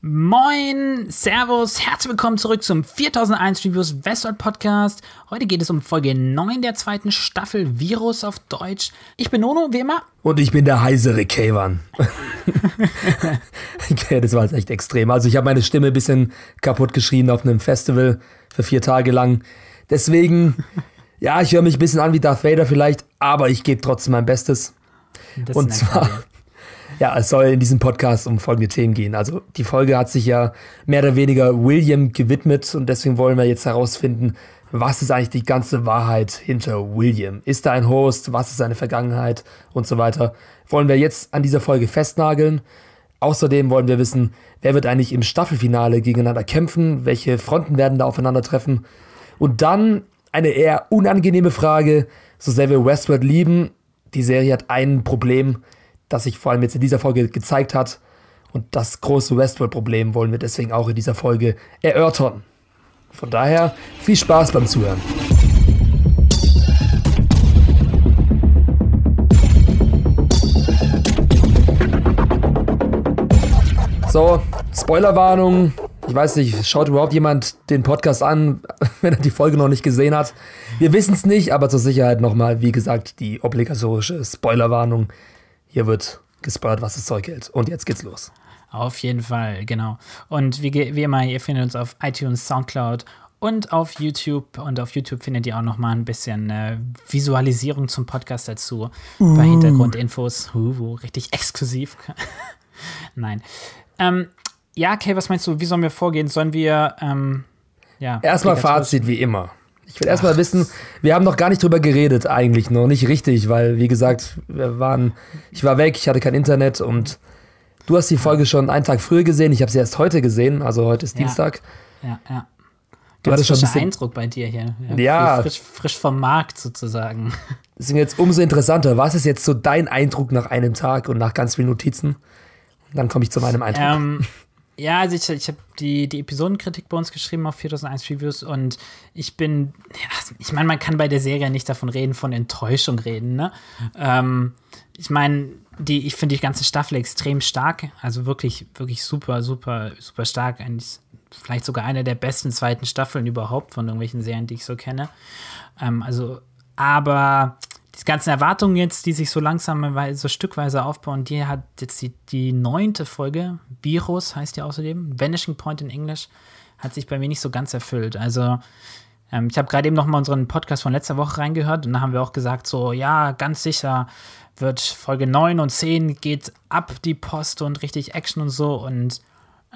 Moin, Servus, herzlich willkommen zurück zum 4001 Reviews Westworld Podcast. Heute geht es um Folge 9 der zweiten Staffel Virus auf Deutsch. Ich bin Nono, wie immer. Und ich bin der heisere Kevan. okay, das war jetzt echt extrem. Also ich habe meine Stimme ein bisschen kaputt geschrien auf einem Festival für vier Tage lang. Deswegen, ja, ich höre mich ein bisschen an wie Darth Vader vielleicht, aber ich gebe trotzdem mein Bestes. Das Und zwar, ja, es soll in diesem Podcast um folgende Themen gehen. Also die Folge hat sich ja mehr oder weniger William gewidmet und deswegen wollen wir jetzt herausfinden, was ist eigentlich die ganze Wahrheit hinter William? Ist er ein Host? Was ist seine Vergangenheit und so weiter? Wollen wir jetzt an dieser Folge festnageln? Außerdem wollen wir wissen, wer wird eigentlich im Staffelfinale gegeneinander kämpfen? Welche Fronten werden da aufeinandertreffen? Und dann eine eher unangenehme Frage, so sehr wir Westworld lieben, die Serie hat ein Problem, das sich vor allem jetzt in dieser Folge gezeigt hat. Und das große Westworld-Problem wollen wir deswegen auch in dieser Folge erörtern. Von daher viel Spaß beim Zuhören. So, Spoilerwarnung. Ich weiß nicht, schaut überhaupt jemand den Podcast an, wenn er die Folge noch nicht gesehen hat? Wir wissen es nicht, aber zur Sicherheit nochmal, wie gesagt, die obligatorische Spoilerwarnung hier wird gespart, was das Zeug hält. Und jetzt geht's los. Auf jeden Fall, genau. Und wie, wie immer, ihr findet uns auf iTunes, Soundcloud und auf YouTube. Und auf YouTube findet ihr auch noch mal ein bisschen äh, Visualisierung zum Podcast dazu. Uh. Bei Hintergrundinfos. Uh, richtig exklusiv. Nein. Ähm, ja, Kay, was meinst du? Wie sollen wir vorgehen? Sollen wir. Ähm, ja, Erstmal Fazit wie immer. Ich will erstmal wissen, wir haben noch gar nicht drüber geredet, eigentlich noch nicht richtig, weil, wie gesagt, wir waren, ich war weg, ich hatte kein Internet und du hast die Folge schon einen Tag früher gesehen. Ich habe sie erst heute gesehen, also heute ist ja. Dienstag. Ja, ja. Du hattest schon ein Eindruck bei dir hier. Ja. ja. Frisch, frisch, vom Markt sozusagen. Das ist jetzt umso interessanter. Was ist jetzt so dein Eindruck nach einem Tag und nach ganz vielen Notizen? Und dann komme ich zu meinem Eindruck. Ähm, ja, also ich, ich habe die, die Episodenkritik bei uns geschrieben auf 4001 Reviews und ich bin, ja, also ich meine, man kann bei der Serie nicht davon reden, von Enttäuschung reden. Ne? Ähm, ich meine, die, ich finde die ganze Staffel extrem stark, also wirklich, wirklich super, super, super stark. Eigentlich vielleicht sogar eine der besten zweiten Staffeln überhaupt von irgendwelchen Serien, die ich so kenne. Ähm, also, aber die ganzen Erwartungen jetzt, die sich so langsam so stückweise aufbauen, die hat jetzt die, die neunte Folge, Virus heißt die außerdem, Vanishing Point in Englisch, hat sich bei mir nicht so ganz erfüllt. Also ähm, ich habe gerade eben noch mal unseren Podcast von letzter Woche reingehört und da haben wir auch gesagt, so ja, ganz sicher wird Folge 9 und 10 geht ab die Post und richtig Action und so und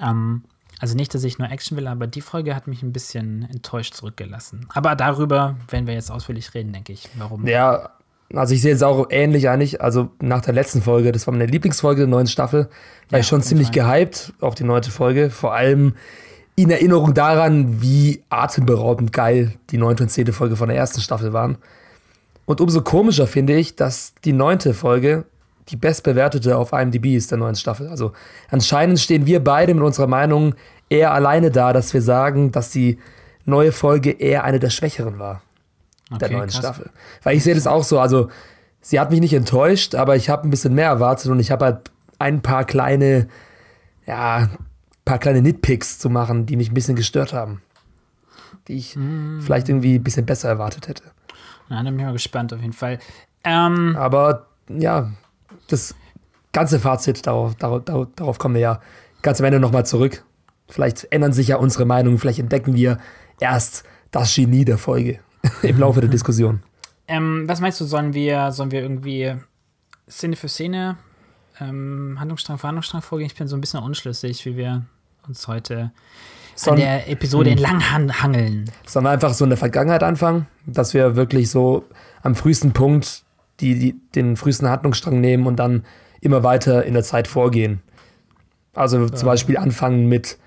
ähm, also nicht, dass ich nur Action will, aber die Folge hat mich ein bisschen enttäuscht zurückgelassen. Aber darüber werden wir jetzt ausführlich reden, denke ich. Warum? Ja, also ich sehe es auch ähnlich eigentlich, also nach der letzten Folge, das war meine Lieblingsfolge der neuen Staffel, war ja, ich schon ziemlich Fall. gehypt auf die neunte Folge, vor allem in Erinnerung daran, wie atemberaubend geil die neunte und zehnte Folge von der ersten Staffel waren. Und umso komischer finde ich, dass die neunte Folge die bestbewertete auf IMDb ist der neuen Staffel. Also anscheinend stehen wir beide mit unserer Meinung eher alleine da, dass wir sagen, dass die neue Folge eher eine der schwächeren war okay, der neuen krass. Staffel. Weil ich sehe das auch so, also sie hat mich nicht enttäuscht, aber ich habe ein bisschen mehr erwartet und ich habe halt ein paar kleine, ja, paar kleine Nitpicks zu machen, die mich ein bisschen gestört haben. Die ich mm. vielleicht irgendwie ein bisschen besser erwartet hätte. Na, dann bin ich mal gespannt auf jeden Fall. Ähm, aber ja, das ganze Fazit, darauf, darauf, darauf kommen wir ja ganz am Ende nochmal zurück. Vielleicht ändern sich ja unsere Meinungen, vielleicht entdecken wir erst das Genie der Folge im Laufe der Diskussion. Ähm, was meinst du, sollen wir, sollen wir irgendwie Szene für Szene, ähm, Handlungsstrang für Handlungsstrang vorgehen? Ich bin so ein bisschen unschlüssig, wie wir uns heute in der Episode hm. entlang hangeln. Sondern einfach so in der Vergangenheit anfangen, dass wir wirklich so am frühesten Punkt die, die, den frühesten Handlungsstrang nehmen und dann immer weiter in der Zeit vorgehen. Also so. zum Beispiel anfangen mit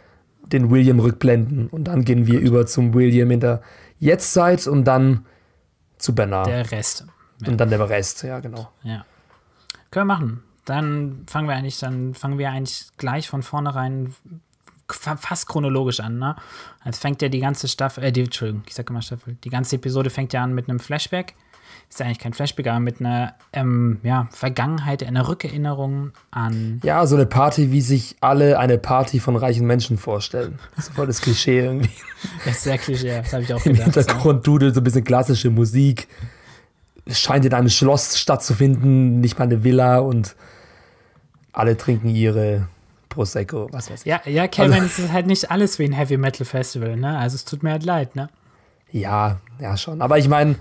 den William-Rückblenden und dann gehen wir über zum William in der jetzt seid und dann zu Benna. Der Rest. Und dann der Rest, ja, genau. Ja. Können wir machen. Dann fangen wir eigentlich, dann fangen wir eigentlich gleich von vornherein fast chronologisch an, ne? Jetzt fängt ja die ganze Staffel, äh, die, Entschuldigung, ich sag immer Staffel, die ganze Episode fängt ja an mit einem Flashback ist ja eigentlich kein Flashback, aber mit einer ähm, ja, Vergangenheit, einer Rückerinnerung an. Ja, so eine Party, wie sich alle eine Party von reichen Menschen vorstellen. Das ist voll das Klischee irgendwie. Das ist sehr Klischee, das habe ich auch gedacht. Im Hintergrund so. dudelt so ein bisschen klassische Musik. Es scheint in einem Schloss stattzufinden, nicht mal eine Villa und alle trinken ihre Prosecco, was weiß ich. Ja, ja Kevin, also, es ist halt nicht alles wie ein Heavy Metal Festival, ne? Also es tut mir halt leid, ne? Ja, ja schon. Aber ich meine,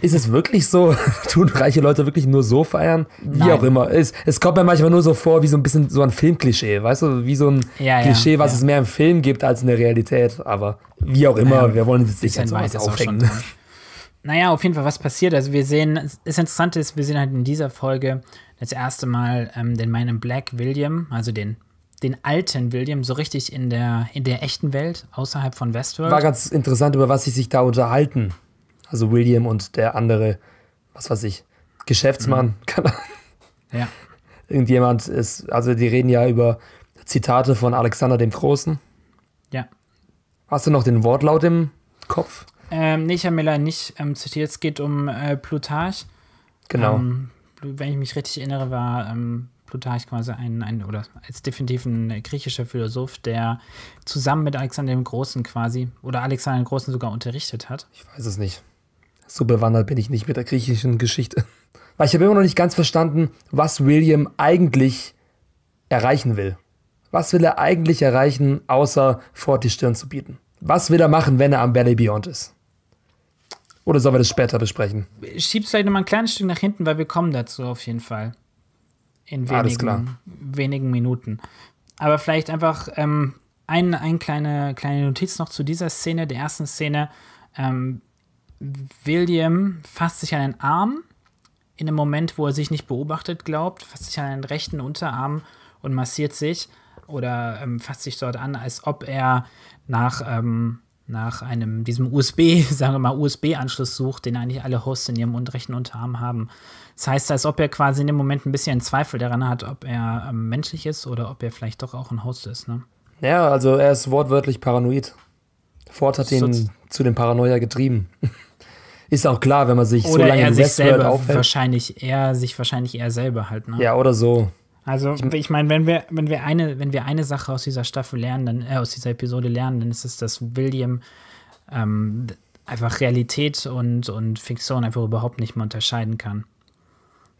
ist es wirklich so? Tun reiche Leute wirklich nur so feiern? Wie Nein. auch immer. Es, es, kommt mir manchmal nur so vor, wie so ein bisschen so ein Filmklischee, weißt du? Wie so ein ja, Klischee, ja, was ja. es mehr im Film gibt als in der Realität. Aber wie auch immer, ähm, wir wollen jetzt nicht so sowas aufhängen. Naja, auf jeden Fall, was passiert? Also, wir sehen, das Interessante ist, wir sehen halt in dieser Folge das erste Mal ähm, den Man in Black William, also den den alten William so richtig in der, in der echten Welt, außerhalb von Westworld. War ganz interessant, über was sie sich da unterhalten. Also William und der andere, was weiß ich, Geschäftsmann, mhm. Ja. Irgendjemand ist, also die reden ja über Zitate von Alexander dem Großen. Ja. Hast du noch den Wortlaut im Kopf? Ähm, nee, ich habe mir leider nicht ähm, zitiert. Es geht um äh, Plutarch. Genau. Ähm, wenn ich mich richtig erinnere, war ähm, Plutarch quasi ein, ein, oder als definitiv ein griechischer Philosoph, der zusammen mit Alexander dem Großen quasi oder Alexander dem Großen sogar unterrichtet hat. Ich weiß es nicht so bewandert bin ich nicht mit der griechischen Geschichte. Weil ich habe immer noch nicht ganz verstanden, was William eigentlich erreichen will. Was will er eigentlich erreichen, außer Ford die Stirn zu bieten? Was will er machen, wenn er am Valley Beyond ist? Oder sollen wir das später besprechen? Schieb's vielleicht nochmal ein kleines Stück nach hinten, weil wir kommen dazu auf jeden Fall. In wenigen, wenigen Minuten. Aber vielleicht einfach ähm, eine ein kleine, kleine Notiz noch zu dieser Szene, der ersten Szene. Ähm, William fasst sich an den Arm in einem Moment, wo er sich nicht beobachtet glaubt, fasst sich an den rechten Unterarm und massiert sich oder ähm, fasst sich dort an, als ob er nach, ähm, nach einem, diesem USB, sagen wir mal, USB-Anschluss sucht, den eigentlich alle Hosts in ihrem rechten Unterarm haben. Das heißt, als ob er quasi in dem Moment ein bisschen Zweifel daran hat, ob er ähm, menschlich ist oder ob er vielleicht doch auch ein Host ist. Ne? Ja, also er ist wortwörtlich paranoid. Ford hat ihn so zu dem Paranoia getrieben. Ist auch klar, wenn man sich oder so lange in Westworld aufhält. Wahrscheinlich er sich wahrscheinlich eher selber halt. Ne? Ja, oder so. Also ich, ich meine, wenn wir, wenn wir eine, wenn wir eine Sache aus dieser Staffel lernen, dann, äh, aus dieser Episode lernen, dann ist es, dass William ähm, einfach Realität und, und Fiktion einfach überhaupt nicht mehr unterscheiden kann.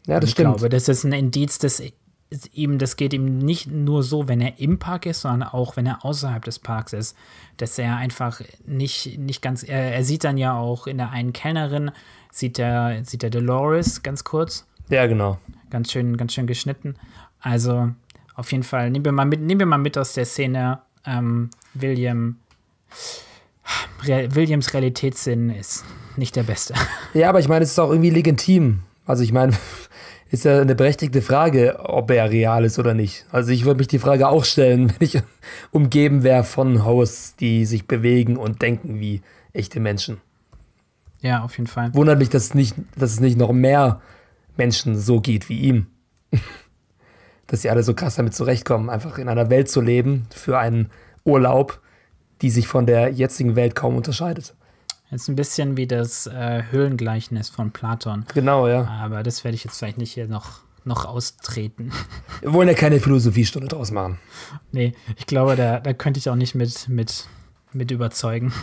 Ja, das ich stimmt. Ich glaube, das ist ein Indiz, dass eben, das geht ihm nicht nur so, wenn er im Park ist, sondern auch, wenn er außerhalb des Parks ist, dass er einfach nicht, nicht ganz, er, er sieht dann ja auch in der einen Kellnerin, sieht er, sieht er Dolores ganz kurz. Ja, genau. Ganz schön, ganz schön geschnitten. Also auf jeden Fall, nehmen wir mal mit, nehmen wir mal mit aus der Szene, ähm, William, Re Williams Realitätssinn ist nicht der beste. Ja, aber ich meine, es ist auch irgendwie legitim. Also ich meine, ist ja eine berechtigte Frage, ob er real ist oder nicht. Also ich würde mich die Frage auch stellen, wenn ich umgeben wäre von Hosts, die sich bewegen und denken wie echte Menschen. Ja, auf jeden Fall. Wundert mich, dass, nicht, dass es nicht noch mehr Menschen so geht wie ihm. dass sie alle so krass damit zurechtkommen, einfach in einer Welt zu leben für einen Urlaub, die sich von der jetzigen Welt kaum unterscheidet. Das ist ein bisschen wie das äh, Höhlengleichnis von Platon. Genau, ja. Aber das werde ich jetzt vielleicht nicht hier noch, noch austreten. Wir wollen ja keine Philosophiestunde draus machen. Nee, ich glaube, da, da könnte ich auch nicht mit, mit, mit überzeugen.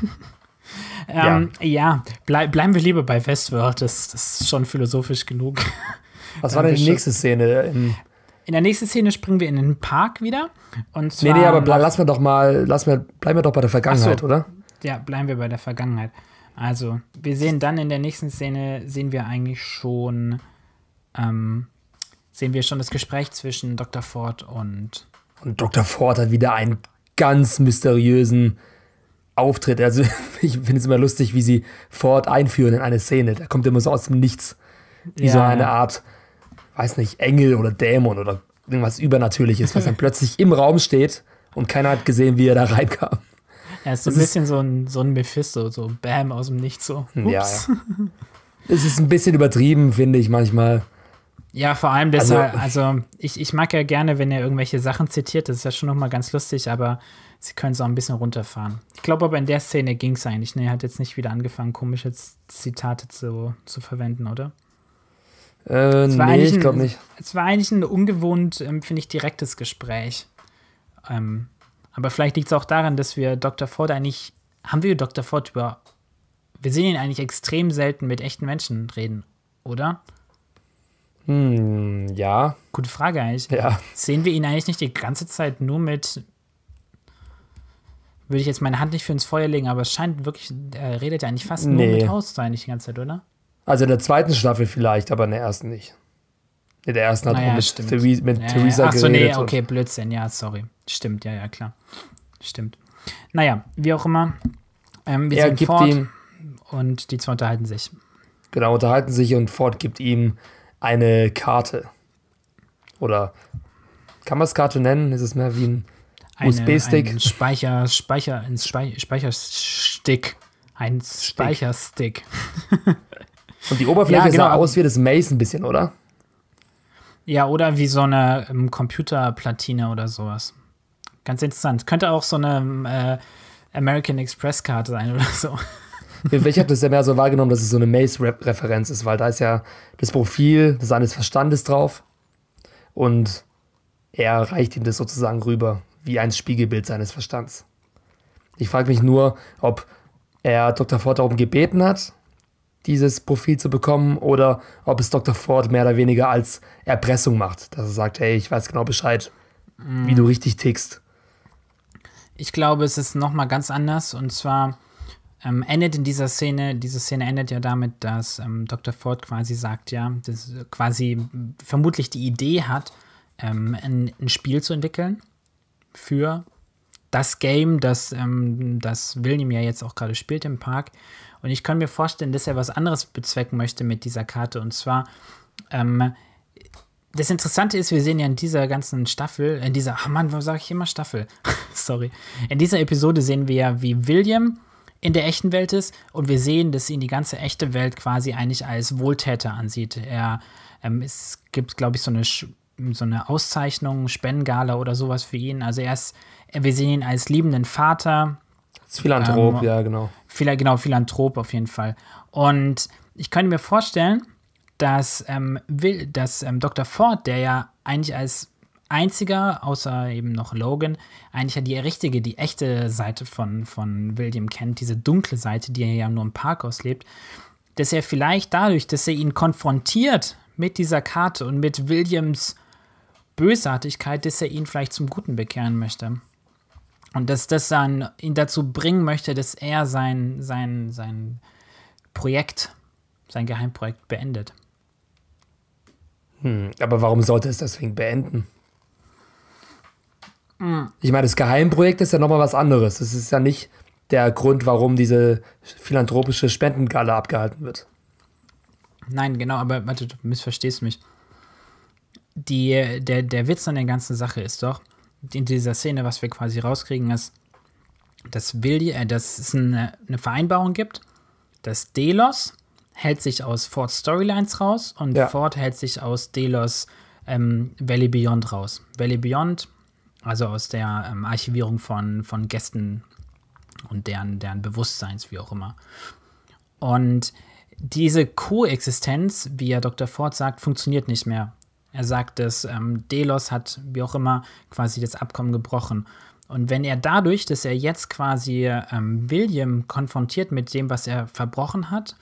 ähm, ja, ja blei bleiben wir lieber bei Westworld. Das, das ist schon philosophisch genug. Was war denn die nächste Szene? In, in der nächsten Szene springen wir in den Park wieder. Und zwar nee, nee, aber lass mal doch mal, lass mal, bleiben wir doch bei der Vergangenheit, so. oder? Ja, bleiben wir bei der Vergangenheit. Also, wir sehen dann in der nächsten Szene, sehen wir eigentlich schon, ähm, sehen wir schon das Gespräch zwischen Dr. Ford und. Und Dr. Ford hat wieder einen ganz mysteriösen Auftritt. Also, ich finde es immer lustig, wie sie Ford einführen in eine Szene. Da kommt immer so aus dem Nichts. Wie ja. so eine Art, weiß nicht, Engel oder Dämon oder irgendwas Übernatürliches, was dann plötzlich im Raum steht und keiner hat gesehen, wie er da reinkam. Er ist so ein bisschen so ein, so ein Mephisto, so Bam aus dem Nichts. So. Ups. ja. Es ist ein bisschen übertrieben, finde ich manchmal. Ja, vor allem deshalb, also, also, ich, ich mag ja gerne, wenn er irgendwelche Sachen zitiert, das ist ja schon nochmal ganz lustig, aber sie können es auch ein bisschen runterfahren. Ich glaube aber in der Szene ging es eigentlich. Ne, er hat jetzt nicht wieder angefangen, komische Zitate zu, zu verwenden, oder? Äh, nee, ich glaube nicht. Es war eigentlich ein ungewohnt, ähm, finde ich, direktes Gespräch. Ähm, aber vielleicht liegt es auch daran, dass wir Dr. Ford eigentlich, haben wir Dr. Ford über, wir sehen ihn eigentlich extrem selten mit echten Menschen reden, oder? Hm, ja. Gute Frage eigentlich. Ja. Sehen wir ihn eigentlich nicht die ganze Zeit nur mit, würde ich jetzt meine Hand nicht für ins Feuer legen, aber es scheint wirklich, er redet ja eigentlich fast nee. nur mit Haus sein, nicht die ganze Zeit, oder? Also in der zweiten Staffel vielleicht, aber in der ersten nicht in der ersten hat naja, mit, Theresa, mit ja, Theresa ja. Ach so, nee, okay, Blödsinn, ja, sorry. Stimmt, ja, ja, klar. Stimmt. Naja, wie auch immer. Ähm, wir er sind fort ihm, und die zwei unterhalten sich. Genau, unterhalten sich und Ford gibt ihm eine Karte. Oder kann man es Karte nennen? Ist es mehr wie ein USB-Stick? Speicher, Speicher, ein Speicher, Speicherstick. Ein Speicherstick. und die Oberfläche ja, genau, sah aus wie das Mace ein bisschen, oder? Ja, oder wie so eine um, ähm, Computerplatine oder sowas. Ganz interessant. Könnte auch so eine ähm, äh, American Express-Karte sein oder so. Ich habe das ja mehr so wahrgenommen, dass es so eine Maze-Referenz ist, weil da ist ja das Profil seines Verstandes drauf und er reicht ihm das sozusagen rüber, wie ein Spiegelbild seines Verstands. Ich frage mich nur, ob er Dr. Ford darum gebeten hat dieses Profil zu bekommen oder ob es Dr. Ford mehr oder weniger als Erpressung macht, dass er sagt, hey, ich weiß genau Bescheid, mhm. wie du mm. richtig tickst. Ich glaube, es ist nochmal ganz anders und zwar ähm, endet in dieser Szene, diese Szene endet ja damit, dass ähm, Dr. Ford quasi sagt, ja, dass äh, quasi vermutlich die Idee hat, ähm, ein, ein Spiel zu entwickeln für das Game, das, ähm, das William ja jetzt auch gerade spielt im Park. Und ich kann mir vorstellen, dass er was anderes bezwecken möchte mit dieser Karte. Und zwar, ähm, das Interessante ist, wir sehen ja in dieser ganzen Staffel, in dieser, ach Mann, warum sage ich immer Staffel? Sorry. In dieser Episode sehen wir ja, wie William in der echten Welt ist und wir sehen, dass ihn die ganze echte Welt quasi eigentlich als Wohltäter ansieht. Er, ähm, es gibt, glaube ich, so eine, so eine Auszeichnung, Spendengala oder sowas für ihn. Also er ist, wir sehen ihn als liebenden Vater, Philanthrop, ähm, ja, genau. Phila, genau, Philanthrop auf jeden Fall. Und ich könnte mir vorstellen, dass, ähm, Will, dass ähm, Dr. Ford, der ja eigentlich als einziger, außer eben noch Logan, eigentlich ja die richtige, die echte Seite von, von William kennt, diese dunkle Seite, die er ja nur im Park auslebt, dass er vielleicht dadurch, dass er ihn konfrontiert mit dieser Karte und mit Williams Bösartigkeit, dass er ihn vielleicht zum Guten bekehren möchte. Und dass das dann ihn dazu bringen möchte, dass er sein, sein, sein Projekt, sein Geheimprojekt beendet. Hm, aber warum sollte es deswegen beenden? Hm. Ich meine, das Geheimprojekt ist ja nochmal was anderes. Es ist ja nicht der Grund, warum diese philanthropische Spendengala abgehalten wird. Nein, genau, aber warte, du missverstehst mich. Die, der, der Witz an der ganzen Sache ist doch, in dieser Szene, was wir quasi rauskriegen, ist, dass, Willi, äh, dass es eine, eine Vereinbarung gibt, dass Delos hält sich aus Fords Storylines raus und ja. Ford hält sich aus Delos ähm, Valley Beyond raus. Valley Beyond, also aus der ähm, Archivierung von, von Gästen und deren, deren Bewusstseins, wie auch immer. Und diese Koexistenz, wie ja Dr. Ford sagt, funktioniert nicht mehr. Er sagt, dass ähm, Delos hat, wie auch immer, quasi das Abkommen gebrochen. Und wenn er dadurch, dass er jetzt quasi ähm, William konfrontiert mit dem, was er verbrochen hat,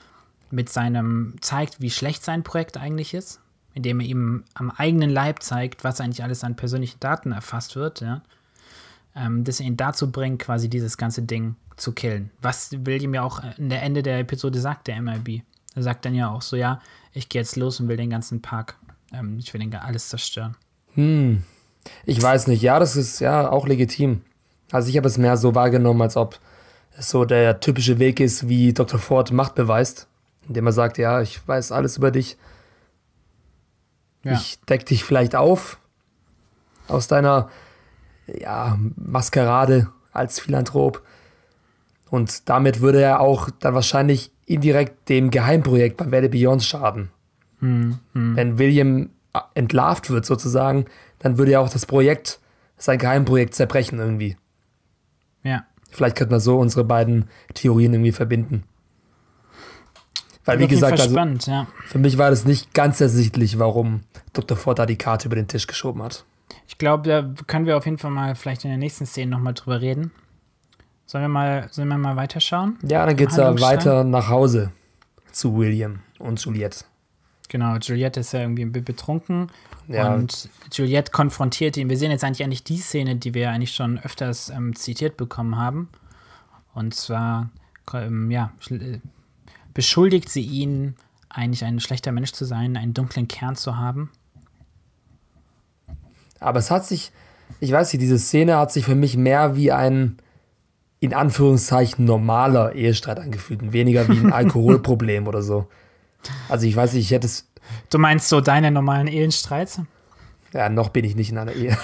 mit seinem zeigt, wie schlecht sein Projekt eigentlich ist, indem er ihm am eigenen Leib zeigt, was eigentlich alles an persönlichen Daten erfasst wird, ja, ähm, dass er ihn dazu bringt, quasi dieses ganze Ding zu killen. Was William ja auch äh, in der Ende der Episode sagt, der MIB. Er sagt dann ja auch so, ja, ich gehe jetzt los und will den ganzen Park ähm, ich will den gar alles zerstören. Hm. Ich weiß nicht. Ja, das ist ja auch legitim. Also ich habe es mehr so wahrgenommen, als ob es so der typische Weg ist, wie Dr. Ford Macht beweist, indem er sagt, ja, ich weiß alles über dich. Ja. Ich deck dich vielleicht auf aus deiner ja, Maskerade als Philanthrop. Und damit würde er auch dann wahrscheinlich indirekt dem Geheimprojekt bei Werde Beyond schaden. Mhm. Wenn William äh, entlarvt wird sozusagen, dann würde ja auch das Projekt, sein Geheimprojekt zerbrechen irgendwie. Ja. Vielleicht könnten wir so unsere beiden Theorien irgendwie verbinden. Weil, wie gesagt, also, spannend, ja. für mich war das nicht ganz ersichtlich, warum Dr. Ford da die Karte über den Tisch geschoben hat. Ich glaube, da können wir auf jeden Fall mal vielleicht in der nächsten Szene nochmal drüber reden. Sollen wir mal, sollen wir mal weiterschauen? Ja, dann geht es ja weiter nach Hause zu William und Juliette. Genau, Juliette ist ja irgendwie betrunken ja. und Juliette konfrontiert ihn. Wir sehen jetzt eigentlich eigentlich die Szene, die wir eigentlich schon öfters ähm, zitiert bekommen haben. Und zwar, ähm, ja, äh, beschuldigt sie ihn, eigentlich ein schlechter Mensch zu sein, einen dunklen Kern zu haben. Aber es hat sich, ich weiß nicht, diese Szene hat sich für mich mehr wie ein, in Anführungszeichen, normaler Ehestreit angefühlt, weniger wie ein Alkoholproblem oder so. Also ich weiß nicht, ich hätte es. Du meinst so deine normalen Ehenstreits? Ja, noch bin ich nicht in einer Ehe.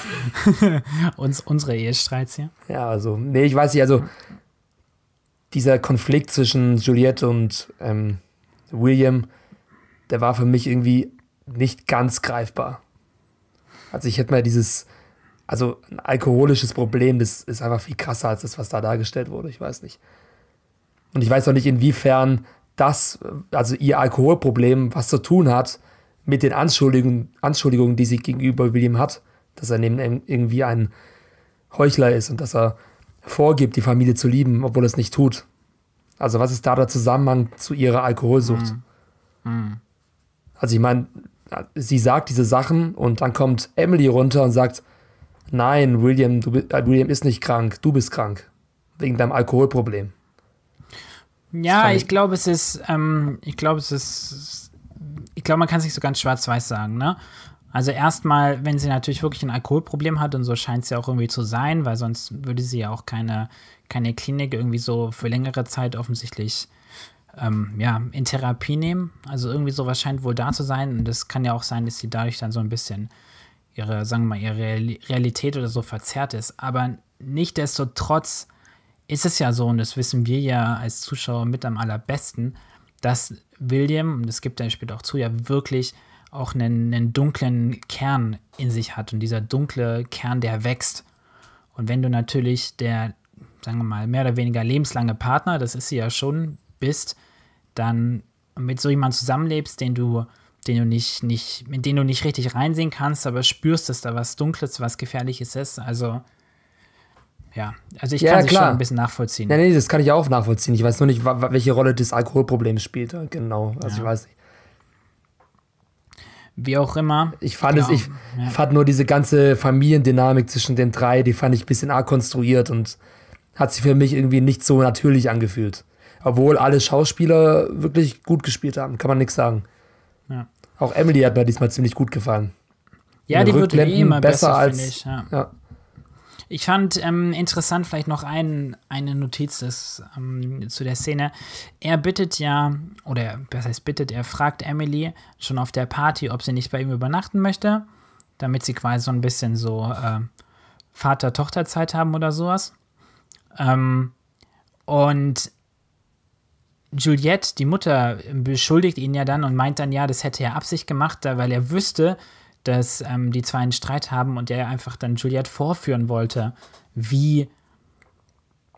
Uns, unsere Ehestreits hier. Ja, also, nee, ich weiß nicht, also dieser Konflikt zwischen Juliette und ähm, William, der war für mich irgendwie nicht ganz greifbar. Also ich hätte mal dieses, also ein alkoholisches Problem, das ist einfach viel krasser als das, was da dargestellt wurde, ich weiß nicht. Und ich weiß auch nicht, inwiefern das, also ihr Alkoholproblem, was zu tun hat mit den Anschuldigungen, Anschuldigungen, die sie gegenüber William hat, dass er neben irgendwie ein Heuchler ist und dass er vorgibt, die Familie zu lieben, obwohl er es nicht tut. Also was ist da der Zusammenhang zu ihrer Alkoholsucht? Mhm. Mhm. Also ich meine, sie sagt diese Sachen und dann kommt Emily runter und sagt, nein, William, du, äh, William ist nicht krank, du bist krank wegen deinem Alkoholproblem. Ja, ich glaube, es ist, ähm, ich glaube, es ist, ich glaube, man kann es nicht so ganz schwarz-weiß sagen, ne? Also erstmal, wenn sie natürlich wirklich ein Alkoholproblem hat und so scheint es ja auch irgendwie zu sein, weil sonst würde sie ja auch keine, keine Klinik irgendwie so für längere Zeit offensichtlich ähm, ja, in Therapie nehmen. Also irgendwie sowas scheint wohl da zu sein und es kann ja auch sein, dass sie dadurch dann so ein bisschen ihre, sagen wir mal, ihre Realität oder so verzerrt ist. Aber nichtdestotrotz ist es ja so, und das wissen wir ja als Zuschauer mit am allerbesten, dass William, und das gibt er später auch zu, ja wirklich auch einen, einen dunklen Kern in sich hat. Und dieser dunkle Kern, der wächst. Und wenn du natürlich der, sagen wir mal, mehr oder weniger lebenslange Partner, das ist sie ja schon, bist, dann mit so jemandem zusammenlebst, den du, den du nicht, nicht, mit dem du nicht richtig reinsehen kannst, aber spürst, dass da was Dunkles, was Gefährliches ist. Also ja, also ich ja, kann es schon ein bisschen nachvollziehen. Nee, nee, das kann ich auch nachvollziehen. Ich weiß nur nicht, welche Rolle das Alkoholproblem spielt. Äh, genau, also ja. ich weiß nicht. Wie auch immer. Ich fand genau. es, ich ja. fand nur diese ganze Familiendynamik zwischen den drei, die fand ich ein bisschen arg konstruiert und hat sich für mich irgendwie nicht so natürlich angefühlt. Obwohl alle Schauspieler wirklich gut gespielt haben, kann man nichts sagen. Ja. Auch Emily hat mir diesmal ziemlich gut gefallen. Ja, die wird eh immer besser, besser als. Ich, ja. Ich fand ähm, interessant vielleicht noch ein, eine Notiz des, ähm, zu der Szene. Er bittet ja, oder was heißt bittet, er fragt Emily schon auf der Party, ob sie nicht bei ihm übernachten möchte, damit sie quasi so ein bisschen so äh, Vater-Tochter-Zeit haben oder sowas. Ähm, und Juliette, die Mutter, beschuldigt ihn ja dann und meint dann, ja, das hätte er Absicht gemacht, weil er wüsste, dass ähm, die zwei einen Streit haben und er einfach dann Juliette vorführen wollte, wie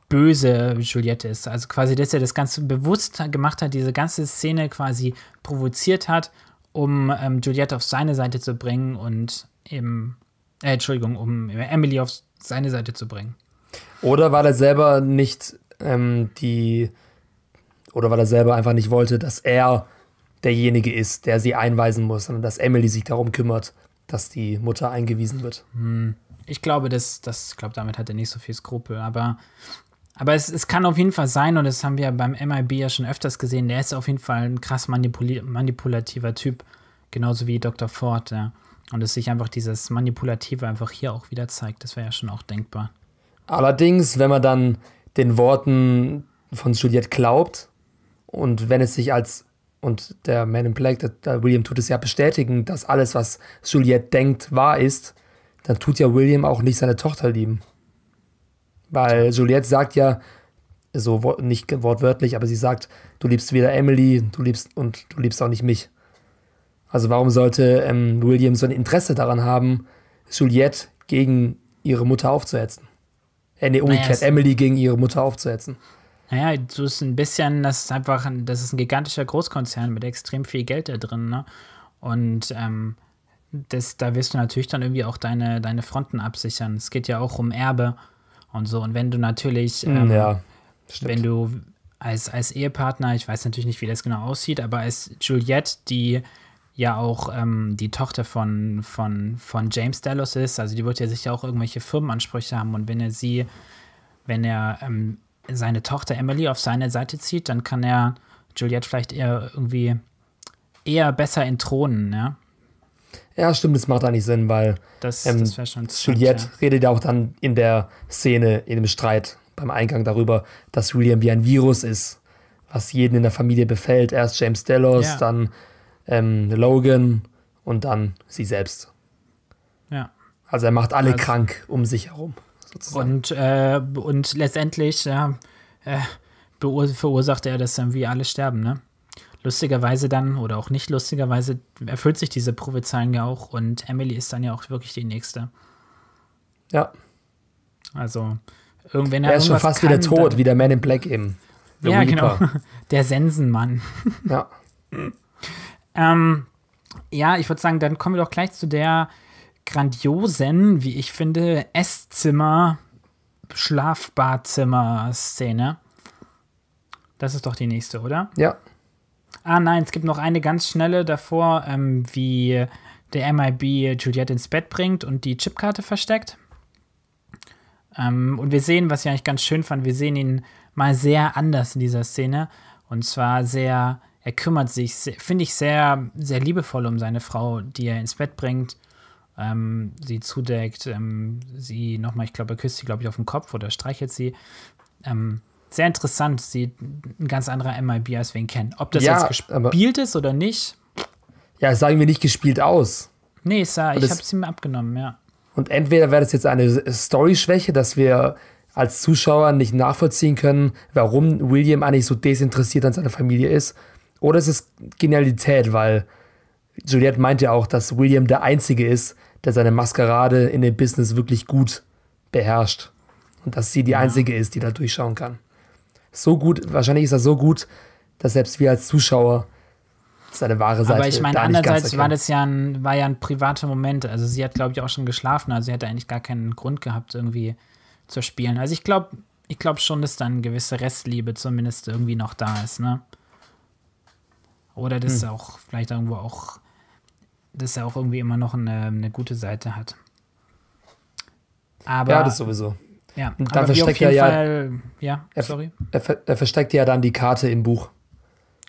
böse Juliette ist. Also quasi, dass er das Ganze bewusst gemacht hat, diese ganze Szene quasi provoziert hat, um ähm, Juliette auf seine Seite zu bringen und eben, äh, Entschuldigung, um Emily auf seine Seite zu bringen. Oder weil er selber nicht ähm, die, oder weil er selber einfach nicht wollte, dass er derjenige ist, der sie einweisen muss, sondern dass Emily sich darum kümmert, dass die Mutter eingewiesen wird. Hm. Ich glaube, das, das glaube, damit hat er nicht so viel Skrupel, aber, aber es, es kann auf jeden Fall sein, und das haben wir beim MIB ja schon öfters gesehen, der ist auf jeden Fall ein krass manipul manipulativer Typ, genauso wie Dr. Ford, ja. Und dass sich einfach dieses Manipulative einfach hier auch wieder zeigt, das wäre ja schon auch denkbar. Allerdings, wenn man dann den Worten von Juliette glaubt und wenn es sich als und der Man in Black, der, der William tut es ja bestätigen, dass alles, was Juliette denkt, wahr ist, dann tut ja William auch nicht seine Tochter lieben. Weil Juliette sagt ja, so nicht wortwörtlich, aber sie sagt, du liebst weder Emily, du liebst und du liebst auch nicht mich. Also warum sollte ähm, William so ein Interesse daran haben, Juliette gegen ihre Mutter aufzuhetzen? Äh, nee, umgekehrt, naja, Emily gegen ihre Mutter aufzuhetzen. Naja, so ist ein bisschen, das ist einfach, ein, das ist ein gigantischer Großkonzern mit extrem viel Geld da drin, ne? Und ähm, das, da wirst du natürlich dann irgendwie auch deine, deine Fronten absichern. Es geht ja auch um Erbe und so. Und wenn du natürlich, hm, ähm, ja, wenn du als, als Ehepartner, ich weiß natürlich nicht, wie das genau aussieht, aber als Juliette, die ja auch ähm, die Tochter von, von, von James Dallas ist, also die wird ja sicher auch irgendwelche Firmenansprüche haben und wenn er sie, wenn er ähm, seine Tochter Emily auf seine Seite zieht, dann kann er Juliette vielleicht eher irgendwie eher besser entthronen, ja. Ja, stimmt, das macht eigentlich Sinn, weil das, ähm, das schon Juliette stimmt, ja. redet ja auch dann in der Szene, in dem Streit beim Eingang darüber, dass William wie ein Virus ist, was jeden in der Familie befällt. Erst James Delos, ja. dann ähm, Logan und dann sie selbst. Ja. Also er macht alle also, krank um sich herum sozusagen. Und, äh, und letztendlich ja, äh, verursacht er, dass dann wir alle sterben, ne? Lustigerweise dann, oder auch nicht lustigerweise, erfüllt sich diese Prophezeiung ja auch und Emily ist dann ja auch wirklich die Nächste. Ja. Also, irgendwann Er ist schon fast kann, wieder tot, dann, wie der Man in Black eben. ja, Reaper. genau. Der Sensenmann. Ja. ähm, ja, ich würde sagen, dann kommen wir doch gleich zu der grandiosen, wie ich finde, Esszimmer, Schlafbadzimmer-Szene. Das ist doch die nächste, oder? Ja. Ah nein, es gibt noch eine ganz schnelle davor, ähm, wie der MIB Juliette ins Bett bringt und die Chipkarte versteckt. Ähm, und wir sehen, was ich eigentlich ganz schön fand, wir sehen ihn mal sehr anders in dieser Szene. Und zwar sehr, er kümmert sich, finde ich, sehr, sehr liebevoll um seine Frau, die er ins Bett bringt ähm, sie zudeckt, ähm, sie nochmal, ich glaube, er küsst sie, glaube ich, auf den Kopf oder streichelt sie. Ähm, sehr interessant, sie ein ganz anderer MIB, als wir ihn kennen. Ob das ja, jetzt gespielt ist oder nicht. Ja, sagen wir nicht gespielt aus. Nee, es ich habe es ihm abgenommen, ja. Und entweder wäre das jetzt eine Story-Schwäche, dass wir als Zuschauer nicht nachvollziehen können, warum William eigentlich so desinteressiert an seiner Familie ist. Oder es ist Genialität, weil Juliette meint ja auch, dass William der Einzige ist, der seine Maskerade in dem Business wirklich gut beherrscht. Und dass sie die einzige ist, die da durchschauen kann. So gut, wahrscheinlich ist er so gut, dass selbst wir als Zuschauer seine wahre Seite Aber ich meine, andererseits war das ja ein, war ja ein privater Moment. Also sie hat, glaube ich, auch schon geschlafen. Also sie hätte eigentlich gar keinen Grund gehabt, irgendwie zu spielen. Also ich glaube ich glaube schon, dass dann gewisse Restliebe zumindest irgendwie noch da ist, ne? Oder das hm. auch vielleicht irgendwo auch dass er auch irgendwie immer noch eine, eine gute Seite hat. Aber, ja, das sowieso. Ja, und dann aber versteckt er ja. Fall, ja, er, sorry. Er, er, versteckt ja dann die Karte im Buch.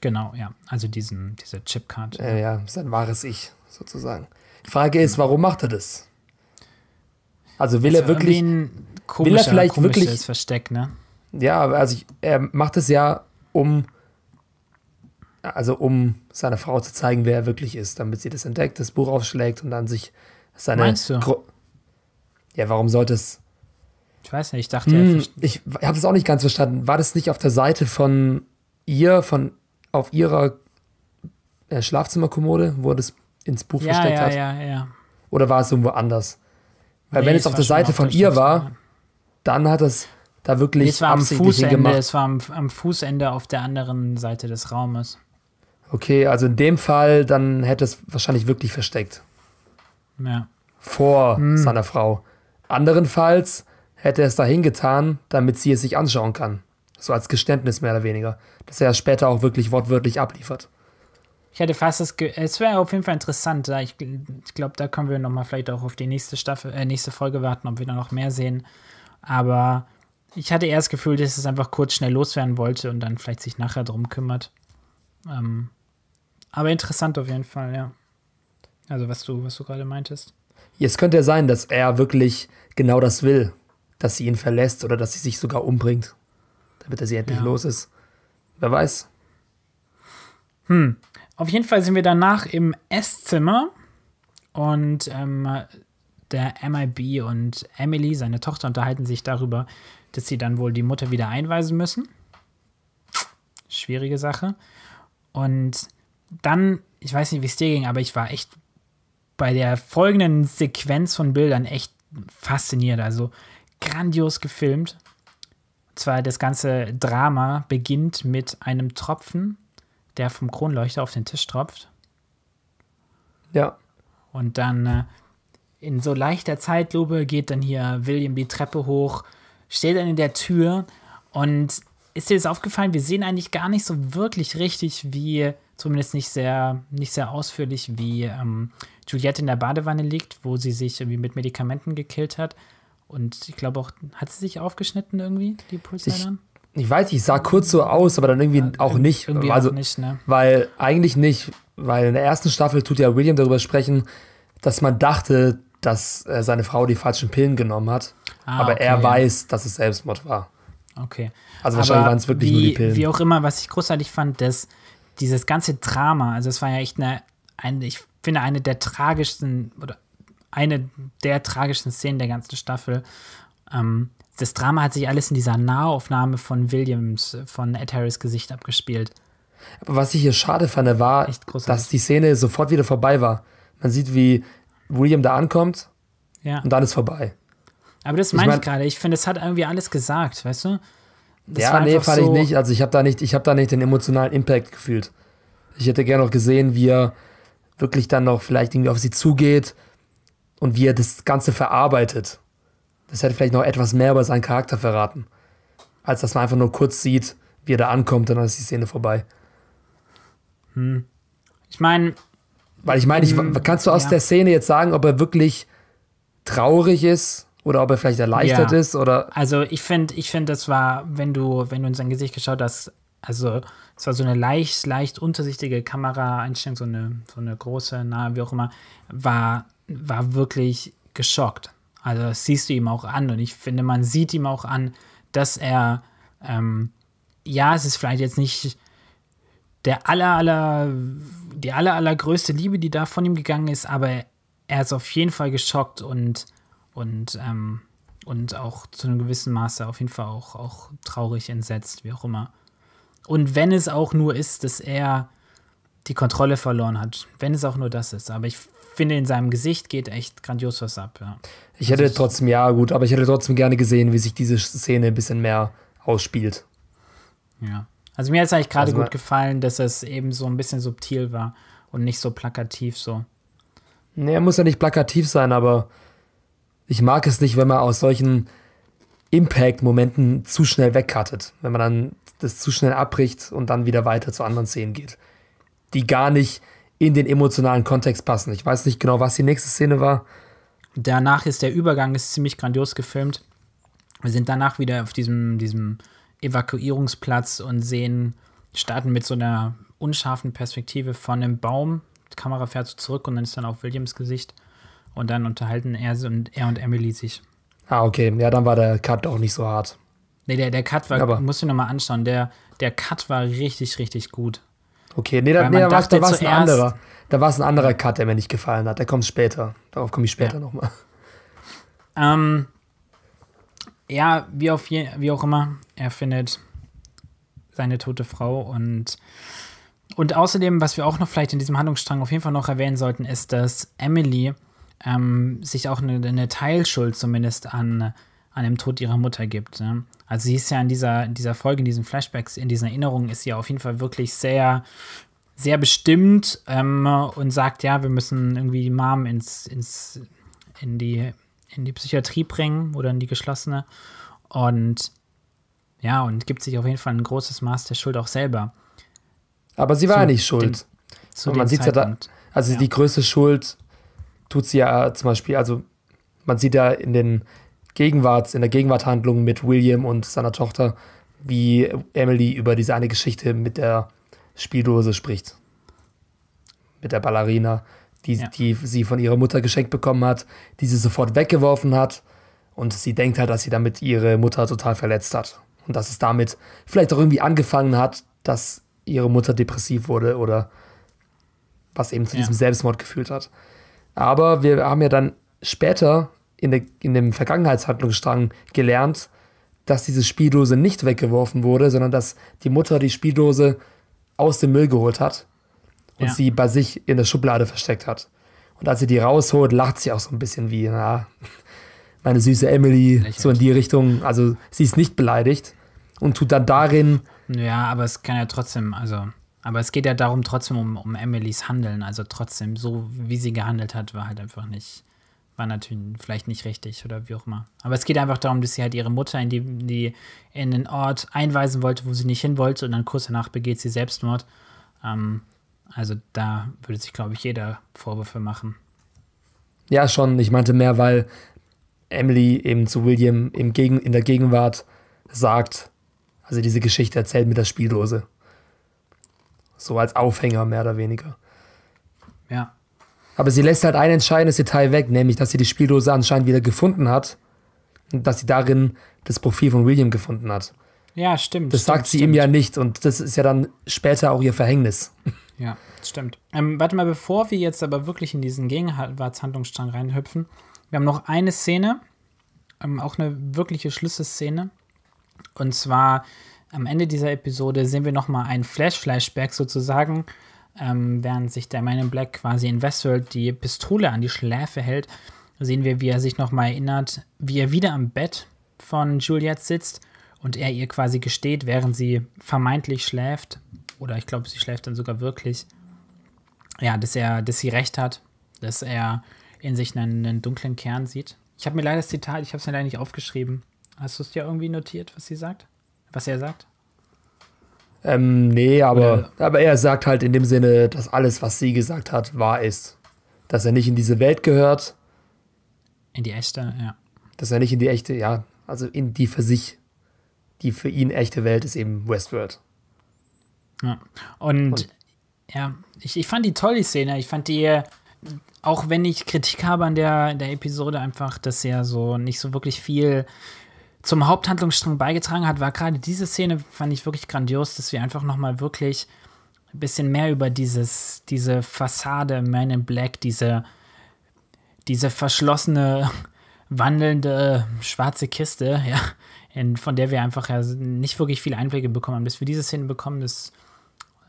Genau, ja. Also diesen, diese Chipkarte. Ja, ja, sein wahres Ich sozusagen. Die Frage ist, warum macht er das? Also will also er wirklich. Will er vielleicht wirklich. Versteck, ne? Ja, also ich, er macht es ja, um also um seiner Frau zu zeigen, wer er wirklich ist, damit sie das entdeckt, das Buch aufschlägt und dann sich seine. Meinst du? Gro ja, warum sollte es. Ich weiß nicht, ich dachte. Hm, ich habe es auch nicht ganz verstanden. War das nicht auf der Seite von ihr, von auf ihrer äh, Schlafzimmerkommode, wo er das ins Buch ja, versteckt ja, hat? Ja, ja, ja. Oder war es irgendwo anders? Weil nee, wenn es auf der Seite von ihr war, dann hat es da wirklich nee, es war am Fußende, gemacht. Es war am, am Fußende auf der anderen Seite des Raumes okay, also in dem Fall, dann hätte es wahrscheinlich wirklich versteckt. Ja. Vor hm. seiner Frau. Anderenfalls hätte er es dahin getan, damit sie es sich anschauen kann. So als Geständnis mehr oder weniger. Dass er es später auch wirklich wortwörtlich abliefert. Ich hätte fast das. Es wäre auf jeden Fall interessant. Da ich, ich glaube, da können wir nochmal vielleicht auch auf die nächste Staffel, äh, nächste Folge warten, ob wir da noch mehr sehen. Aber ich hatte eher das Gefühl, dass es einfach kurz schnell loswerden wollte und dann vielleicht sich nachher drum kümmert. Ähm, aber interessant auf jeden Fall, ja. Also was du, was du gerade meintest. Es könnte ja sein, dass er wirklich genau das will, dass sie ihn verlässt oder dass sie sich sogar umbringt, damit er sie endlich ja. los ist. Wer weiß. Hm. Auf jeden Fall sind wir danach im Esszimmer und ähm, der MIB und Emily, seine Tochter, unterhalten sich darüber, dass sie dann wohl die Mutter wieder einweisen müssen. Schwierige Sache. Und dann, ich weiß nicht, wie es dir ging, aber ich war echt bei der folgenden Sequenz von Bildern echt fasziniert. Also grandios gefilmt. Und zwar das ganze Drama beginnt mit einem Tropfen, der vom Kronleuchter auf den Tisch tropft. Ja. Und dann äh, in so leichter Zeitlupe geht dann hier William die Treppe hoch, steht dann in der Tür und ist dir das aufgefallen? Wir sehen eigentlich gar nicht so wirklich richtig, wie zumindest nicht sehr, nicht sehr ausführlich, wie ähm, Juliette in der Badewanne liegt, wo sie sich irgendwie mit Medikamenten gekillt hat. Und ich glaube auch, hat sie sich aufgeschnitten irgendwie, die Pulsadern? Ich, weiß, ich sah kurz so aus, aber dann irgendwie ja, auch nicht. Irgendwie also, auch nicht, ne? Weil eigentlich nicht, weil in der ersten Staffel tut ja William darüber sprechen, dass man dachte, dass äh, seine Frau die falschen Pillen genommen hat. Ah, aber okay, er ja. weiß, dass es Selbstmord war. Okay. Also wahrscheinlich waren es wirklich wie, nur die Pillen. Wie auch immer, was ich großartig fand, dass dieses ganze Drama, also es war ja echt eine, eine, ich finde, eine der tragischsten oder eine der tragischsten Szenen der ganzen Staffel. Ähm, das Drama hat sich alles in dieser Nahaufnahme von Williams, von Ed Harris Gesicht abgespielt. Aber was ich hier schade fand, war, dass die Szene sofort wieder vorbei war. Man sieht, wie William da ankommt ja. und dann ist vorbei. Aber das meine ich, mein, ich gerade. Ich finde, es hat irgendwie alles gesagt, weißt du? Das ja, nee, fand so ich nicht. Also ich habe da nicht, ich habe da nicht den emotionalen Impact gefühlt. Ich hätte gerne noch gesehen, wie er wirklich dann noch vielleicht irgendwie auf sie zugeht und wie er das Ganze verarbeitet. Das hätte vielleicht noch etwas mehr über seinen Charakter verraten, als dass man einfach nur kurz sieht, wie er da ankommt und dann ist die Szene vorbei. Hm. Ich meine, weil ich meine, ich, hm, kannst du aus ja. der Szene jetzt sagen, ob er wirklich traurig ist oder ob er vielleicht erleichtert ja. ist oder. Also ich finde, ich finde, das war, wenn du, wenn du in sein Gesicht geschaut hast, also es war so eine leicht, leicht untersichtige Kameraeinstellung, so eine, so eine große, nahe, wie auch immer, war, war wirklich geschockt. Also das siehst du ihm auch an. Und ich finde, man sieht ihm auch an, dass er, ähm, ja, es ist vielleicht jetzt nicht der aller, aller, die aller, allergrößte Liebe, die da von ihm gegangen ist, aber er ist auf jeden Fall geschockt und und, ähm, und auch zu einem gewissen Maße auf jeden Fall auch, auch traurig, entsetzt, wie auch immer. Und wenn es auch nur ist, dass er die Kontrolle verloren hat, wenn es auch nur das ist. Aber ich finde, in seinem Gesicht geht echt grandios was ab. Ja. Ich hätte also trotzdem, ja gut, aber ich hätte trotzdem gerne gesehen, wie sich diese Szene ein bisschen mehr ausspielt. Ja. Also mir hat es eigentlich gerade also, gut gefallen, dass es eben so ein bisschen subtil war und nicht so plakativ so. Nee, er muss ja nicht plakativ sein, aber ich mag es nicht, wenn man aus solchen Impact-Momenten zu schnell wegkartet, wenn man dann das zu schnell abbricht und dann wieder weiter zu anderen Szenen geht, die gar nicht in den emotionalen Kontext passen. Ich weiß nicht genau, was die nächste Szene war. Danach ist der Übergang ist ziemlich grandios gefilmt. Wir sind danach wieder auf diesem, diesem Evakuierungsplatz und sehen, starten mit so einer unscharfen Perspektive von einem Baum. Die Kamera fährt so zurück und dann ist dann auf Williams Gesicht und dann unterhalten er und, er und Emily sich. Ah, okay. Ja, dann war der Cut auch nicht so hart. Nee, der, der Cut war, Aber. musst du dir nochmal anschauen, der, der Cut war richtig, richtig gut. Okay, nee, da, nee, da war es ein anderer. Da war es ein anderer Cut, der mir nicht gefallen hat. Der kommt später. Darauf komme ich später ja. nochmal. Ähm, ja, wie, auf je, wie auch immer, er findet seine tote Frau und und außerdem, was wir auch noch vielleicht in diesem Handlungsstrang auf jeden Fall noch erwähnen sollten, ist, dass Emily ähm, sich auch eine, eine, Teilschuld zumindest an, an dem Tod ihrer Mutter gibt. Ne? Also sie ist ja in dieser, in dieser Folge, in diesen Flashbacks, in diesen Erinnerungen, ist sie ja auf jeden Fall wirklich sehr, sehr bestimmt ähm, und sagt, ja, wir müssen irgendwie die Mom ins, ins, in, die, in die Psychiatrie bringen oder in die geschlossene. Und ja, und gibt sich auf jeden Fall ein großes Maß der Schuld auch selber. Aber sie war zu nicht schuld. Dem, zu man sieht ja da, also ja. die größte Schuld tut sie ja zum Beispiel, also man sieht ja in den Gegenwarts, in der Gegenwarthandlung mit William und seiner Tochter, wie Emily über diese eine Geschichte mit der Spieldose spricht. Mit der Ballerina, die, ja. die sie von ihrer Mutter geschenkt bekommen hat, die sie sofort weggeworfen hat. Und sie denkt halt, dass sie damit ihre Mutter total verletzt hat. Und dass es damit vielleicht auch irgendwie angefangen hat, dass ihre Mutter depressiv wurde oder was eben zu ja. diesem Selbstmord geführt hat. Aber wir haben ja dann später in, de, in dem Vergangenheitshandlungsstrang gelernt, dass diese Spieldose nicht weggeworfen wurde, sondern dass die Mutter die Spieldose aus dem Müll geholt hat und ja. sie bei sich in der Schublade versteckt hat. Und als sie die rausholt, lacht sie auch so ein bisschen wie, na, meine süße Emily, Lächelt. so in die Richtung. Also sie ist nicht beleidigt und tut dann darin. Ja, aber es kann ja trotzdem, also aber es geht ja darum, trotzdem um, um Emilys Handeln. Also trotzdem, so wie sie gehandelt hat, war halt einfach nicht, war natürlich vielleicht nicht richtig oder wie auch immer. Aber es geht einfach darum, dass sie halt ihre Mutter in, die, die, in den Ort einweisen wollte, wo sie nicht hin wollte und dann kurz danach begeht sie Selbstmord. Ähm, also da würde sich, glaube ich, jeder Vorwürfe machen. Ja, schon. Ich meinte mehr, weil Emily eben zu William im Gegen in der Gegenwart sagt, also diese Geschichte erzählt mit der Spieldose. So als Aufhänger, mehr oder weniger. Ja. Aber sie lässt halt ein entscheidendes Detail weg, nämlich, dass sie die Spieldose anscheinend wieder gefunden hat und dass sie darin das Profil von William gefunden hat. Ja, stimmt. Das stimmt, sagt sie stimmt. ihm ja nicht und das ist ja dann später auch ihr Verhängnis. Ja, stimmt. Ähm, warte mal, bevor wir jetzt aber wirklich in diesen Gegenwartshandlungsstrang reinhüpfen, wir haben noch eine Szene, ähm, auch eine wirkliche Schlüsselszene. Und zwar am Ende dieser Episode sehen wir nochmal ein Flash-Flashback sozusagen, ähm, während sich der Man in Black quasi in Westworld die Pistole an die Schläfe hält, sehen wir, wie er sich nochmal erinnert, wie er wieder am Bett von Juliet sitzt und er ihr quasi gesteht, während sie vermeintlich schläft, oder ich glaube, sie schläft dann sogar wirklich, ja, dass er, dass sie recht hat, dass er in sich einen, einen dunklen Kern sieht. Ich habe mir leider das Zitat, ich habe es mir leider nicht aufgeschrieben. Hast du es dir irgendwie notiert, was sie sagt? was er sagt? Ähm, nee, aber, aber er sagt halt in dem Sinne, dass alles, was sie gesagt hat, wahr ist. Dass er nicht in diese Welt gehört. In die echte, ja. Dass er nicht in die echte, ja, also in die für sich, die für ihn echte Welt ist eben Westworld. Ja. Und, Und. ja, ich, ich fand die tolle Szene. Ich fand die, auch wenn ich Kritik habe an der, der Episode, einfach, dass er so nicht so wirklich viel zum Haupthandlungsstrang beigetragen hat, war gerade diese Szene, fand ich wirklich grandios, dass wir einfach nochmal wirklich ein bisschen mehr über dieses, diese Fassade Man in Black, diese, diese verschlossene, wandelnde schwarze Kiste, ja, in, von der wir einfach ja nicht wirklich viele Einblicke bekommen haben. Dass wir diese Szene bekommen, das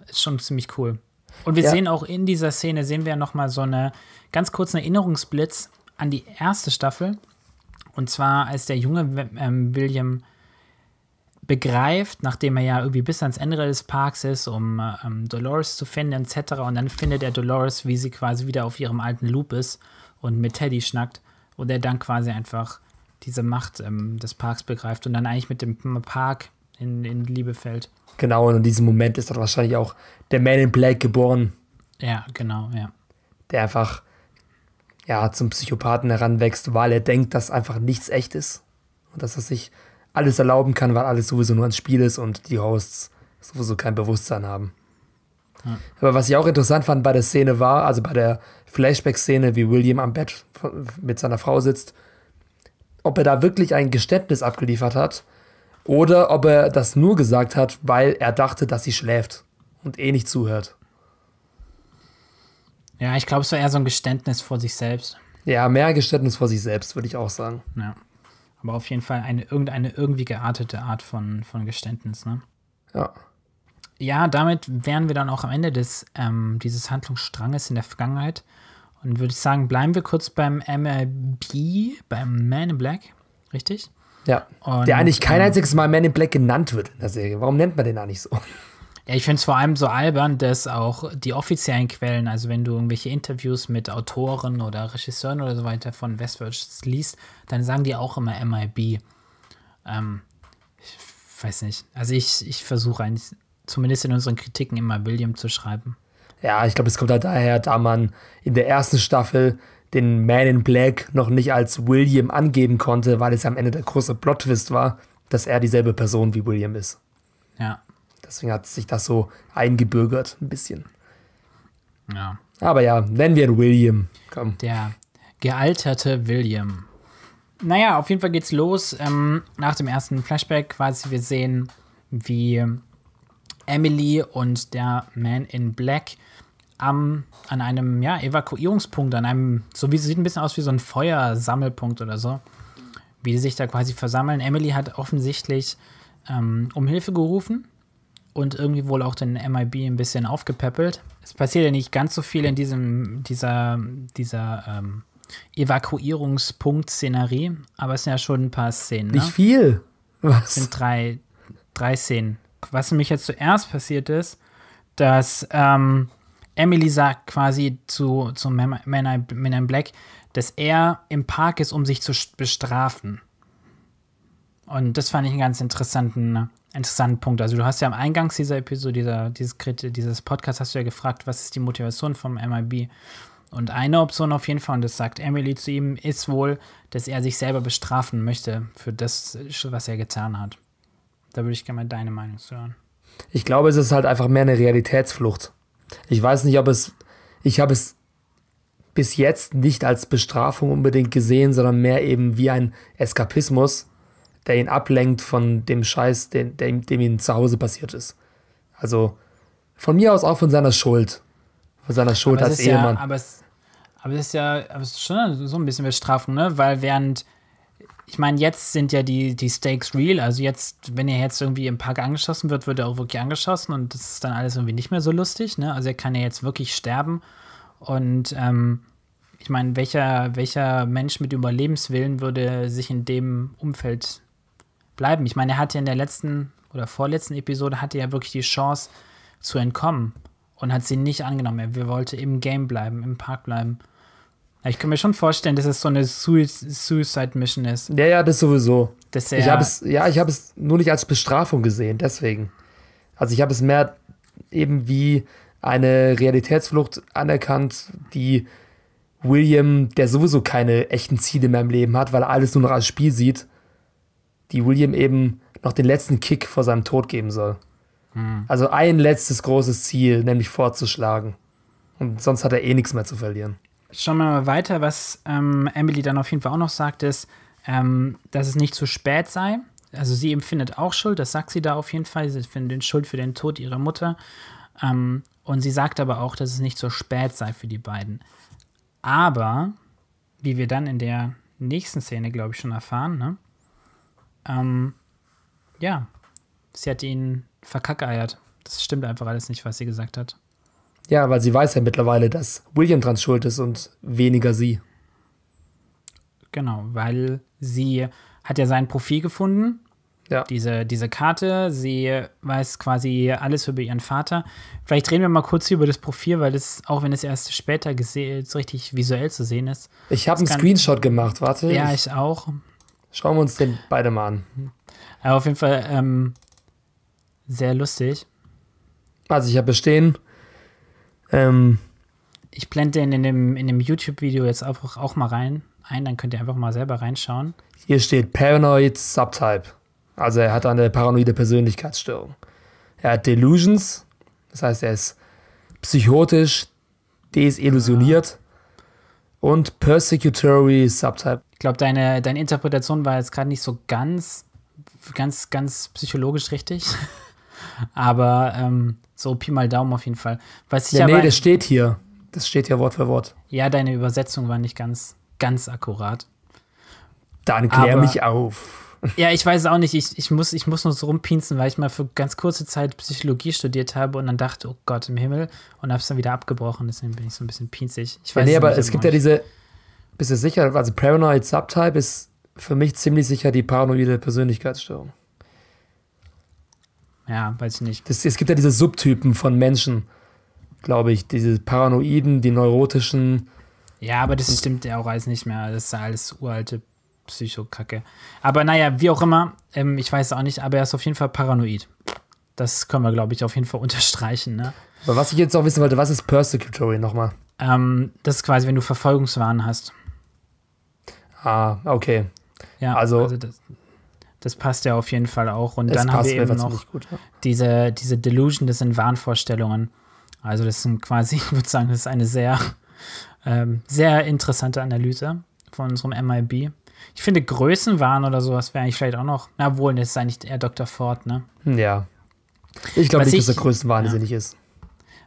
ist schon ziemlich cool. Und wir ja. sehen auch in dieser Szene, sehen wir ja nochmal so eine ganz kurzen Erinnerungsblitz an die erste Staffel und zwar, als der junge ähm, William begreift, nachdem er ja irgendwie bis ans Ende des Parks ist, um ähm, Dolores zu finden, etc. Und dann findet er Dolores, wie sie quasi wieder auf ihrem alten Loop ist und mit Teddy schnackt. Und er dann quasi einfach diese Macht ähm, des Parks begreift und dann eigentlich mit dem Park in, in Liebe fällt. Genau, und in diesem Moment ist dann wahrscheinlich auch der Man in Black geboren. Ja, genau, ja. Der einfach ja, zum Psychopathen heranwächst, weil er denkt, dass einfach nichts echt ist und dass er sich alles erlauben kann, weil alles sowieso nur ein Spiel ist und die Hosts sowieso kein Bewusstsein haben. Ja. Aber was ich auch interessant fand bei der Szene war, also bei der Flashback-Szene, wie William am Bett mit seiner Frau sitzt, ob er da wirklich ein Geständnis abgeliefert hat oder ob er das nur gesagt hat, weil er dachte, dass sie schläft und eh nicht zuhört. Ja, ich glaube, es war eher so ein Geständnis vor sich selbst. Ja, mehr Geständnis vor sich selbst, würde ich auch sagen. Ja. Aber auf jeden Fall eine irgendeine irgendwie geartete Art von, von Geständnis, ne? Ja. Ja, damit wären wir dann auch am Ende des, ähm, dieses Handlungsstranges in der Vergangenheit. Und würde ich sagen, bleiben wir kurz beim MLB, beim Man in Black, richtig? Ja. Und, der eigentlich kein ähm, einziges Mal Man in Black genannt wird in der Serie. Warum nennt man den eigentlich so? Ja, ich finde es vor allem so albern, dass auch die offiziellen Quellen, also wenn du irgendwelche Interviews mit Autoren oder Regisseuren oder so weiter von Westworld liest, dann sagen die auch immer MIB. Ähm, ich weiß nicht. Also ich, ich versuche eigentlich, zumindest in unseren Kritiken immer William zu schreiben. Ja, ich glaube, es kommt halt daher, da man in der ersten Staffel den Man in Black noch nicht als William angeben konnte, weil es am Ende der große Plot-Twist war, dass er dieselbe Person wie William ist. Ja. Deswegen hat sich das so eingebürgert, ein bisschen. Ja. Aber ja, nennen wir ihn William. Komm. Der gealterte William. Naja, auf jeden Fall geht's los. Ähm, nach dem ersten Flashback quasi, wir sehen, wie Emily und der Man in Black am, an einem ja, Evakuierungspunkt, an einem, so wie sieht ein bisschen aus wie so ein Feuersammelpunkt oder so, wie die sich da quasi versammeln. Emily hat offensichtlich ähm, um Hilfe gerufen und irgendwie wohl auch den MIB ein bisschen aufgepäppelt. Es passiert ja nicht ganz so viel in diesem, dieser, dieser ähm, Evakuierungspunkt-Szenerie, aber es sind ja schon ein paar Szenen. Ne? Nicht viel. Was? Es sind drei, drei Szenen. Was nämlich jetzt zuerst passiert ist, dass ähm, Emily sagt quasi zu, zu Man, Man, in Black, dass er im Park ist, um sich zu bestrafen. Und das fand ich einen ganz interessanten interessanten Punkt. Also du hast ja am Eingangs dieser Episode, dieser, dieses, dieses Podcast hast du ja gefragt, was ist die Motivation vom MIB? Und eine Option auf jeden Fall, und das sagt Emily zu ihm, ist wohl, dass er sich selber bestrafen möchte für das, was er getan hat. Da würde ich gerne mal deine Meinung zu hören. Ich glaube, es ist halt einfach mehr eine Realitätsflucht. Ich weiß nicht, ob es, ich habe es bis jetzt nicht als Bestrafung unbedingt gesehen, sondern mehr eben wie ein Eskapismus, der ihn ablenkt von dem Scheiß, den, dem, dem ihm zu Hause passiert ist. Also von mir aus auch von seiner Schuld. Von seiner Schuld als Ehemann. Ja, aber, es, aber es ist ja aber es ist schon so ein bisschen Bestrafung, ne? Weil während, ich meine, jetzt sind ja die, die Stakes real. Also jetzt, wenn er jetzt irgendwie im Park angeschossen wird, wird er auch wirklich angeschossen und das ist dann alles irgendwie nicht mehr so lustig, ne? Also er kann ja jetzt wirklich sterben. Und ähm, ich meine, welcher, welcher Mensch mit Überlebenswillen würde sich in dem Umfeld bleiben. Ich meine, er hatte in der letzten oder vorletzten Episode hatte ja wirklich die Chance zu entkommen und hat sie nicht angenommen. Er wollte im Game bleiben, im Park bleiben. Ich kann mir schon vorstellen, dass es so eine Suicide-Mission ist. Ja, ja, das sowieso. Dass er ich es, ja, ich habe es nur nicht als Bestrafung gesehen, deswegen. Also ich habe es mehr eben wie eine Realitätsflucht anerkannt, die William, der sowieso keine echten Ziele mehr im Leben hat, weil er alles nur noch als Spiel sieht, die William eben noch den letzten Kick vor seinem Tod geben soll. Mhm. Also ein letztes großes Ziel, nämlich vorzuschlagen. Und sonst hat er eh nichts mehr zu verlieren. Schauen wir mal weiter, was ähm, Emily dann auf jeden Fall auch noch sagt, ist, ähm, dass es nicht zu spät sei. Also sie empfindet auch Schuld, das sagt sie da auf jeden Fall. Sie empfindet Schuld für den Tod ihrer Mutter. Ähm, und sie sagt aber auch, dass es nicht zu spät sei für die beiden. Aber, wie wir dann in der nächsten Szene, glaube ich, schon erfahren, ne, ähm, ja, sie hat ihn verkackeiert. Das stimmt einfach alles nicht, was sie gesagt hat. Ja, weil sie weiß ja mittlerweile, dass William dran schuld ist und weniger sie. Genau, weil sie hat ja sein Profil gefunden, ja. diese, diese Karte, sie weiß quasi alles über ihren Vater. Vielleicht reden wir mal kurz über das Profil, weil das, auch wenn es erst später so richtig visuell zu sehen ist. Ich habe einen Screenshot gemacht, warte. Ja, ich, ich auch. Schauen wir uns den beide mal an. Aber auf jeden Fall ähm, sehr lustig. Also ich habe bestehen. Ähm, ich blende den in dem, in dem YouTube-Video jetzt auch, auch mal rein ein, dann könnt ihr einfach mal selber reinschauen. Hier steht Paranoid Subtype. Also er hat eine paranoide Persönlichkeitsstörung. Er hat Delusions, das heißt, er ist psychotisch, desillusioniert ja. Ah. und Persecutory Subtype. Ich glaube, deine, deine Interpretation war jetzt gerade nicht so ganz, ganz, ganz psychologisch richtig. aber ähm, so Pi mal Daumen auf jeden Fall. Was ich ja, nee, das steht hier. Das steht hier Wort für Wort. Ja, deine Übersetzung war nicht ganz, ganz akkurat. Dann klär aber, mich auf. Ja, ich weiß auch nicht. Ich, ich, muss, ich muss nur so rumpinzen, weil ich mal für ganz kurze Zeit Psychologie studiert habe und dann dachte, oh Gott im Himmel, und habe es dann wieder abgebrochen. Deswegen bin ich so ein bisschen pinzig. Ich weiß ja, nee, aber es gibt ja genau. diese, bist du sicher, also Paranoid Subtype ist für mich ziemlich sicher die paranoide Persönlichkeitsstörung. Ja, weiß ich nicht. Das, es gibt ja diese Subtypen von Menschen, glaube ich. Diese Paranoiden, die neurotischen. Ja, aber das stimmt ja auch alles nicht mehr. Das ist alles uralte Psychokacke. Aber naja, wie auch immer, ähm, ich weiß auch nicht, aber er ist auf jeden Fall paranoid. Das können wir, glaube ich, auf jeden Fall unterstreichen. Ne? Aber was ich jetzt auch wissen wollte, was ist Persecutory nochmal? Ähm, das ist quasi, wenn du Verfolgungswahn hast. Ah, okay. Ja, also, also das, das, passt ja auf jeden Fall auch. Und dann haben wir eben noch gut, ja. diese, diese Delusion, das sind Wahnvorstellungen. Also das sind quasi, ich würde sagen, das ist eine sehr, ähm, sehr interessante Analyse von unserem MIB. Ich finde Größenwahn oder sowas wäre eigentlich vielleicht auch noch, na wohl, das ist eigentlich eher Dr. Ford, ne? Ja. Ich glaube nicht, ich, dass er Größenwahnsinnig ja. ist.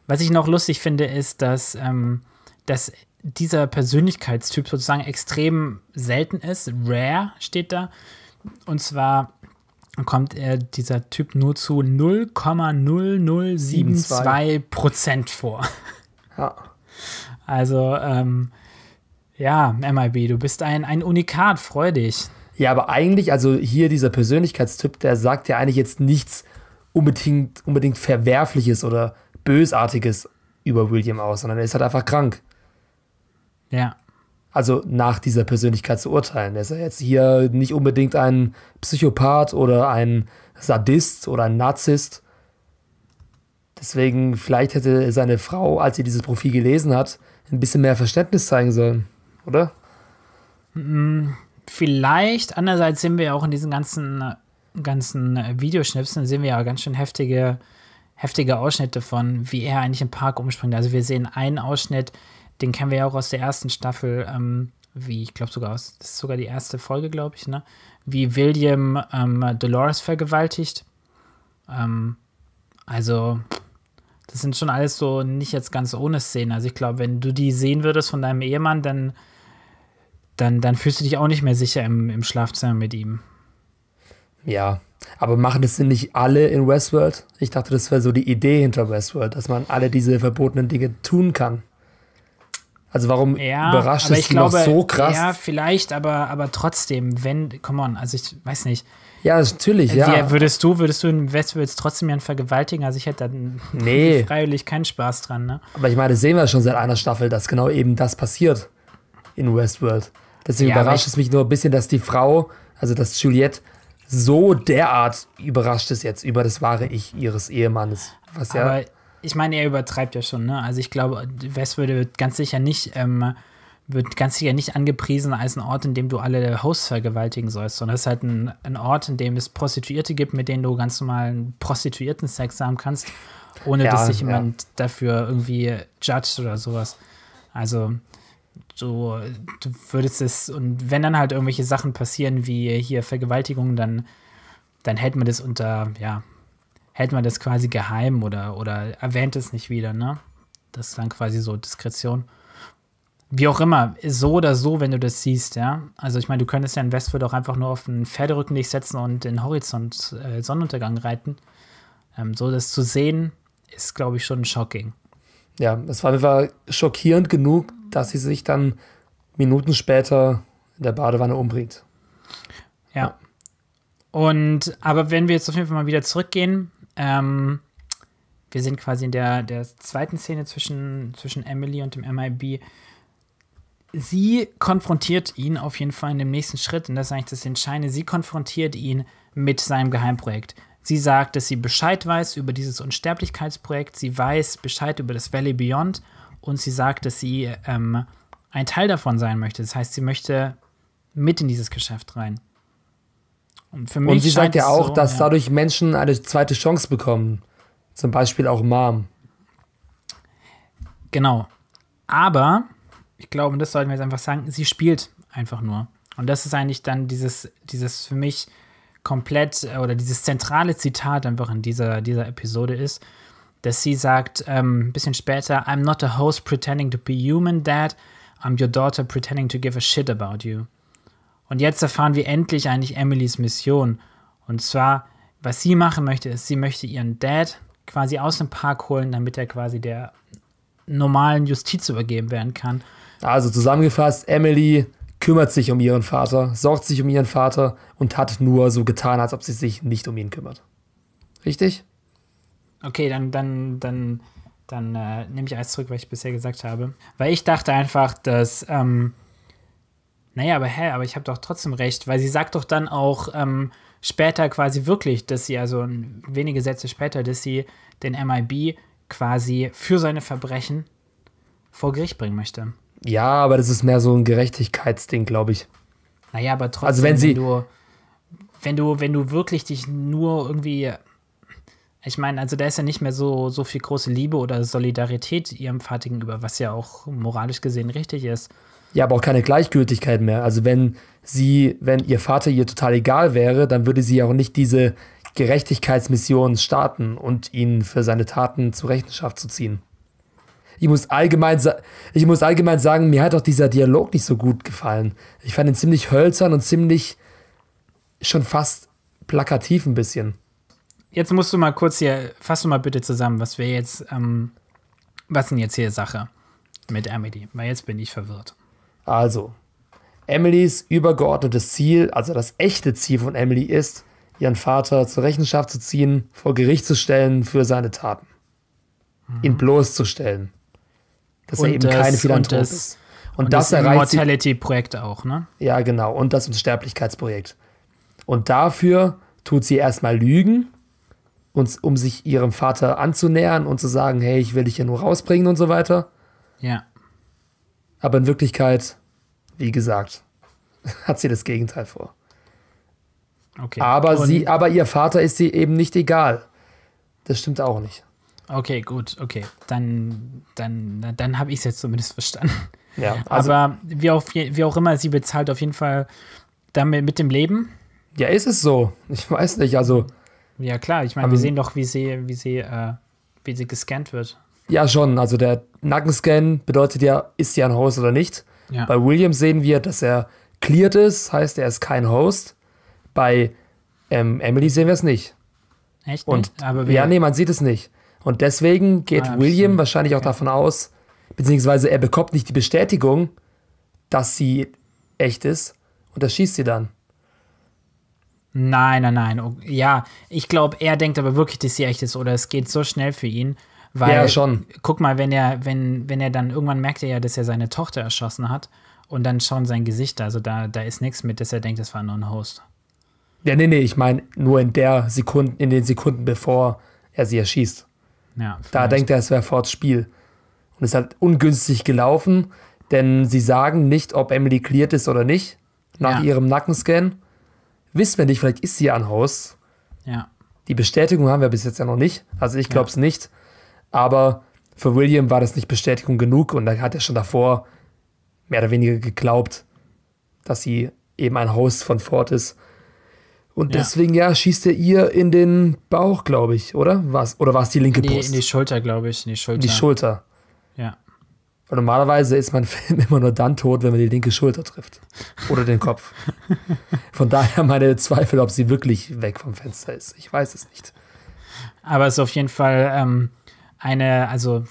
Was ich noch lustig finde, ist, dass, ähm, dass dieser Persönlichkeitstyp sozusagen extrem selten ist. Rare steht da. Und zwar kommt er, dieser Typ nur zu 0,0072 Prozent vor. Ja. Also, ähm, ja, MIB, du bist ein, ein Unikat, freu dich. Ja, aber eigentlich, also hier dieser Persönlichkeitstyp, der sagt ja eigentlich jetzt nichts unbedingt, unbedingt Verwerfliches oder Bösartiges über William aus, sondern er ist halt einfach krank. Ja. Also nach dieser Persönlichkeit zu urteilen. Er ist ja jetzt hier nicht unbedingt ein Psychopath oder ein Sadist oder ein Narzisst. Deswegen, vielleicht hätte seine Frau, als sie dieses Profil gelesen hat, ein bisschen mehr Verständnis zeigen sollen, oder? Mm, vielleicht. Andererseits sehen wir ja auch in diesen ganzen, ganzen Videoschnipseln, sehen wir ja ganz schön heftige, heftige Ausschnitte von, wie er eigentlich im Park umspringt. Also wir sehen einen Ausschnitt, den kennen wir ja auch aus der ersten Staffel, ähm, wie, ich glaube sogar aus, das ist sogar die erste Folge, glaube ich, ne? Wie William ähm, Dolores vergewaltigt. Ähm, also, das sind schon alles so nicht jetzt ganz ohne Szenen. Also ich glaube, wenn du die sehen würdest von deinem Ehemann, dann, dann, dann fühlst du dich auch nicht mehr sicher im, im Schlafzimmer mit ihm. Ja, aber machen das denn nicht alle in Westworld? Ich dachte, das wäre so die Idee hinter Westworld, dass man alle diese verbotenen Dinge tun kann. Also warum ja, überrascht es noch so krass? Ja, vielleicht, aber, aber trotzdem, wenn, come on, also ich weiß nicht. Ja, natürlich, ja. ja würdest du, würdest du in Westworlds trotzdem jemanden vergewaltigen? Also ich hätte da nee. freiwillig keinen Spaß dran, ne? Aber ich meine, das sehen wir schon seit einer Staffel, dass genau eben das passiert in Westworld. Deswegen ja, überrascht es mich nur ein bisschen, dass die Frau, also dass Juliette so derart überrascht ist jetzt über das wahre Ich ihres Ehemannes. Was aber ja ich meine, er übertreibt ja schon, ne? Also ich glaube, Westwürde wird ganz sicher nicht, ähm, wird ganz sicher nicht angepriesen als ein Ort, in dem du alle Hosts vergewaltigen sollst, sondern es ist halt ein, ein Ort, in dem es Prostituierte gibt, mit denen du ganz normalen Prostituierten-Sex haben kannst, ohne ja, dass sich jemand ja. dafür irgendwie judgt oder sowas. Also du, du würdest es, und wenn dann halt irgendwelche Sachen passieren, wie hier Vergewaltigung, dann, dann hält man das unter, ja, hält man das quasi geheim oder, oder erwähnt es nicht wieder, ne? Das ist dann quasi so Diskretion. Wie auch immer, so oder so, wenn du das siehst, ja. Also ich meine, du könntest ja in Westwood auch einfach nur auf den Pferderücken dich setzen und den Horizont äh, Sonnenuntergang reiten. Ähm, so das zu sehen, ist, glaube ich, schon shocking. Ja, es war, war schockierend genug, dass sie sich dann Minuten später in der Badewanne umbringt. Ja. ja. Und aber wenn wir jetzt auf jeden Fall mal wieder zurückgehen ähm, wir sind quasi in der, der zweiten Szene zwischen, zwischen Emily und dem MIB. Sie konfrontiert ihn auf jeden Fall in dem nächsten Schritt, und das ist eigentlich das Entscheidende, sie konfrontiert ihn mit seinem Geheimprojekt. Sie sagt, dass sie Bescheid weiß über dieses Unsterblichkeitsprojekt, sie weiß Bescheid über das Valley Beyond und sie sagt, dass sie ähm, ein Teil davon sein möchte. Das heißt, sie möchte mit in dieses Geschäft rein. Und, für mich und sie sagt ja auch, so, dass ja. dadurch Menschen eine zweite Chance bekommen. Zum Beispiel auch Mom. Genau. Aber, ich glaube, das sollten wir jetzt einfach sagen, sie spielt einfach nur. Und das ist eigentlich dann dieses, dieses für mich komplett äh, oder dieses zentrale Zitat einfach in dieser, dieser Episode ist, dass sie sagt, ähm, ein bisschen später, I'm not a host pretending to be human, Dad. I'm your daughter pretending to give a shit about you. Und jetzt erfahren wir endlich eigentlich Emilys Mission. Und zwar, was sie machen möchte, ist, sie möchte ihren Dad quasi aus dem Park holen, damit er quasi der normalen Justiz übergeben werden kann. Also zusammengefasst, Emily kümmert sich um ihren Vater, sorgt sich um ihren Vater und hat nur so getan, als ob sie sich nicht um ihn kümmert. Richtig? Okay, dann, dann, dann, dann äh, nehme ich alles zurück, was ich bisher gesagt habe. Weil ich dachte einfach, dass ähm, naja, aber hä, aber ich habe doch trotzdem recht, weil sie sagt doch dann auch ähm, später quasi wirklich, dass sie, also wenige Sätze später, dass sie den MIB quasi für seine Verbrechen vor Gericht bringen möchte. Ja, aber das ist mehr so ein Gerechtigkeitsding, glaube ich. Naja, aber trotzdem, also wenn, sie wenn du, wenn du, wenn du wirklich dich nur irgendwie ich meine, also da ist ja nicht mehr so, so viel große Liebe oder Solidarität ihrem Vater gegenüber, was ja auch moralisch gesehen richtig ist ja aber auch keine Gleichgültigkeit mehr. Also wenn sie, wenn ihr Vater ihr total egal wäre, dann würde sie auch nicht diese Gerechtigkeitsmission starten und ihn für seine Taten zur Rechenschaft zu ziehen. Ich muss, allgemein, ich muss allgemein sagen, mir hat auch dieser Dialog nicht so gut gefallen. Ich fand ihn ziemlich hölzern und ziemlich schon fast plakativ ein bisschen. Jetzt musst du mal kurz hier, fass du mal bitte zusammen, was wäre jetzt, ähm, was denn jetzt hier Sache mit Amity? Weil jetzt bin ich verwirrt. Also, Emilys übergeordnetes Ziel, also das echte Ziel von Emily ist, ihren Vater zur Rechenschaft zu ziehen, vor Gericht zu stellen für seine Taten. Mhm. Ihn bloßzustellen. Dass und er eben das, keine Philanthrop und das, ist. Und, und das, das erreicht. Immortality-Projekt auch, ne? Ja, genau. Und das Unsterblichkeitsprojekt. Und dafür tut sie erstmal Lügen, uns, um sich ihrem Vater anzunähern und zu sagen, hey, ich will dich ja nur rausbringen und so weiter. Ja. Aber in Wirklichkeit wie gesagt, hat sie das Gegenteil vor. Okay. Aber, sie, aber ihr Vater ist sie eben nicht egal. Das stimmt auch nicht. Okay, gut, okay. Dann, dann, dann habe ich es jetzt zumindest verstanden. Ja, also aber wie auch, wie auch immer, sie bezahlt auf jeden Fall damit mit dem Leben. Ja, ist es so. Ich weiß nicht, also. Ja, klar, ich meine, wir ähm, sehen doch, wie sie, wie sie, äh, wie sie gescannt wird. Ja, schon. Also der Nackenscan bedeutet ja, ist sie ein Haus oder nicht. Ja. Bei William sehen wir, dass er cleared ist, heißt, er ist kein Host. Bei ähm, Emily sehen wir es nicht. Echt? Und, nicht? Aber ja, nee, man sieht es nicht. Und deswegen geht ah, William wahrscheinlich okay. auch davon aus, beziehungsweise er bekommt nicht die Bestätigung, dass sie echt ist und das schießt sie dann. Nein, nein, nein. Oh, ja, ich glaube, er denkt aber wirklich, dass sie echt ist oder es geht so schnell für ihn, weil, ja, schon. Guck mal, wenn er, wenn, wenn er dann irgendwann merkt er ja, dass er seine Tochter erschossen hat und dann schauen sein Gesicht, also da, da ist nichts mit, dass er denkt, das war nur ein Host. Ja, nee, nee, ich meine nur in der Sekunde, in den Sekunden, bevor er sie erschießt. Ja, da denkt er, es wäre forts Spiel. Und es hat ungünstig gelaufen, denn sie sagen nicht, ob Emily cleared ist oder nicht, nach ja. ihrem Nackenscan. Wissen wir nicht, vielleicht ist sie an Host. Ja. Die Bestätigung haben wir bis jetzt ja noch nicht. Also ich glaube es ja. nicht. Aber für William war das nicht Bestätigung genug und da hat er schon davor mehr oder weniger geglaubt, dass sie eben ein Host von Ford ist. Und ja. deswegen, ja, schießt er ihr in den Bauch, glaube ich, oder? War's, oder war es die linke Brust? Nee, in die Schulter, glaube ich. In die Schulter. In die Schulter. Ja. Weil normalerweise ist man immer nur dann tot, wenn man die linke Schulter trifft. Oder den Kopf. Von daher meine Zweifel, ob sie wirklich weg vom Fenster ist. Ich weiß es nicht. Aber es ist auf jeden Fall. Ähm eine, also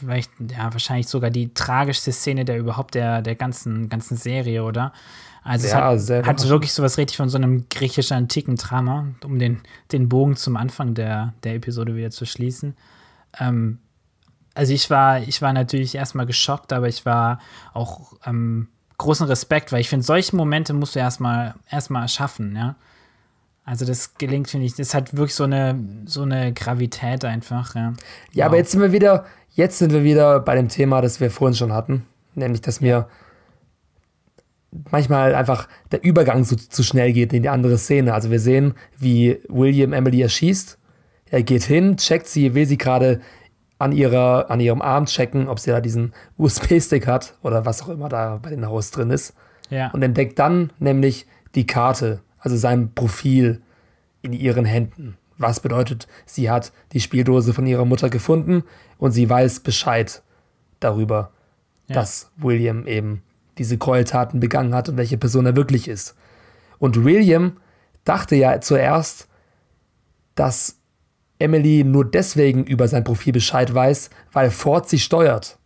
vielleicht, ja, wahrscheinlich sogar die tragischste Szene der überhaupt der, der ganzen, ganzen Serie, oder? Also ja, es hat, hat wirklich sowas richtig von so einem griechisch antiken Drama, um den, den Bogen zum Anfang der, der Episode wieder zu schließen. Ähm, also ich war, ich war natürlich erstmal geschockt, aber ich war auch ähm, großen Respekt, weil ich finde, solche Momente musst du erstmal erstmal erschaffen, ja. Also das gelingt, finde ich, das hat wirklich so eine, so eine Gravität einfach. Ja, ja wow. aber jetzt sind wir wieder, jetzt sind wir wieder bei dem Thema, das wir vorhin schon hatten, nämlich, dass mir manchmal einfach der Übergang so zu schnell geht in die andere Szene. Also wir sehen, wie William Emily erschießt. Er geht hin, checkt sie, will sie gerade an, an ihrem Arm checken, ob sie da diesen USB-Stick hat oder was auch immer da bei den Haus drin ist. Ja. Und entdeckt dann nämlich die Karte, also sein Profil, in ihren Händen. Was bedeutet, sie hat die Spieldose von ihrer Mutter gefunden und sie weiß Bescheid darüber, ja. dass William eben diese Gräueltaten begangen hat und welche Person er wirklich ist. Und William dachte ja zuerst, dass Emily nur deswegen über sein Profil Bescheid weiß, weil Ford sie steuert.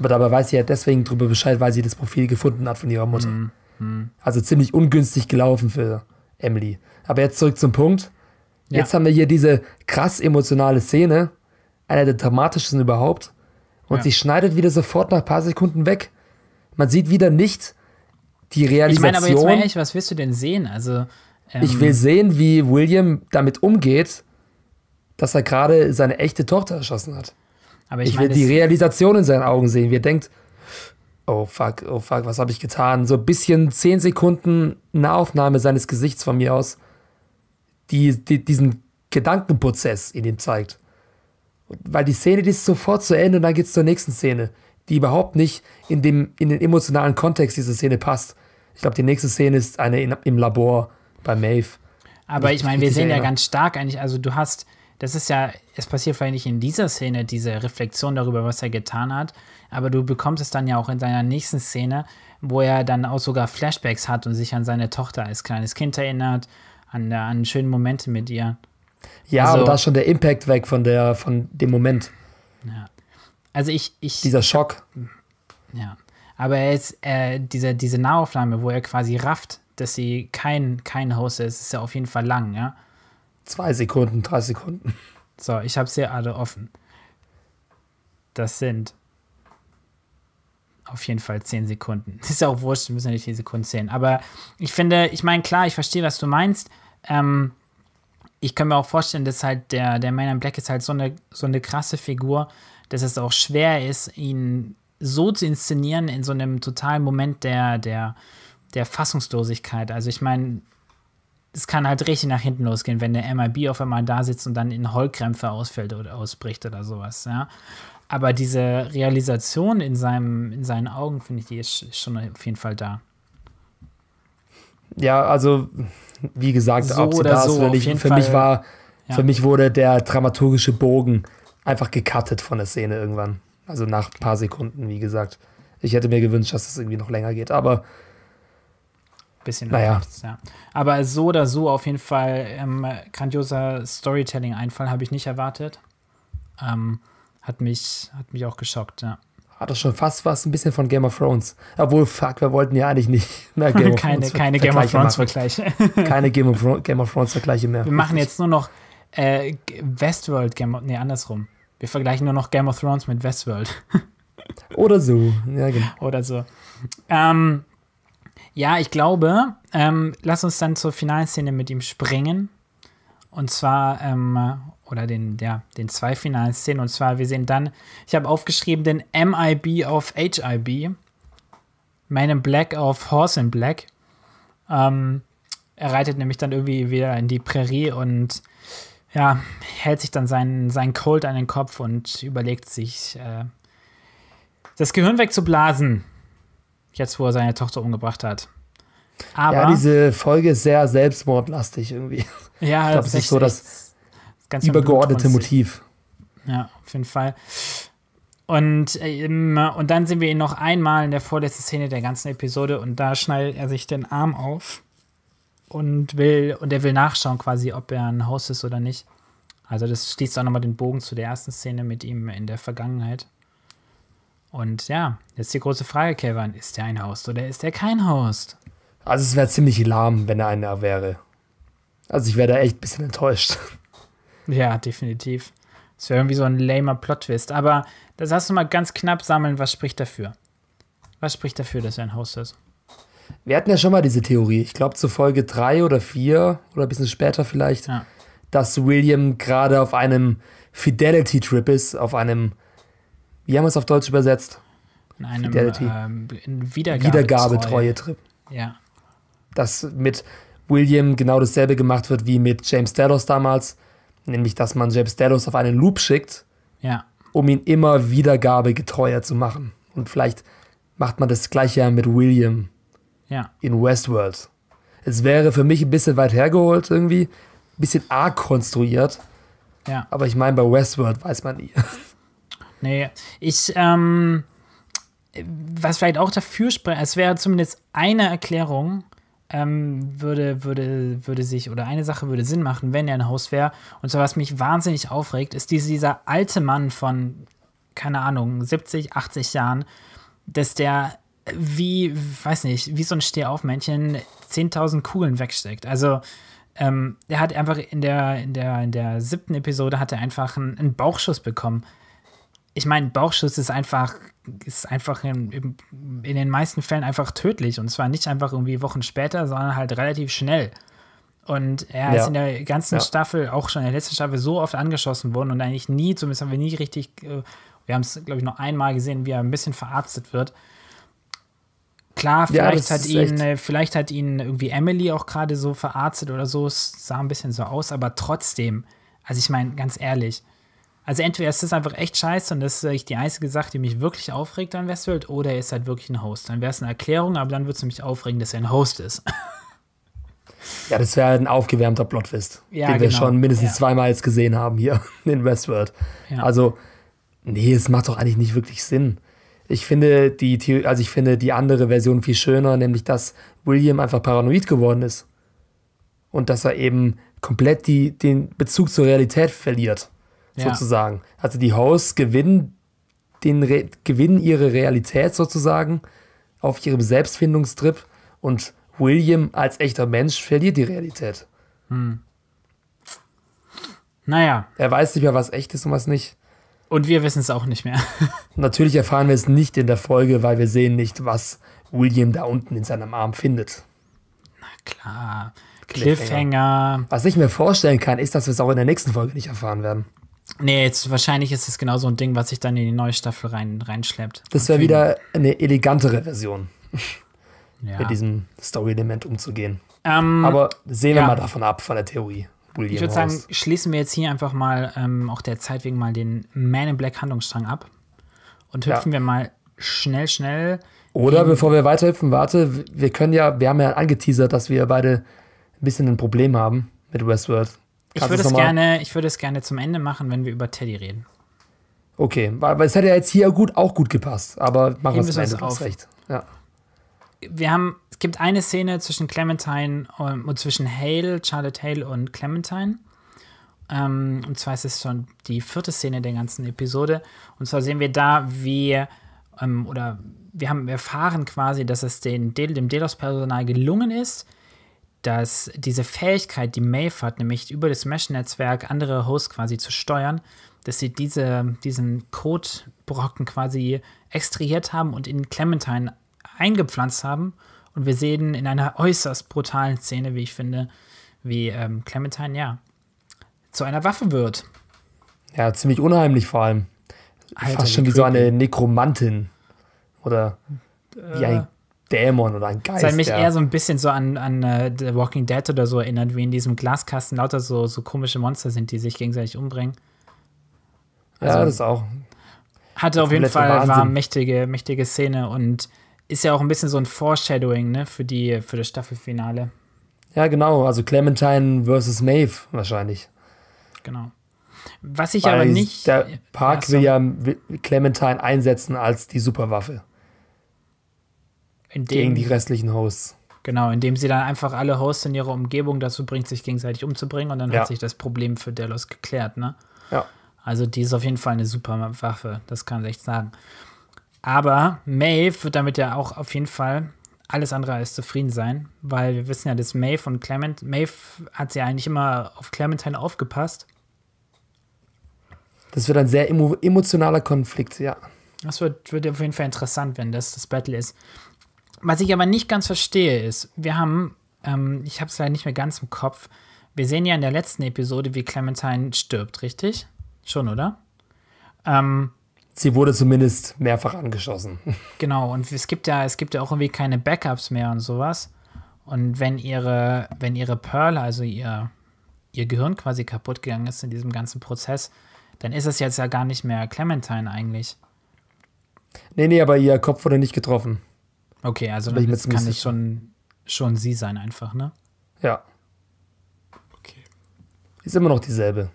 Aber dabei weiß sie ja deswegen darüber Bescheid, weil sie das Profil gefunden hat von ihrer Mutter. Mhm. Also ziemlich ungünstig gelaufen für Emily. Aber jetzt zurück zum Punkt. Ja. Jetzt haben wir hier diese krass emotionale Szene, einer der dramatischsten überhaupt. Und ja. sie schneidet wieder sofort nach ein paar Sekunden weg. Man sieht wieder nicht die Realisation. Ich meine, aber jetzt mal ehrlich, was willst du denn sehen? Also, ähm ich will ähm, sehen, wie William damit umgeht, dass er gerade seine echte Tochter erschossen hat. Aber ich, ich meine, will die Realisation in seinen Augen sehen, wie er denkt, oh fuck, oh fuck, was habe ich getan? So ein bisschen zehn Sekunden Nahaufnahme seines Gesichts von mir aus, die, die diesen Gedankenprozess in ihm zeigt. Weil die Szene, die ist sofort zu Ende und dann geht's zur nächsten Szene, die überhaupt nicht in, dem, in den emotionalen Kontext dieser Szene passt. Ich glaube, die nächste Szene ist eine in, im Labor bei Maeve. Aber ich meine, wir sehen ja ganz stark eigentlich, also du hast das ist ja, es passiert vielleicht nicht in dieser Szene, diese Reflexion darüber, was er getan hat, aber du bekommst es dann ja auch in deiner nächsten Szene, wo er dann auch sogar Flashbacks hat und sich an seine Tochter als kleines Kind erinnert, an, an schöne Momente mit ihr. Ja, also, aber da ist schon der Impact weg von, der, von dem Moment. Ja. Also ich, ich. Dieser Schock. Ja. Aber er ist, äh, diese, diese Nahaufnahme, wo er quasi rafft, dass sie kein, kein Host ist, ist ja auf jeden Fall lang, ja. Zwei Sekunden, drei Sekunden. So, ich habe sie alle offen. Das sind auf jeden Fall zehn Sekunden. Ist ja auch wurscht, wir müssen ja nicht die Sekunden zählen. Aber ich finde, ich meine, klar, ich verstehe, was du meinst. Ähm, ich kann mir auch vorstellen, dass halt der, der Man in Black ist halt so eine, so eine krasse Figur, dass es auch schwer ist, ihn so zu inszenieren in so einem totalen Moment der, der, der Fassungslosigkeit. Also ich meine, es kann halt richtig nach hinten losgehen, wenn der MIB auf einmal da sitzt und dann in Heulkrämpfe ausfällt oder ausbricht oder sowas, ja. Aber diese Realisation in, seinem, in seinen Augen, finde ich, die ist schon auf jeden Fall da. Ja, also, wie gesagt, so ob sie da so, ist oder nicht, für Fall, mich war, ja. für mich wurde der dramaturgische Bogen einfach gecuttet von der Szene irgendwann. Also nach ein paar Sekunden, wie gesagt. Ich hätte mir gewünscht, dass es das irgendwie noch länger geht, aber bisschen naja. rechts, ja. Aber so oder so auf jeden Fall ähm, grandioser Storytelling-Einfall habe ich nicht erwartet. Ähm, hat, mich, hat mich auch geschockt, ja. Hat das schon fast was, ein bisschen von Game of Thrones. Obwohl, fuck, wir wollten ja eigentlich nicht. Na, Game keine, keine Game of Thrones Vergleiche. keine Game of, Game of Thrones Vergleiche mehr. Wir machen jetzt nur noch äh, Westworld Game of Nee, andersrum. Wir vergleichen nur noch Game of Thrones mit Westworld. Oder so. Ja, genau. Oder so. Ähm, ja, ich glaube, ähm, lass uns dann zur Finalszene mit ihm springen. Und zwar, ähm, oder den, ja, den zwei Finalszenen. Und zwar, wir sehen dann, ich habe aufgeschrieben, den MIB auf HIB, Man in Black auf Horse in Black. Ähm, er reitet nämlich dann irgendwie wieder in die Prärie und ja, hält sich dann seinen, seinen Colt an den Kopf und überlegt sich, äh, das Gehirn wegzublasen. Jetzt, wo er seine Tochter umgebracht hat. Aber, ja, diese Folge ist sehr selbstmordlastig irgendwie. Ja, ich glaube, das ist echt, so das übergeordnete Motiv. Ja, auf jeden Fall. Und, ähm, und dann sehen wir ihn noch einmal in der vorletzten Szene der ganzen Episode und da schneidet er sich den Arm auf und will und er will nachschauen quasi, ob er ein Haus ist oder nicht. Also das schließt auch nochmal den Bogen zu der ersten Szene mit ihm in der Vergangenheit. Und ja, jetzt die große Frage, Kevin, ist der ein Host oder ist er kein Host? Also es wäre ziemlich lahm, wenn er einer wäre. Also ich wäre da echt ein bisschen enttäuscht. Ja, definitiv. Es wäre irgendwie so ein lamer Plot-Twist. Aber das hast du mal ganz knapp sammeln, was spricht dafür? Was spricht dafür, dass er ein Host ist? Wir hatten ja schon mal diese Theorie, ich glaube zu Folge 3 oder 4 oder ein bisschen später vielleicht, ja. dass William gerade auf einem Fidelity-Trip ist, auf einem wie haben wir es auf Deutsch übersetzt? In einem Fidelity. Ähm, in Wiedergabe Wiedergabetreue Trip. Ja. Dass mit William genau dasselbe gemacht wird wie mit James Delos damals, nämlich dass man James Delos auf einen Loop schickt, ja. um ihn immer wiedergabegetreuer zu machen. Und vielleicht macht man das gleiche ja mit William ja. in Westworld. Es wäre für mich ein bisschen weit hergeholt irgendwie, ein bisschen arg konstruiert. Ja. Aber ich meine, bei Westworld weiß man nie. Nee, ich, ähm, was vielleicht auch dafür spricht, es wäre zumindest eine Erklärung, ähm, würde, würde, würde sich, oder eine Sache würde Sinn machen, wenn er ein Haus wäre. Und so was mich wahnsinnig aufregt, ist diese, dieser alte Mann von, keine Ahnung, 70, 80 Jahren, dass der wie, weiß nicht, wie so ein Stehaufmännchen 10.000 Kugeln wegsteckt. Also, ähm, er hat einfach in der, in der, in der siebten Episode hat er einfach einen, einen Bauchschuss bekommen ich meine, Bauchschuss ist einfach, ist einfach in, in, den meisten Fällen einfach tödlich. Und zwar nicht einfach irgendwie Wochen später, sondern halt relativ schnell. Und er ja. ist in der ganzen ja. Staffel, auch schon in der letzten Staffel, so oft angeschossen worden und eigentlich nie, zumindest haben wir nie richtig, äh, wir haben es, glaube ich, noch einmal gesehen, wie er ein bisschen verarztet wird. Klar, vielleicht, ja, hat ihn, äh, vielleicht hat ihn irgendwie Emily auch gerade so verarztet oder so, es sah ein bisschen so aus, aber trotzdem, also ich meine, ganz ehrlich, also entweder ist das einfach echt scheiße und das ist äh, die einzige Sache, die mich wirklich aufregt an Westworld, oder er ist halt wirklich ein Host. Dann wäre es eine Erklärung, aber dann würde es mich aufregen, dass er ein Host ist. ja, das wäre halt ein aufgewärmter Plotfist, ja, den genau. wir schon mindestens ja. zweimal jetzt gesehen haben hier in Westworld. Ja. Also, nee, es macht doch eigentlich nicht wirklich Sinn. Ich finde die, also ich finde die andere Version viel schöner, nämlich dass William einfach paranoid geworden ist und dass er eben komplett die, den Bezug zur Realität verliert sozusagen. Also die Hosts gewinnen, den Re gewinnen ihre Realität sozusagen auf ihrem Selbstfindungstrip und William als echter Mensch verliert die Realität. Hm. Naja. Er weiß nicht mehr, was echt ist und was nicht. Und wir wissen es auch nicht mehr. Natürlich erfahren wir es nicht in der Folge, weil wir sehen nicht, was William da unten in seinem Arm findet. Na klar. Cliffhanger. Cliffhanger. Was ich mir vorstellen kann, ist, dass wir es auch in der nächsten Folge nicht erfahren werden. Nee, jetzt wahrscheinlich ist es genau so ein Ding, was sich dann in die neue Staffel rein, reinschleppt. Das wäre wieder eine elegantere Version, ja. mit diesem Story-Element umzugehen. Ähm, Aber sehen wir ja. mal davon ab, von der Theorie. William ich würde sagen, schließen wir jetzt hier einfach mal ähm, auch der Zeit wegen mal den Man in Black Handlungsstrang ab und hüpfen ja. wir mal schnell, schnell. Oder bevor wir weiterhüpfen, warte, wir können ja, wir haben ja angeteasert, dass wir beide ein bisschen ein Problem haben mit Westworld. Ich würde, es gerne, ich würde es gerne zum Ende machen, wenn wir über Teddy reden. Okay, weil es hätte ja jetzt hier gut, auch gut gepasst, aber machen wir es am Ende, du recht. Ja. Wir haben, es gibt eine Szene zwischen Clementine und, und zwischen Hale, Charlotte Hale und Clementine. Ähm, und zwar ist es schon die vierte Szene der ganzen Episode. Und zwar sehen wir da, wie, ähm, oder wir haben erfahren quasi, dass es den, dem Delos-Personal gelungen ist, dass diese Fähigkeit, die Maeve hat, nämlich über das Mesh-Netzwerk andere Hosts quasi zu steuern, dass sie diese, diesen Codebrocken quasi extrahiert haben und in Clementine eingepflanzt haben. Und wir sehen in einer äußerst brutalen Szene, wie ich finde, wie ähm, Clementine, ja, zu einer Waffe wird. Ja, ziemlich unheimlich vor allem. Alter, Fast schon wie, wie so eine Nekromantin. Oder wie ein äh, Dämon oder ein Geist. Das hat mich ja. eher so ein bisschen so an, an uh, The Walking Dead oder so erinnert, wie in diesem Glaskasten lauter so, so komische Monster sind, die sich gegenseitig umbringen. Also, ja, das auch. Hatte auf jeden Fall Wahnsinn. war mächtige, mächtige Szene und ist ja auch ein bisschen so ein Foreshadowing, ne, für die, für das Staffelfinale. Ja, genau, also Clementine versus Maeve wahrscheinlich. Genau. Was ich Weil aber nicht. Der Park so. will ja Clementine einsetzen als die Superwaffe. Dem, gegen die restlichen Hosts. Genau, indem sie dann einfach alle Hosts in ihrer Umgebung dazu bringt, sich gegenseitig umzubringen und dann ja. hat sich das Problem für Delos geklärt, ne? Ja. Also die ist auf jeden Fall eine super Waffe, das kann ich echt sagen. Aber Maeve wird damit ja auch auf jeden Fall alles andere als zufrieden sein, weil wir wissen ja, dass Maeve und Clement, Maeve hat sie eigentlich immer auf Clementine aufgepasst. Das wird ein sehr emo emotionaler Konflikt, ja. Das wird, wird auf jeden Fall interessant, wenn das das Battle ist. Was ich aber nicht ganz verstehe ist, wir haben, ähm, ich habe es leider nicht mehr ganz im Kopf, wir sehen ja in der letzten Episode, wie Clementine stirbt, richtig? Schon, oder? Ähm, Sie wurde zumindest mehrfach angeschossen. Genau, und es gibt ja, es gibt ja auch irgendwie keine Backups mehr und sowas. Und wenn ihre, wenn ihre Pearl, also ihr, ihr Gehirn quasi kaputt gegangen ist in diesem ganzen Prozess, dann ist es jetzt ja gar nicht mehr Clementine eigentlich. Nee, nee, aber ihr Kopf wurde nicht getroffen. Okay, also dann ist, kann ich schon, schon sie sein einfach, ne? Ja. Okay. Ist immer noch dieselbe.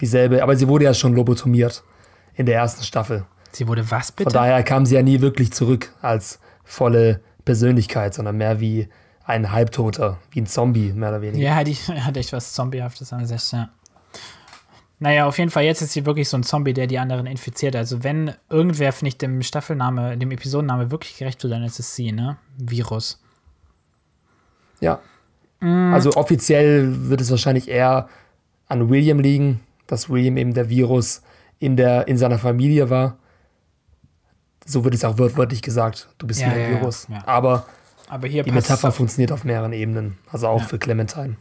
Dieselbe, aber sie wurde ja schon lobotomiert in der ersten Staffel. Sie wurde was bitte? Von daher kam sie ja nie wirklich zurück als volle Persönlichkeit, sondern mehr wie ein Halbtoter, wie ein Zombie, mehr oder weniger. Ja, hat, hat echt was Zombiehaftes an sich, ja. Naja, auf jeden Fall, jetzt ist sie wirklich so ein Zombie, der die anderen infiziert. Also, wenn irgendwer, finde ich, dem Staffelname, dem Episodenname wirklich gerecht wird, dann ist es sie, ne? Virus. Ja. Mm. Also, offiziell wird es wahrscheinlich eher an William liegen, dass William eben der Virus in, der, in seiner Familie war. So wird es auch wörtlich gesagt. Du bist ja, wie ja, der Virus. Ja. Aber, Aber die Metapher auf funktioniert auf mehreren Ebenen. Also auch für Clementine.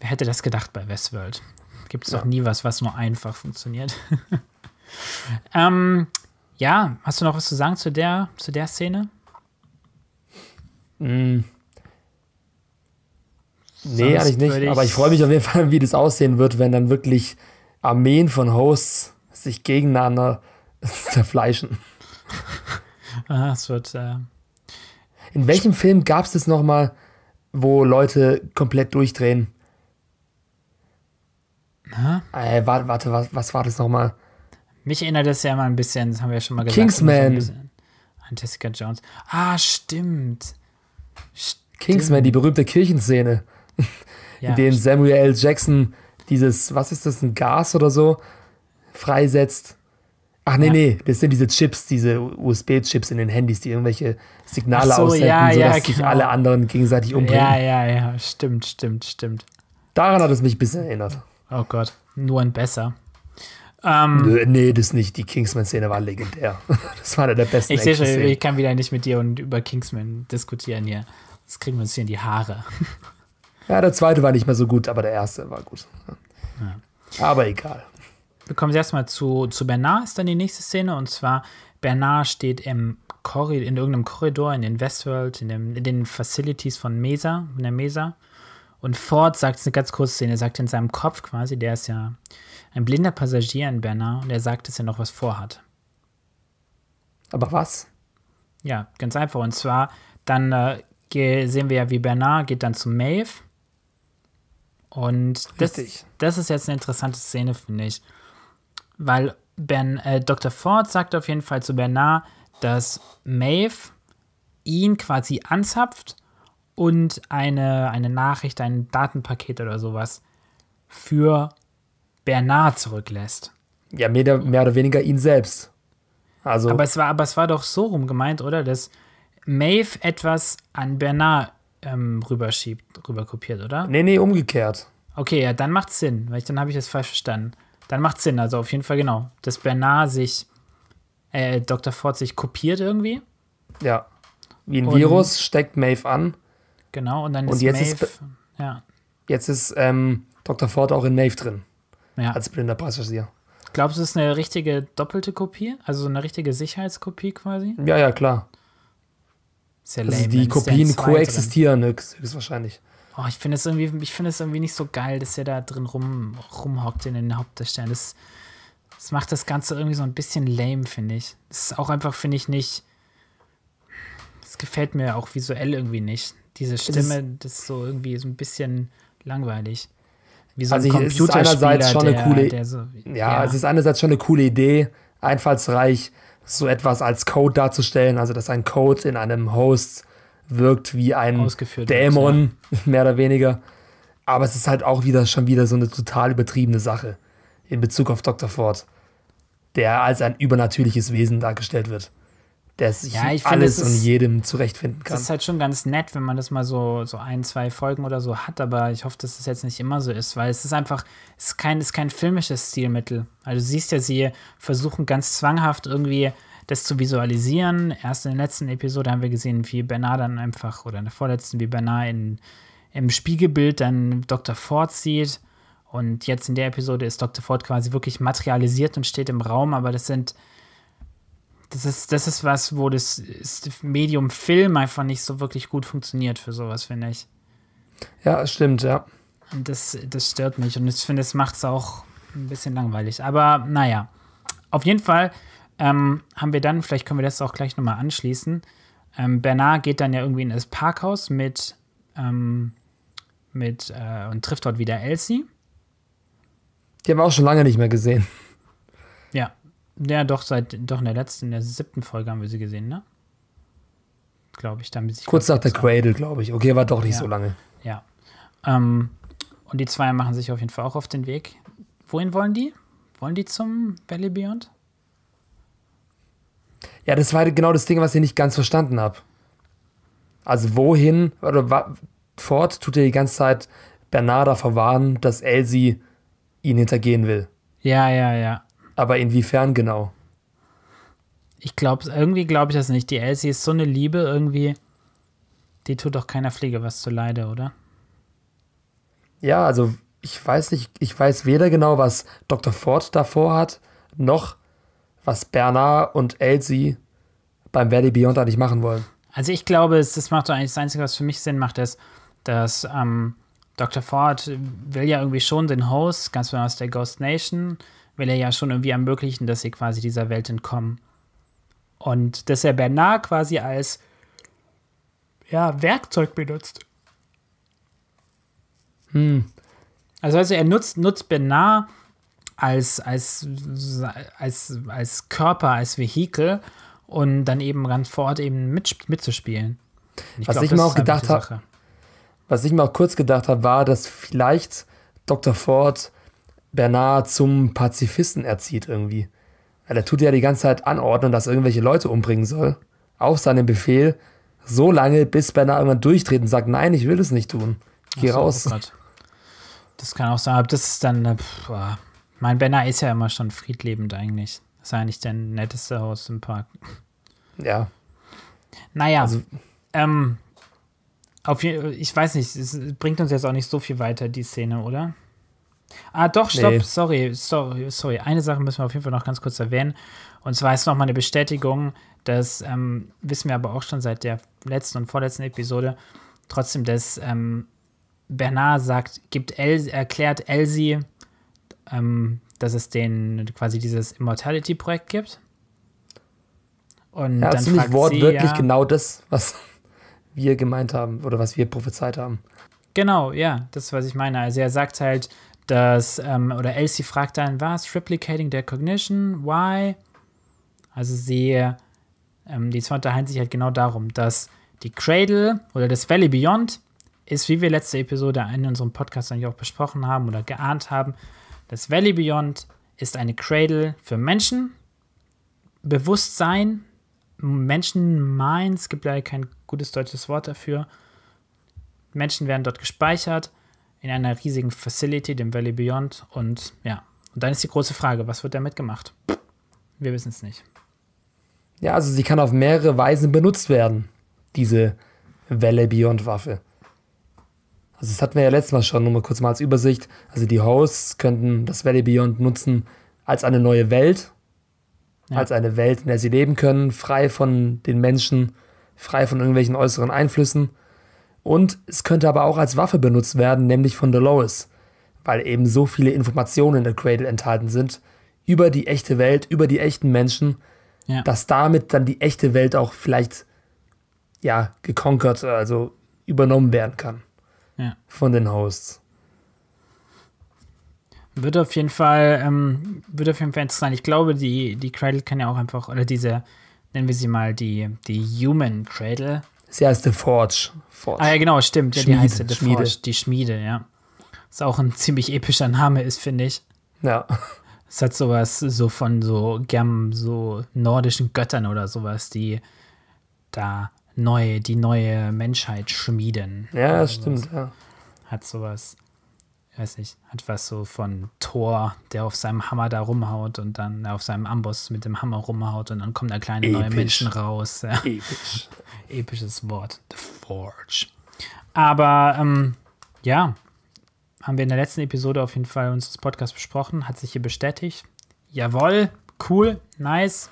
Wer hätte das gedacht bei Westworld? Gibt es ja. doch nie was, was nur einfach funktioniert. ähm, ja, hast du noch was zu sagen zu der, zu der Szene? Mm. Nee, Sonst eigentlich nicht. Aber ich freue mich auf jeden Fall, wie das aussehen wird, wenn dann wirklich Armeen von Hosts sich gegeneinander zerfleischen. Ah, es wird. Äh In welchem Film gab es das nochmal, wo Leute komplett durchdrehen? Äh, warte, warte, was, was war das nochmal? Mich erinnert das ja immer ein bisschen, das haben wir ja schon mal gesagt. Kingsman. An Jessica Jones. Ah, stimmt. stimmt. Kingsman, die berühmte Kirchenszene, ja, in der Samuel L. Jackson dieses, was ist das, ein Gas oder so, freisetzt. Ach nee, ja. nee, das sind diese Chips, diese USB-Chips in den Handys, die irgendwelche Signale so, aussenden, ja, sodass ja, genau. sich alle anderen gegenseitig umbringen. Ja, ja, ja, stimmt, stimmt, stimmt. Daran hat es mich ein bisschen erinnert. Oh Gott, nur ein besser. Ähm, nee, das nicht. Die Kingsman-Szene war legendär. Das war der beste. Ich sehe schon, ich kann wieder nicht mit dir und über Kingsman diskutieren hier. Das kriegen wir uns hier in die Haare. Ja, der zweite war nicht mehr so gut, aber der erste war gut. Ja. Aber egal. Wir kommen erstmal zu, zu Bernard, ist dann die nächste Szene. Und zwar, Bernard steht im Korridor, in irgendeinem Korridor in den Westworld, in, dem, in den Facilities von Mesa, in der Mesa. Und Ford sagt, es ist eine ganz kurze Szene, er sagt in seinem Kopf quasi, der ist ja ein blinder Passagier in Bernard und er sagt, dass er noch was vorhat. Aber was? Ja, ganz einfach. Und zwar, dann äh, sehen wir ja, wie Bernard geht dann zu Maeve. Und das, das ist jetzt eine interessante Szene, finde ich. Weil ben, äh, Dr. Ford sagt auf jeden Fall zu Bernard, dass Maeve ihn quasi anzapft und eine, eine Nachricht, ein Datenpaket oder sowas für Bernard zurücklässt. Ja, mehr, mehr oder weniger ihn selbst. Also aber, es war, aber es war doch so rum gemeint, oder? Dass Maeve etwas an Bernard ähm, rüberschiebt, rüberkopiert, oder? Nee, nee, umgekehrt. Okay, ja, dann macht's Sinn, weil ich, dann habe ich das falsch verstanden. Dann macht's Sinn, also auf jeden Fall genau. Dass Bernard sich, äh, Dr. Ford sich kopiert irgendwie. Ja. Wie ein Und Virus steckt Maeve an Genau, und dann und ist jetzt Maeve, ist, ja. Jetzt ist ähm, Dr. Ford auch in Maeve drin. Ja. Als blinder Passagier. Glaubst du, es ist eine richtige doppelte Kopie? Also eine richtige Sicherheitskopie quasi? Ja, ja, klar. Sehr also lame, also die Kopien koexistieren, höchstwahrscheinlich. Oh, ich finde es irgendwie, ich irgendwie nicht so geil, dass er da drin rum, rumhockt in den Hauptdarstellern. Das, das macht das Ganze irgendwie so ein bisschen lame, finde ich. Das ist auch einfach, finde ich, nicht. Das gefällt mir auch visuell irgendwie nicht diese Stimme, das ist so irgendwie so ein bisschen langweilig. Wie so ein also Computerspieler, es ist einerseits schon eine der, coole, der so, ja, ja, es ist einerseits schon eine coole Idee, einfallsreich so etwas als Code darzustellen, also dass ein Code in einem Host wirkt wie ein Dämon, wird, ja. mehr oder weniger. Aber es ist halt auch wieder schon wieder so eine total übertriebene Sache in Bezug auf Dr. Ford, der als ein übernatürliches Wesen dargestellt wird der sich ja, ich alles find, und ist, jedem zurechtfinden kann. Das ist halt schon ganz nett, wenn man das mal so, so ein, zwei Folgen oder so hat, aber ich hoffe, dass das jetzt nicht immer so ist, weil es ist einfach, es ist kein, ist kein filmisches Stilmittel. Also du siehst ja, sie versuchen ganz zwanghaft irgendwie das zu visualisieren. Erst in der letzten Episode haben wir gesehen, wie Bernard dann einfach, oder in der vorletzten, wie Bernard in, im Spiegelbild dann Dr. Ford sieht. Und jetzt in der Episode ist Dr. Ford quasi wirklich materialisiert und steht im Raum, aber das sind das ist, das ist was, wo das, das Medium Film einfach nicht so wirklich gut funktioniert für sowas, finde ich. Ja, stimmt, ja. Und das, das stört mich und ich finde, das macht es auch ein bisschen langweilig. Aber naja, auf jeden Fall ähm, haben wir dann, vielleicht können wir das auch gleich nochmal anschließen. Ähm, Bernard geht dann ja irgendwie in das Parkhaus mit, ähm, mit äh, und trifft dort wieder Elsie. Die haben wir auch schon lange nicht mehr gesehen. Ja, doch, seit doch in der letzten, in der siebten Folge haben wir sie gesehen, ne? Glaube ich, damit sich. Kurz nach der Cradle, glaube ich. Okay, war doch nicht ja. so lange. Ja. Ähm, und die zwei machen sich auf jeden Fall auch auf den Weg. Wohin wollen die? Wollen die zum Valley Beyond? Ja, das war genau das Ding, was ich nicht ganz verstanden habe. Also wohin, oder Ford tut er die ganze Zeit Bernarda verwarnen, dass Elsie ihn hintergehen will. Ja, ja, ja. Aber inwiefern genau? Ich glaube, irgendwie glaube ich das nicht. Die Elsie ist so eine Liebe irgendwie, die tut doch keiner Pflege was zu zuleide, oder? Ja, also ich weiß nicht, ich weiß weder genau, was Dr. Ford davor hat, noch was Bernard und Elsie beim Valley Beyond eigentlich machen wollen. Also ich glaube, das macht doch eigentlich das Einzige, was für mich Sinn macht, ist, dass ähm, Dr. Ford will ja irgendwie schon den Host, ganz besonders der Ghost Nation, will er ja schon irgendwie ermöglichen, dass sie quasi dieser Welt entkommen. Und dass er Bernard quasi als ja, Werkzeug benutzt. Hm. Also, also er nutzt, nutzt Bernard als, als, als, als Körper, als Vehikel und dann eben ran vor Ort eben mit, mitzuspielen. Ich was glaub, ich mir auch gedacht habe, was ich mir auch kurz gedacht habe, war, dass vielleicht Dr. Ford Bernard zum Pazifisten erzieht irgendwie. Weil er tut ja die ganze Zeit anordnen, dass er irgendwelche Leute umbringen soll. Auf seinen Befehl. So lange, bis Bernard irgendwann durchdreht und sagt, nein, ich will es nicht tun. Geh so, raus. Oh das kann auch sein, aber das ist dann, äh, pff, ah. mein Bernard ist ja immer schon friedlebend eigentlich. Das ist eigentlich der netteste Haus im Park. Ja. Naja, also, ähm, auf, ich weiß nicht, es bringt uns jetzt auch nicht so viel weiter, die Szene, oder? Ah, doch, stopp, nee. sorry, sorry, sorry. Eine Sache müssen wir auf jeden Fall noch ganz kurz erwähnen. Und zwar ist nochmal eine Bestätigung, das ähm, wissen wir aber auch schon seit der letzten und vorletzten Episode, trotzdem, dass ähm, Bernard sagt, gibt El erklärt Elsie, ähm, dass es den quasi dieses Immortality-Projekt gibt. Und ja, dann ziemlich wortwörtlich ja, genau das, was wir gemeint haben oder was wir prophezeit haben. Genau, ja, das, was ich meine. Also er sagt halt, dass, ähm, oder Elsie fragt dann, was? Replicating their cognition? Why? Also sie, ähm, die zwei unterhalten sich halt genau darum, dass die Cradle oder das Valley Beyond ist, wie wir letzte Episode in unserem Podcast eigentlich auch besprochen haben oder geahnt haben, das Valley Beyond ist eine Cradle für Menschen, Bewusstsein, Menschen, Minds, gibt leider kein gutes deutsches Wort dafür. Menschen werden dort gespeichert in einer riesigen Facility, dem Valley Beyond. Und ja, und dann ist die große Frage, was wird damit gemacht? Wir wissen es nicht. Ja, also sie kann auf mehrere Weisen benutzt werden, diese Valley Beyond Waffe. Also das hatten wir ja letztes Mal schon, nur mal kurz mal als Übersicht. Also die Hosts könnten das Valley Beyond nutzen als eine neue Welt, ja. als eine Welt, in der sie leben können, frei von den Menschen, frei von irgendwelchen äußeren Einflüssen. Und es könnte aber auch als Waffe benutzt werden, nämlich von Dolores, weil eben so viele Informationen in der Cradle enthalten sind über die echte Welt, über die echten Menschen, ja. dass damit dann die echte Welt auch vielleicht ja gekonkert, also übernommen werden kann ja. von den Hosts. Wird auf jeden Fall, ähm, wird auf jeden Fall interessant. Ich glaube, die, die Cradle kann ja auch einfach, oder diese, nennen wir sie mal die, die Human Cradle, Sie heißt The Forge. Forge. Ah ja, genau, stimmt. Ja, die heißt The Schmiede. Forge, die Schmiede, ja. Was auch ein ziemlich epischer Name ist, finde ich. Ja. Es hat sowas so von so gern so nordischen Göttern oder sowas, die da neue, die neue Menschheit schmieden. Ja, das stimmt, ja. Hat sowas, weiß nicht, hat was so von Thor, der auf seinem Hammer da rumhaut und dann auf seinem Amboss mit dem Hammer rumhaut und dann kommen da kleine Episch. neue Menschen raus. Ja. Episch episches Wort, The Forge. Aber ähm, ja, haben wir in der letzten Episode auf jeden Fall unseres Podcasts besprochen, hat sich hier bestätigt. Jawoll, cool, nice.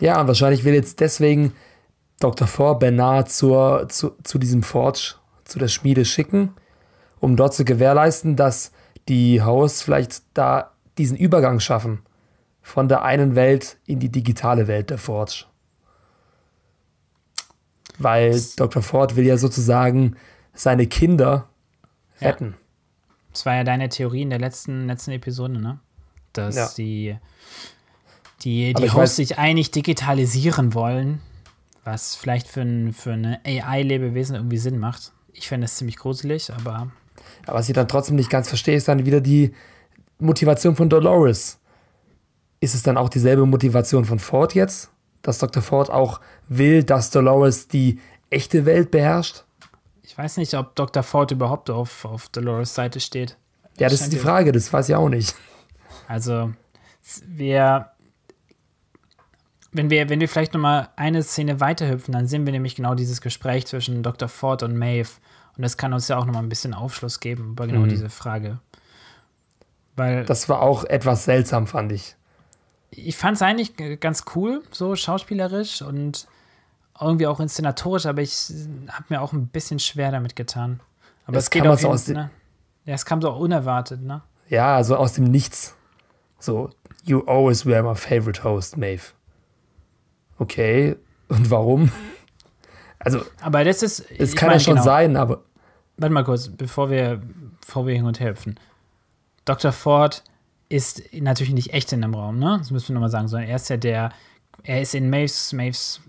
Ja, und wahrscheinlich will jetzt deswegen Dr. Thor Bernard zur, zu, zu diesem Forge, zu der Schmiede schicken, um dort zu gewährleisten, dass die Hosts vielleicht da diesen Übergang schaffen von der einen Welt in die digitale Welt der Forge weil Dr. Ford will ja sozusagen seine Kinder retten. Ja. Das war ja deine Theorie in der letzten, letzten Episode, ne? Dass ja. die, die, die Hosts sich eigentlich digitalisieren wollen, was vielleicht für, ein, für eine AI-Lebewesen irgendwie Sinn macht. Ich fände das ziemlich gruselig, aber. Aber was ich dann trotzdem nicht ganz verstehe, ist dann wieder die Motivation von Dolores. Ist es dann auch dieselbe Motivation von Ford jetzt? dass Dr. Ford auch will, dass Dolores die echte Welt beherrscht? Ich weiß nicht, ob Dr. Ford überhaupt auf, auf Dolores Seite steht. Ja, das ist die Frage, das weiß ich auch nicht. Also, wir, wenn wir, wenn wir vielleicht nochmal eine Szene weiterhüpfen, dann sehen wir nämlich genau dieses Gespräch zwischen Dr. Ford und Maeve. Und das kann uns ja auch nochmal ein bisschen Aufschluss geben über genau mhm. diese Frage. Weil das war auch etwas seltsam, fand ich ich fand es eigentlich ganz cool, so schauspielerisch und irgendwie auch inszenatorisch, aber ich habe mir auch ein bisschen schwer damit getan. Aber das es geht so ne? Ja, kam so unerwartet, ne? Ja, so aus dem Nichts. So, you always were my favorite host, Maeve. Okay, und warum? Also, aber das ist. Es kann ja schon genau. sein, aber. Warte mal kurz, bevor wir, bevor wir hin und her hüpfen. Dr. Ford ist natürlich nicht echt in einem Raum, ne? Das müssen wir nochmal sagen, sondern er ist ja der, er ist in Maves, Maves,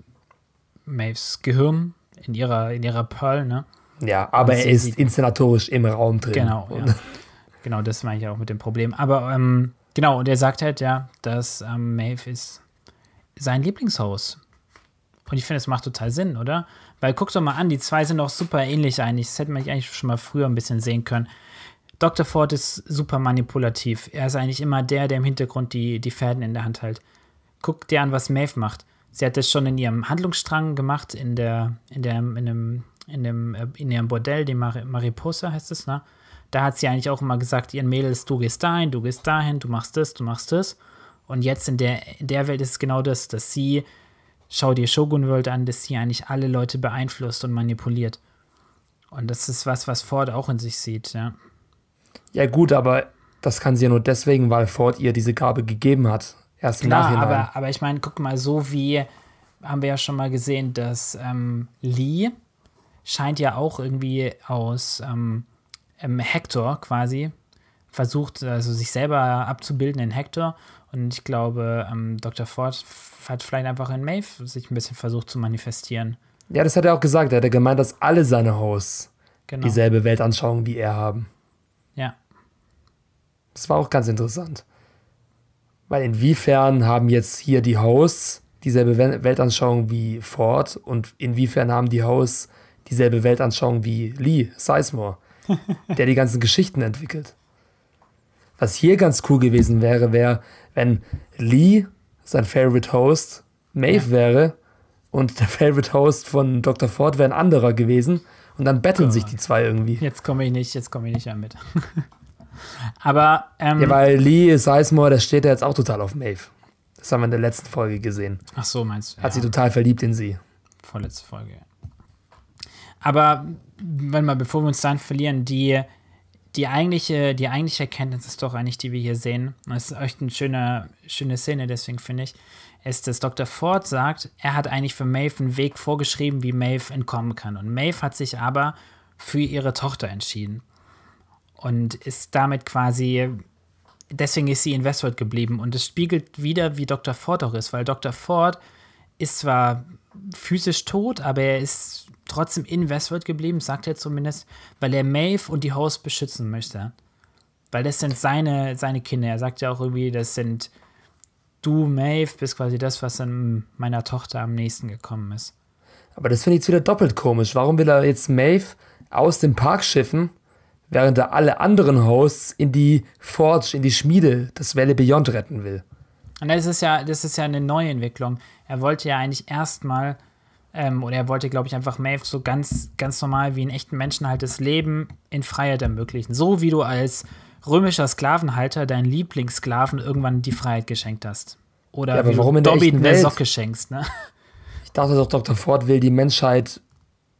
Maves Gehirn, in ihrer, in ihrer Pearl, ne? Ja, aber er ist inszenatorisch im Raum drin. Genau, ja. genau, das meine ich auch mit dem Problem. Aber ähm, genau, und er sagt halt ja, dass ähm, Maeve ist sein Lieblingshaus. Und ich finde, es macht total Sinn, oder? Weil guck doch mal an, die zwei sind auch super ähnlich eigentlich. Das hätte man eigentlich schon mal früher ein bisschen sehen können. Dr. Ford ist super manipulativ. Er ist eigentlich immer der, der im Hintergrund die, die Fäden in der Hand hält. Guck dir an, was Maeve macht. Sie hat das schon in ihrem Handlungsstrang gemacht, in der, in der, in dem, in dem, äh, in ihrem Bordell, die Mar Mariposa heißt es, ne? Da hat sie eigentlich auch immer gesagt, ihren Mädels, du gehst dahin, du gehst dahin, du machst das, du machst das. Und jetzt in der, in der Welt ist es genau das, dass sie, schau dir Shogun World an, dass sie eigentlich alle Leute beeinflusst und manipuliert. Und das ist was, was Ford auch in sich sieht, ja. Ja, gut, aber das kann sie ja nur deswegen, weil Ford ihr diese Gabe gegeben hat. Erst im Klar, Nachhinein. Aber, aber ich meine, guck mal, so wie haben wir ja schon mal gesehen, dass ähm, Lee scheint ja auch irgendwie aus ähm, ähm Hector quasi versucht, also sich selber abzubilden in Hector. Und ich glaube, ähm, Dr. Ford hat vielleicht einfach in Maeve sich ein bisschen versucht zu manifestieren. Ja, das hat er auch gesagt. Er hat gemeint, dass alle seine Hosts genau. dieselbe Weltanschauung wie er haben. Ja. Das war auch ganz interessant. Weil inwiefern haben jetzt hier die Hosts dieselbe Weltanschauung wie Ford und inwiefern haben die Hosts dieselbe Weltanschauung wie Lee Sizemore, der die ganzen Geschichten entwickelt. Was hier ganz cool gewesen wäre, wäre, wenn Lee sein Favorite Host Maeve ja. wäre und der Favorite Host von Dr. Ford wäre ein anderer gewesen und dann betteln sich die zwei irgendwie. Jetzt komme ich nicht, jetzt komme ich nicht mehr mit. Aber. Ähm, ja, weil Lee Sizemore, das steht ja jetzt auch total auf Maeve. Das haben wir in der letzten Folge gesehen. Ach so, meinst du? Hat ja. sie total verliebt in sie. Vorletzte Folge. Aber, wenn mal, bevor wir uns dann verlieren, die, die, eigentliche, die eigentliche Erkenntnis ist doch eigentlich, die wir hier sehen. Das ist echt eine schöne, schöne Szene, deswegen finde ich ist, dass Dr. Ford sagt, er hat eigentlich für Maeve einen Weg vorgeschrieben, wie Maeve entkommen kann. Und Maeve hat sich aber für ihre Tochter entschieden. Und ist damit quasi, deswegen ist sie in Westworld geblieben. Und es spiegelt wieder, wie Dr. Ford auch ist, weil Dr. Ford ist zwar physisch tot, aber er ist trotzdem in Westworld geblieben, sagt er zumindest, weil er Maeve und die Host beschützen möchte. Weil das sind seine, seine Kinder. Er sagt ja auch irgendwie, das sind du, Maeve, bist quasi das, was in meiner Tochter am nächsten gekommen ist. Aber das finde ich jetzt wieder doppelt komisch. Warum will er jetzt Maeve aus dem Park schiffen, während er alle anderen Hosts in die Forge, in die Schmiede das Valley Beyond retten will? Und das ist ja, das ist ja eine Neuentwicklung. Er wollte ja eigentlich erstmal, ähm, oder er wollte, glaube ich, einfach Maeve so ganz, ganz normal wie einen echten Menschen halt das Leben in Freiheit ermöglichen. So wie du als römischer Sklavenhalter deinen Lieblingssklaven irgendwann die Freiheit geschenkt hast. Oder ja, aber warum in der Dobby eine Socke schenkst, ne? Ich dachte doch, Dr. Ford will die Menschheit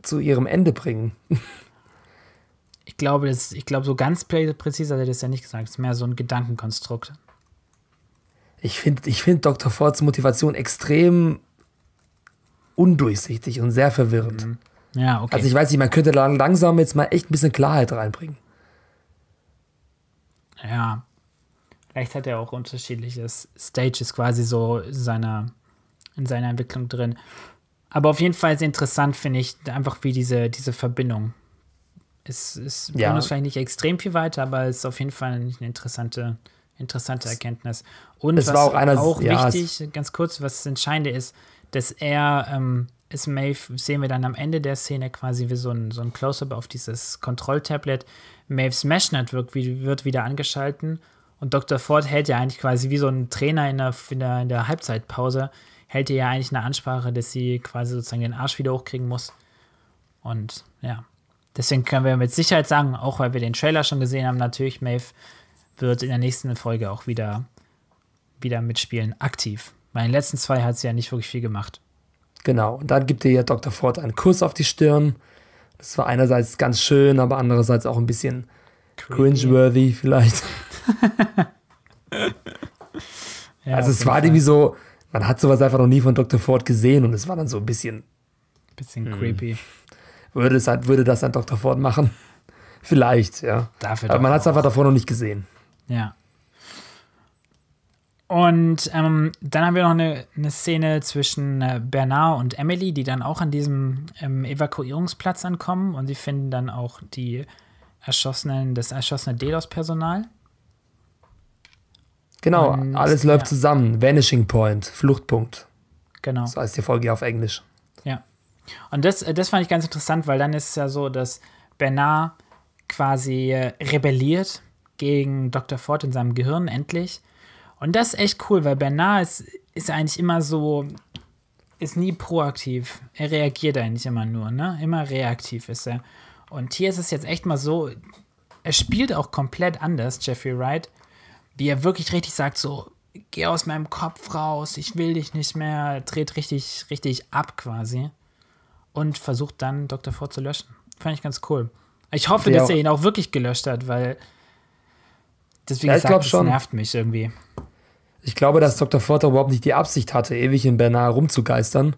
zu ihrem Ende bringen. Ich glaube, das, ich glaube, so ganz präzise hat er das ja nicht gesagt. Es ist mehr so ein Gedankenkonstrukt. Ich finde ich find Dr. Fords Motivation extrem undurchsichtig und sehr verwirrend. Mhm. Ja, okay. Also ich weiß nicht, man könnte lang, langsam jetzt mal echt ein bisschen Klarheit reinbringen. Ja. Vielleicht hat er auch unterschiedliche Stages quasi so seiner, in seiner Entwicklung drin. Aber auf jeden Fall ist interessant, finde ich, einfach wie diese, diese Verbindung. Es ist ja. wahrscheinlich nicht extrem viel weiter, aber es ist auf jeden Fall eine interessante, interessante Erkenntnis. Und es was auch, einer, auch ja, wichtig, ganz kurz, was das Entscheidende ist, dass er, ähm, ist Maeve, sehen wir dann am Ende der Szene quasi wie so ein, so ein Close-Up auf dieses Kontrolltablet, Maves Meshnet wird, wird wieder angeschalten und Dr. Ford hält ja eigentlich quasi wie so ein Trainer in der, in der, in der Halbzeitpause, hält ihr ja eigentlich eine Ansprache, dass sie quasi sozusagen den Arsch wieder hochkriegen muss. Und ja, deswegen können wir mit Sicherheit sagen, auch weil wir den Trailer schon gesehen haben, natürlich Maeve wird in der nächsten Folge auch wieder, wieder mitspielen, aktiv. Bei den letzten zwei hat sie ja nicht wirklich viel gemacht. Genau, und dann gibt ihr ja Dr. Ford einen Kuss auf die Stirn das war einerseits ganz schön, aber andererseits auch ein bisschen cringeworthy vielleicht. ja, also es war irgendwie so, man hat sowas einfach noch nie von Dr. Ford gesehen und es war dann so ein bisschen. Bisschen hm. creepy. Würde, es halt, würde das ein Dr. Ford machen? Vielleicht, ja. Dafür aber man hat es einfach davor noch nicht gesehen. Ja, und ähm, dann haben wir noch eine, eine, Szene zwischen äh, Bernard und Emily, die dann auch an diesem ähm, Evakuierungsplatz ankommen und sie finden dann auch die erschossenen, das erschossene Delos-Personal. Genau, und, alles läuft zusammen. Vanishing Point, Fluchtpunkt. Genau. So heißt die Folge auf Englisch. Ja. Und das, äh, das fand ich ganz interessant, weil dann ist es ja so, dass Bernard quasi äh, rebelliert gegen Dr. Ford in seinem Gehirn endlich und das ist echt cool, weil Bernard ist, ist eigentlich immer so, ist nie proaktiv. Er reagiert eigentlich immer nur, ne? Immer reaktiv ist er. Und hier ist es jetzt echt mal so, er spielt auch komplett anders, Jeffrey Wright, wie er wirklich richtig sagt, so, geh aus meinem Kopf raus, ich will dich nicht mehr, dreht richtig, richtig ab quasi und versucht dann Dr. Ford zu löschen. Fand ich ganz cool. Ich hoffe, dass er ihn auch wirklich gelöscht hat, weil deswegen wie ja, gesagt, das nervt mich irgendwie. Ich glaube, dass Dr. Forter überhaupt nicht die Absicht hatte, ewig in Bernard rumzugeistern,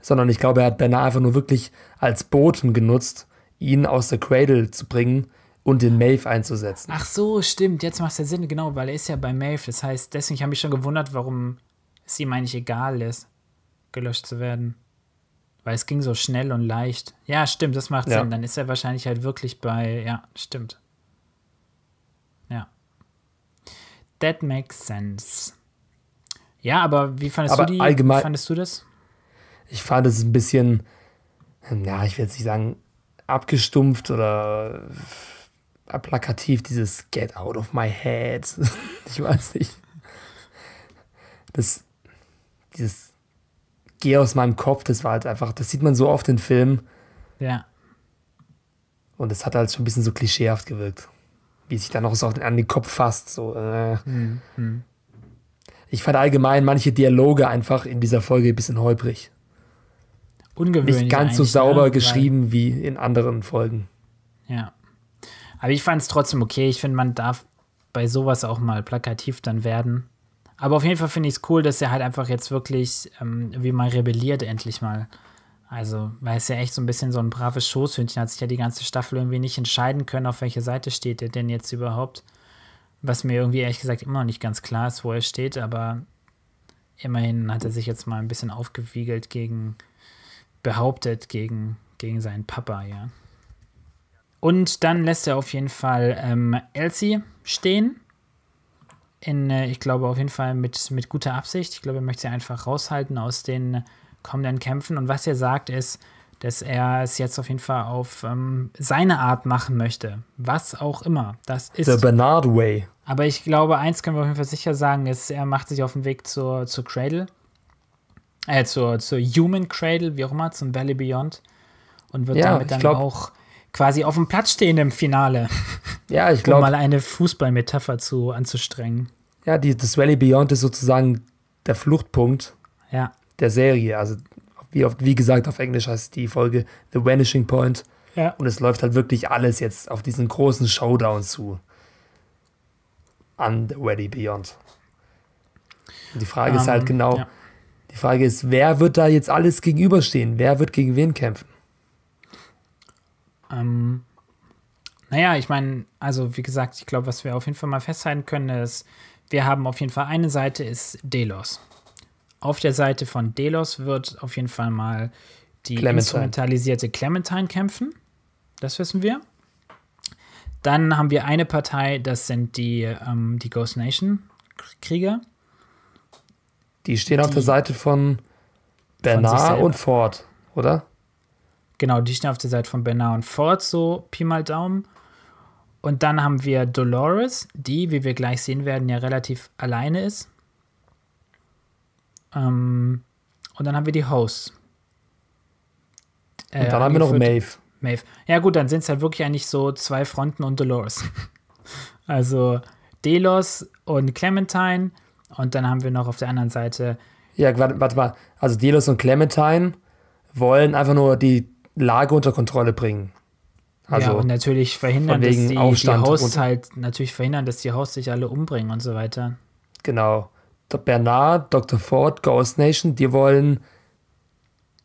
sondern ich glaube, er hat Bernard einfach nur wirklich als Boten genutzt, ihn aus der Cradle zu bringen und den Maeve einzusetzen. Ach so, stimmt, jetzt macht es ja Sinn, genau, weil er ist ja bei Maeve. Das heißt, deswegen habe ich schon gewundert, warum es ihm eigentlich egal ist, gelöscht zu werden. Weil es ging so schnell und leicht. Ja, stimmt, das macht ja. Sinn. Dann ist er wahrscheinlich halt wirklich bei. Ja, stimmt. Ja. That makes sense. Ja, aber wie fandest aber du die? Allgemein, wie fandest du das? Ich fand es ein bisschen, hm, ja, ich will jetzt nicht sagen, abgestumpft oder äh, plakativ dieses Get out of my head. ich weiß nicht. Das, dieses Geh aus meinem Kopf, das war halt einfach, das sieht man so oft in Filmen. Ja. Und das hat halt schon ein bisschen so klischeehaft gewirkt. Wie sich dann noch so an den Kopf fasst. So, äh, mhm ich fand allgemein manche Dialoge einfach in dieser Folge ein bisschen holprig. Ungewöhnlich. Nicht ganz so ne? sauber ne? geschrieben Weil, wie in anderen Folgen. Ja. Aber ich fand es trotzdem okay. Ich finde, man darf bei sowas auch mal plakativ dann werden. Aber auf jeden Fall finde ich es cool, dass er halt einfach jetzt wirklich ähm, wie mal rebelliert endlich mal. Also, weil es ja echt so ein bisschen so ein braves Schoßhündchen hat sich ja die ganze Staffel irgendwie nicht entscheiden können, auf welche Seite steht er denn jetzt überhaupt. Was mir irgendwie ehrlich gesagt immer noch nicht ganz klar ist, wo er steht, aber immerhin hat er sich jetzt mal ein bisschen aufgewiegelt gegen, behauptet gegen, gegen seinen Papa, ja. Und dann lässt er auf jeden Fall ähm, Elsie stehen. In, äh, ich glaube, auf jeden Fall mit, mit guter Absicht. Ich glaube, er möchte sie einfach raushalten aus den kommenden Kämpfen. Und was er sagt, ist, dass er es jetzt auf jeden Fall auf ähm, seine Art machen möchte. Was auch immer. Das ist. The Bernard Way. Aber ich glaube, eins können wir auf jeden Fall sicher sagen, ist, er macht sich auf den Weg zur, zur Cradle. Äh, zur, zur Human Cradle, wie auch immer, zum Valley Beyond. Und wird ja, damit dann glaub, auch quasi auf dem Platz stehen im Finale. Ja, ich glaube. um mal eine Fußballmetapher zu anzustrengen. Ja, die, das Valley Beyond ist sozusagen der Fluchtpunkt ja. der Serie. Also wie oft, wie gesagt, auf Englisch heißt die Folge The Vanishing Point. Ja. Und es läuft halt wirklich alles jetzt auf diesen großen Showdown zu. An The Ready Beyond. Und die Frage um, ist halt ähm, genau, ja. die Frage ist, wer wird da jetzt alles gegenüberstehen? Wer wird gegen wen kämpfen? Ähm, naja, ich meine, also wie gesagt, ich glaube, was wir auf jeden Fall mal festhalten können, ist, wir haben auf jeden Fall eine Seite ist Delos auf der Seite von Delos wird auf jeden Fall mal die Clementine. instrumentalisierte Clementine kämpfen. Das wissen wir. Dann haben wir eine Partei, das sind die, ähm, die Ghost Nation Krieger. Die stehen die, auf der Seite von Bernard von und Ford, oder? Genau, die stehen auf der Seite von Bernard und Ford, so Pi mal Daumen. Und dann haben wir Dolores, die, wie wir gleich sehen werden, ja relativ alleine ist. Ähm, und dann haben wir die Hosts. Äh, und dann haben wir noch äh, Maeve. Maeve. Ja, gut, dann sind es halt wirklich eigentlich so zwei Fronten und Dolores. also Delos und Clementine. Und dann haben wir noch auf der anderen Seite. Ja, warte, warte mal. Also Delos und Clementine wollen einfach nur die Lage unter Kontrolle bringen. Also ja, und natürlich verhindern, dass die, die Hosts halt natürlich verhindern, dass die Hosts sich alle umbringen und so weiter. Genau. Bernard, Dr. Ford, Ghost Nation, die wollen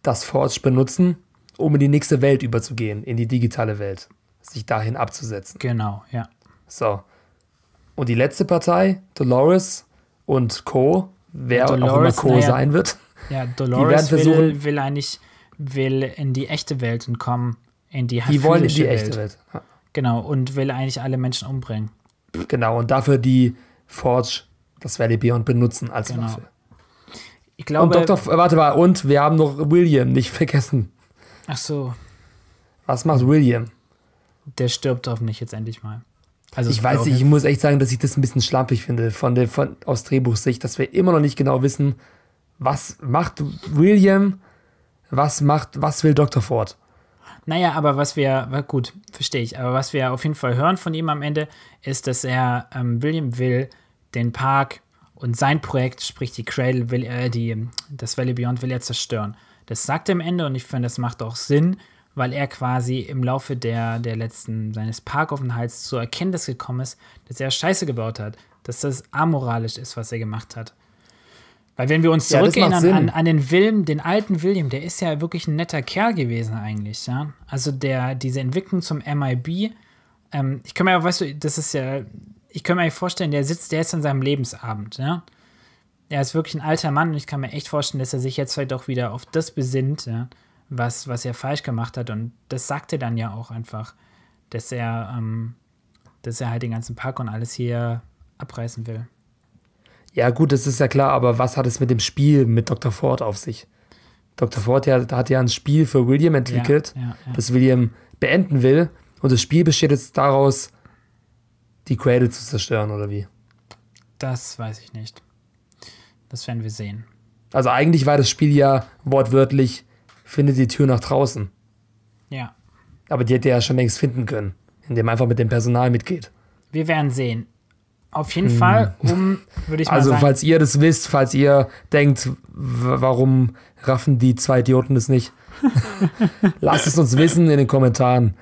das Forge benutzen, um in die nächste Welt überzugehen, in die digitale Welt, sich dahin abzusetzen. Genau, ja. So. Und die letzte Partei, Dolores und Co., wer Dolores, auch immer Co ja, sein wird. Ja, Dolores will, will, eigentlich will in die echte Welt entkommen, in die Die wollen in die Welt. echte Welt. Ja. Genau, und will eigentlich alle Menschen umbringen. Genau, und dafür die Forge das Valley Beyond benutzen als genau. Waffe. Ich glaube, und Dr. Äh, warte mal, und wir haben noch William nicht vergessen. Ach so. Was macht William? Der stirbt hoffentlich jetzt endlich mal. Also ich weiß ich muss echt sagen, dass ich das ein bisschen schlampig finde von der, von, aus Drehbuchsicht, dass wir immer noch nicht genau wissen, was macht William, was macht, was will Dr. Ford? Naja, aber was wir, gut, verstehe ich, aber was wir auf jeden Fall hören von ihm am Ende, ist, dass er, ähm, William will den Park und sein Projekt, sprich die Cradle, will, äh, die, das Valley Beyond will er zerstören. Das sagt er am Ende und ich finde, das macht auch Sinn, weil er quasi im Laufe der, der letzten, seines Parkaufenthalts zur Erkenntnis gekommen ist, dass er Scheiße gebaut hat, dass das amoralisch ist, was er gemacht hat. Weil wenn wir uns ja, an, an, den Wilm, den alten William, der ist ja wirklich ein netter Kerl gewesen eigentlich, ja. Also der, diese Entwicklung zum MIB, ähm, ich kann mir ja, weißt du, das ist ja ich kann mir vorstellen, der sitzt, der ist an seinem Lebensabend, ne? Er ist wirklich ein alter Mann und ich kann mir echt vorstellen, dass er sich jetzt vielleicht halt auch wieder auf das besinnt, ja? was, was er falsch gemacht hat. Und das sagt er dann ja auch einfach, dass er, ähm, dass er halt den ganzen Park und alles hier abreißen will. Ja, gut, das ist ja klar, aber was hat es mit dem Spiel mit Dr. Ford auf sich? Dr. Ford ja, hat ja ein Spiel für William entwickelt, ja, ja, das William beenden will. Und das Spiel besteht jetzt daraus, die Cradle zu zerstören oder wie? Das weiß ich nicht. Das werden wir sehen. Also eigentlich war das Spiel ja wortwörtlich, findet die Tür nach draußen. Ja. Aber die hätte er ja schon längst finden können, indem er einfach mit dem Personal mitgeht. Wir werden sehen. Auf jeden hm. Fall, um, würde ich mal also, sagen. Also, falls ihr das wisst, falls ihr denkt, warum raffen die zwei Idioten das nicht, lasst es uns wissen in den Kommentaren.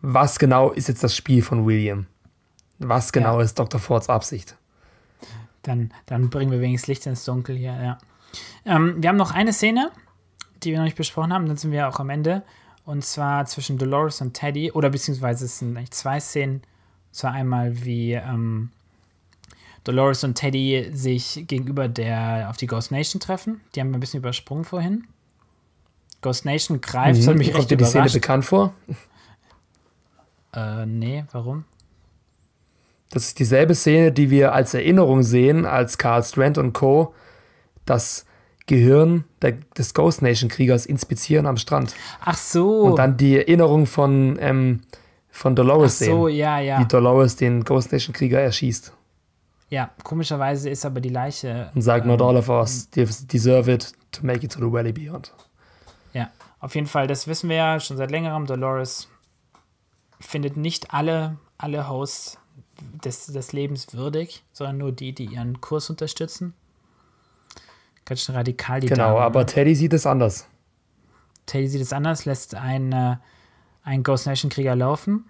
Was genau ist jetzt das Spiel von William? Was genau ja. ist Dr. Fords Absicht? Dann, dann bringen wir wenigstens Licht ins Dunkel hier, ja. Ähm, wir haben noch eine Szene, die wir noch nicht besprochen haben, dann sind wir auch am Ende. Und zwar zwischen Dolores und Teddy, oder beziehungsweise es sind eigentlich zwei Szenen. Zwar einmal, wie ähm, Dolores und Teddy sich gegenüber der auf die Ghost Nation treffen. Die haben wir ein bisschen übersprungen vorhin. Ghost Nation greift, mhm. mich Kommt dir die Szene bekannt vor? Äh, nee, warum? Das ist dieselbe Szene, die wir als Erinnerung sehen, als Carl Strand und Co. das Gehirn der, des Ghost Nation Kriegers inspizieren am Strand. Ach so. Und dann die Erinnerung von, ähm, von Dolores Ach so, sehen. ja, ja. Wie Dolores den Ghost Nation Krieger erschießt. Ja, komischerweise ist aber die Leiche. Und sagt, ähm, not all of ähm, us deserve it to make it to the valley beyond. Ja, auf jeden Fall, das wissen wir ja schon seit längerem. Dolores findet nicht alle, alle Hosts des, des Lebens würdig, sondern nur die, die ihren Kurs unterstützen. Ganz schön radikal die Genau, Dame. aber ne? Teddy sieht es anders. Teddy sieht es anders, lässt einen, einen Ghost Nation Krieger laufen.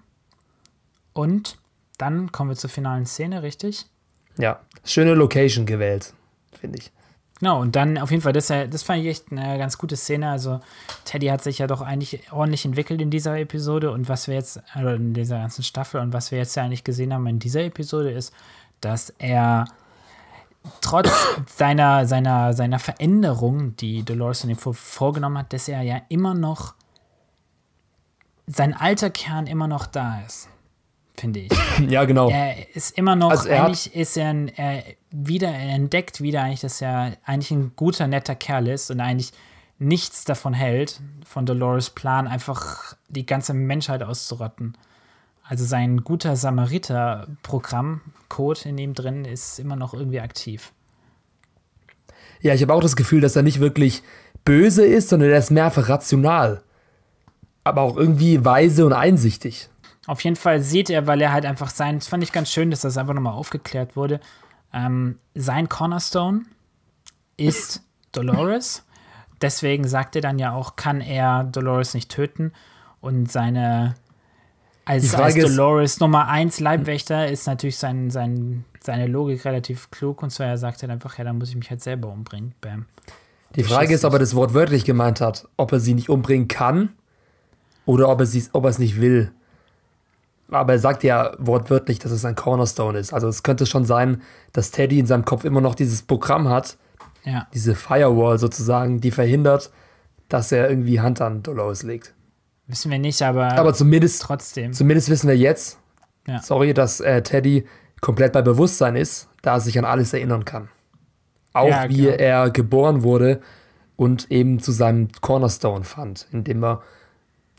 Und dann kommen wir zur finalen Szene, richtig? Ja, schöne Location gewählt, finde ich. Genau, und dann auf jeden Fall, das, das fand ich echt eine ganz gute Szene. Also, Teddy hat sich ja doch eigentlich ordentlich entwickelt in dieser Episode und was wir jetzt, also in dieser ganzen Staffel und was wir jetzt ja eigentlich gesehen haben in dieser Episode ist, dass er trotz seiner, seiner, seiner Veränderung, die Dolores in ihm vor, vorgenommen hat, dass er ja immer noch, sein alter Kern immer noch da ist finde ich. ja, genau. Er ist immer noch, also er eigentlich ist er, ein, er wieder, er entdeckt wieder eigentlich, dass er eigentlich ein guter, netter Kerl ist und eigentlich nichts davon hält, von Dolores Plan einfach die ganze Menschheit auszurotten. Also sein guter Samariter-Programm, Code in ihm drin, ist immer noch irgendwie aktiv. Ja, ich habe auch das Gefühl, dass er nicht wirklich böse ist, sondern er ist mehr einfach rational. Aber auch irgendwie weise und einsichtig. Auf jeden Fall sieht er, weil er halt einfach sein, das fand ich ganz schön, dass das einfach nochmal aufgeklärt wurde, ähm, sein Cornerstone ist Dolores. Deswegen sagt er dann ja auch, kann er Dolores nicht töten und seine als, als Dolores Nummer 1 Leibwächter ist natürlich sein, sein, seine Logik relativ klug und zwar er sagt halt einfach, ja, dann muss ich mich halt selber umbringen. Bam. Die Frage ist, ob er das wortwörtlich gemeint hat, ob er sie nicht umbringen kann oder ob er, sie, ob er es nicht will. Aber er sagt ja wortwörtlich, dass es ein Cornerstone ist. Also es könnte schon sein, dass Teddy in seinem Kopf immer noch dieses Programm hat, ja. diese Firewall sozusagen, die verhindert, dass er irgendwie Hand an Dolores legt. Wissen wir nicht, aber, aber zumindest, trotzdem. Zumindest wissen wir jetzt, ja. sorry, dass äh, Teddy komplett bei Bewusstsein ist, da er sich an alles erinnern kann. Auch ja, wie genau. er geboren wurde und eben zu seinem Cornerstone fand, indem er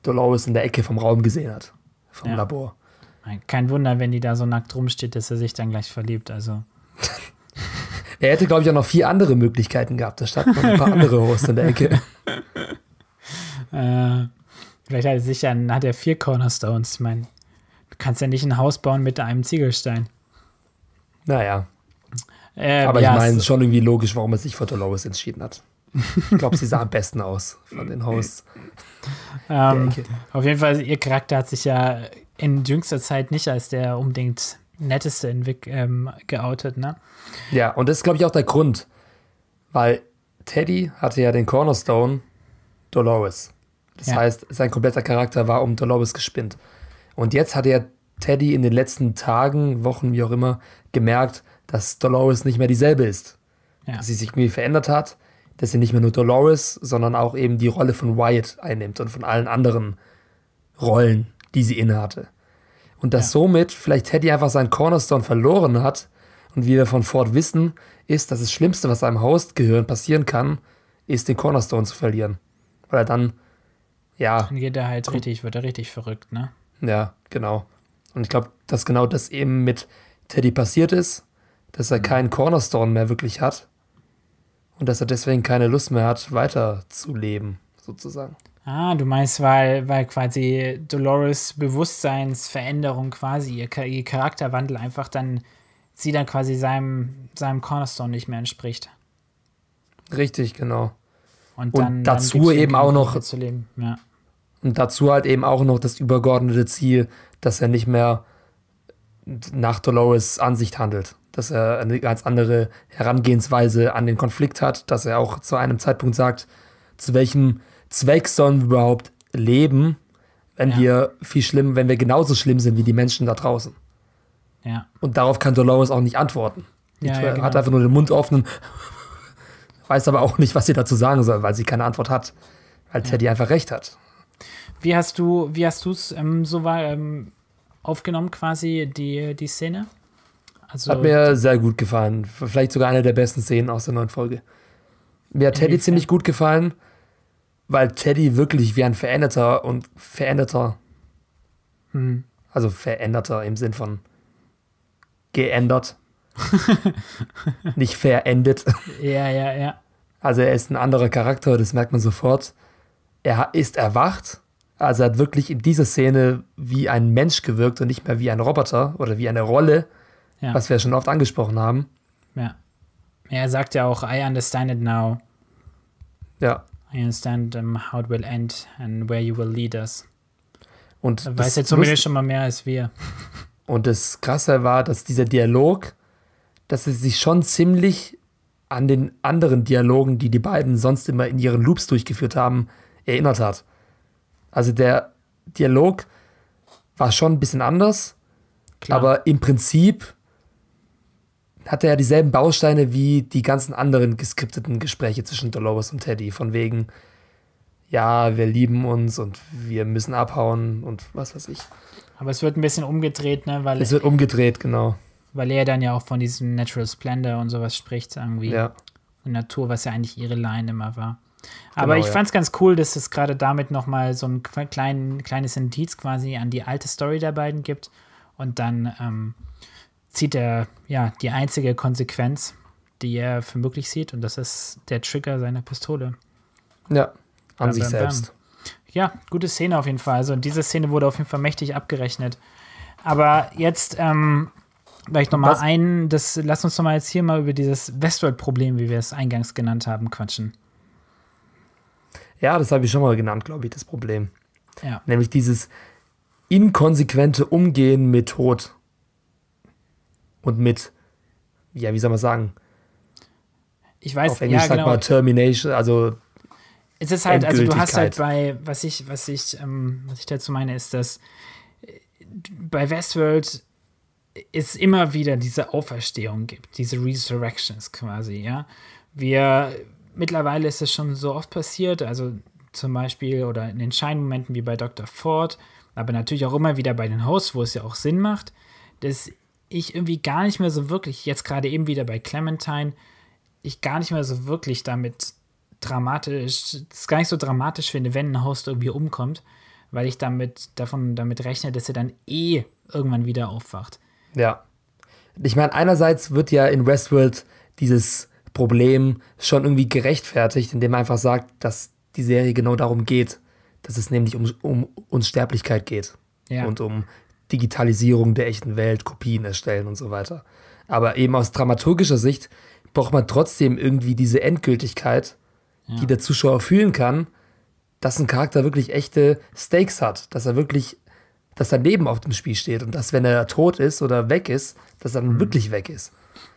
Dolores in der Ecke vom Raum gesehen hat, vom ja. Labor. Kein Wunder, wenn die da so nackt rumsteht, dass er sich dann gleich verliebt. Also. er hätte, glaube ich, auch noch vier andere Möglichkeiten gehabt. Da standen noch ein paar andere Hosts in der Ecke. Äh, vielleicht hat er sich dann, hat er vier Cornerstones. Ich meine, du kannst ja nicht ein Haus bauen mit einem Ziegelstein. Naja. Äh, Aber ich meine, schon irgendwie logisch, warum er sich für Dolores entschieden hat. Ich glaube, sie sah am besten aus von den Hosts. Ähm, auf jeden Fall, ihr Charakter hat sich ja in jüngster Zeit nicht als der unbedingt netteste Entwick ähm, geoutet, ne? Ja, und das ist, glaube ich, auch der Grund, weil Teddy hatte ja den Cornerstone Dolores. Das ja. heißt, sein kompletter Charakter war um Dolores gespinnt. Und jetzt hat er Teddy in den letzten Tagen, Wochen, wie auch immer, gemerkt, dass Dolores nicht mehr dieselbe ist. Ja. Dass sie sich irgendwie verändert hat, dass sie nicht mehr nur Dolores, sondern auch eben die Rolle von Wyatt einnimmt und von allen anderen Rollen die sie innehatte. Und dass ja. somit vielleicht Teddy einfach seinen Cornerstone verloren hat und wir von Ford wissen, ist, dass das Schlimmste, was einem Hostgehirn passieren kann, ist, den Cornerstone zu verlieren. Weil er dann, ja. Dann geht er halt richtig, wird er richtig verrückt, ne? Ja, genau. Und ich glaube, dass genau das eben mit Teddy passiert ist, dass er mhm. keinen Cornerstone mehr wirklich hat und dass er deswegen keine Lust mehr hat, weiterzuleben, sozusagen. Ah, du meinst, weil, weil quasi Dolores Bewusstseinsveränderung quasi, ihr, ihr Charakterwandel einfach dann, sie dann quasi seinem, seinem Cornerstone nicht mehr entspricht. Richtig, genau. Und, dann, und dazu dann eben auch noch. Zu leben. Ja. Und dazu halt eben auch noch das übergeordnete Ziel, dass er nicht mehr nach Dolores Ansicht handelt. Dass er eine ganz andere Herangehensweise an den Konflikt hat, dass er auch zu einem Zeitpunkt sagt, zu welchem Zweck sollen wir überhaupt leben, wenn ja. wir viel schlimm, wenn wir genauso schlimm sind wie die Menschen da draußen? Ja. Und darauf kann Dolores auch nicht antworten. Die ja, ja, genau. hat einfach nur den Mund offen, weiß aber auch nicht, was sie dazu sagen soll, weil sie keine Antwort hat, weil ja. Teddy einfach recht hat. Wie hast du, wie hast du es ähm, so war, ähm, aufgenommen quasi die die Szene? Also hat mir sehr gut gefallen. Vielleicht sogar eine der besten Szenen aus der neuen Folge. Mir hat Teddy ziemlich gut gefallen weil Teddy wirklich wie ein veränderter und veränderter, hm, also veränderter im Sinn von geändert, nicht verendet. Ja, ja, ja. Also er ist ein anderer Charakter, das merkt man sofort. Er ist erwacht, also er hat wirklich in dieser Szene wie ein Mensch gewirkt und nicht mehr wie ein Roboter oder wie eine Rolle, ja. was wir schon oft angesprochen haben. Ja. Er sagt ja auch, I understand it now. Ja. I understand um, how it will end and where you will lead us. Und er weiß jetzt zumindest schon mal mehr als wir. Und das Krasse war, dass dieser Dialog, dass es sich schon ziemlich an den anderen Dialogen, die die beiden sonst immer in ihren Loops durchgeführt haben, erinnert hat. Also der Dialog war schon ein bisschen anders, Klar. aber im Prinzip hatte ja dieselben Bausteine wie die ganzen anderen geskripteten Gespräche zwischen Dolores und Teddy. Von wegen, ja, wir lieben uns und wir müssen abhauen und was weiß ich. Aber es wird ein bisschen umgedreht, ne? Weil es wird umgedreht, genau. Weil er dann ja auch von diesem Natural Splendor und sowas spricht, irgendwie. Ja. Und Natur, was ja eigentlich ihre Line immer war. Aber genau, ich ja. fand es ganz cool, dass es gerade damit nochmal so ein klein, kleines Indiz quasi an die alte Story der beiden gibt und dann ähm, zieht er ja die einzige Konsequenz, die er für möglich sieht, und das ist der Trigger seiner Pistole. Ja, an sich selbst. Ja, gute Szene auf jeden Fall. Also diese Szene wurde auf jeden Fall mächtig abgerechnet. Aber jetzt ähm, vielleicht nochmal ein, das, lass uns nochmal jetzt hier mal über dieses Westworld-Problem, wie wir es eingangs genannt haben, quatschen. Ja, das habe ich schon mal genannt, glaube ich, das Problem. Ja. Nämlich dieses inkonsequente Umgehen mit Tod und mit, ja, wie soll man sagen? Ich weiß, nicht, Englisch ja, genau. Termination, also es ist halt, also du hast halt bei, was ich, was ich, ähm, was ich dazu meine, ist, dass äh, bei Westworld es immer wieder diese Auferstehung gibt, diese Resurrections quasi, ja. Wir, mittlerweile ist es schon so oft passiert, also zum Beispiel oder in entscheidenden Momenten wie bei Dr. Ford, aber natürlich auch immer wieder bei den Hosts, wo es ja auch Sinn macht, dass ich irgendwie gar nicht mehr so wirklich, jetzt gerade eben wieder bei Clementine, ich gar nicht mehr so wirklich damit dramatisch, es gar nicht so dramatisch finde, wenn ein Host irgendwie umkommt, weil ich damit davon damit rechne, dass er dann eh irgendwann wieder aufwacht. Ja. Ich meine, einerseits wird ja in Westworld dieses Problem schon irgendwie gerechtfertigt, indem man einfach sagt, dass die Serie genau darum geht, dass es nämlich um, um Unsterblichkeit geht ja. und um Digitalisierung der echten Welt, Kopien erstellen und so weiter. Aber eben aus dramaturgischer Sicht braucht man trotzdem irgendwie diese Endgültigkeit, ja. die der Zuschauer fühlen kann, dass ein Charakter wirklich echte Stakes hat, dass er wirklich, dass sein Leben auf dem Spiel steht und dass, wenn er tot ist oder weg ist, dass er dann mhm. wirklich weg ist.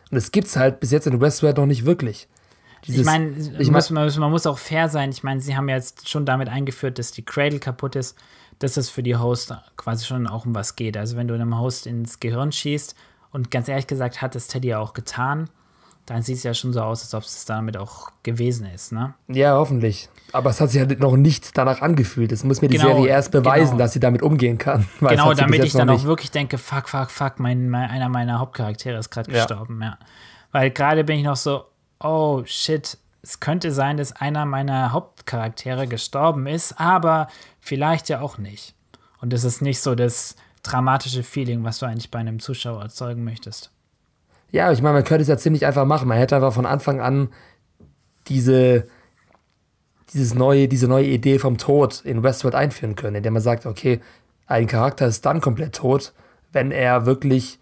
Und das gibt es halt bis jetzt in Westworld noch nicht wirklich. Dieses, ich meine, ich mein, muss, man, muss auch fair sein. Ich meine, sie haben jetzt schon damit eingeführt, dass die Cradle kaputt ist dass es für die Host quasi schon auch um was geht. Also wenn du einem Host ins Gehirn schießt und ganz ehrlich gesagt hat es Teddy ja auch getan, dann sieht es ja schon so aus, als ob es damit auch gewesen ist, ne? Ja, hoffentlich. Aber es hat sich halt noch nicht danach angefühlt. Es muss mir die genau, Serie erst genau. beweisen, genau. dass sie damit umgehen kann. Genau, damit ich dann auch wirklich denke, fuck, fuck, fuck, mein, mein, einer meiner Hauptcharaktere ist gerade ja. gestorben, ja. Weil gerade bin ich noch so, oh shit, es könnte sein, dass einer meiner Hauptcharaktere gestorben ist, aber vielleicht ja auch nicht. Und es ist nicht so das dramatische Feeling, was du eigentlich bei einem Zuschauer erzeugen möchtest. Ja, ich meine, man könnte es ja ziemlich einfach machen. Man hätte einfach von Anfang an diese, dieses neue, diese neue Idee vom Tod in Westworld einführen können, indem man sagt, okay, ein Charakter ist dann komplett tot, wenn er wirklich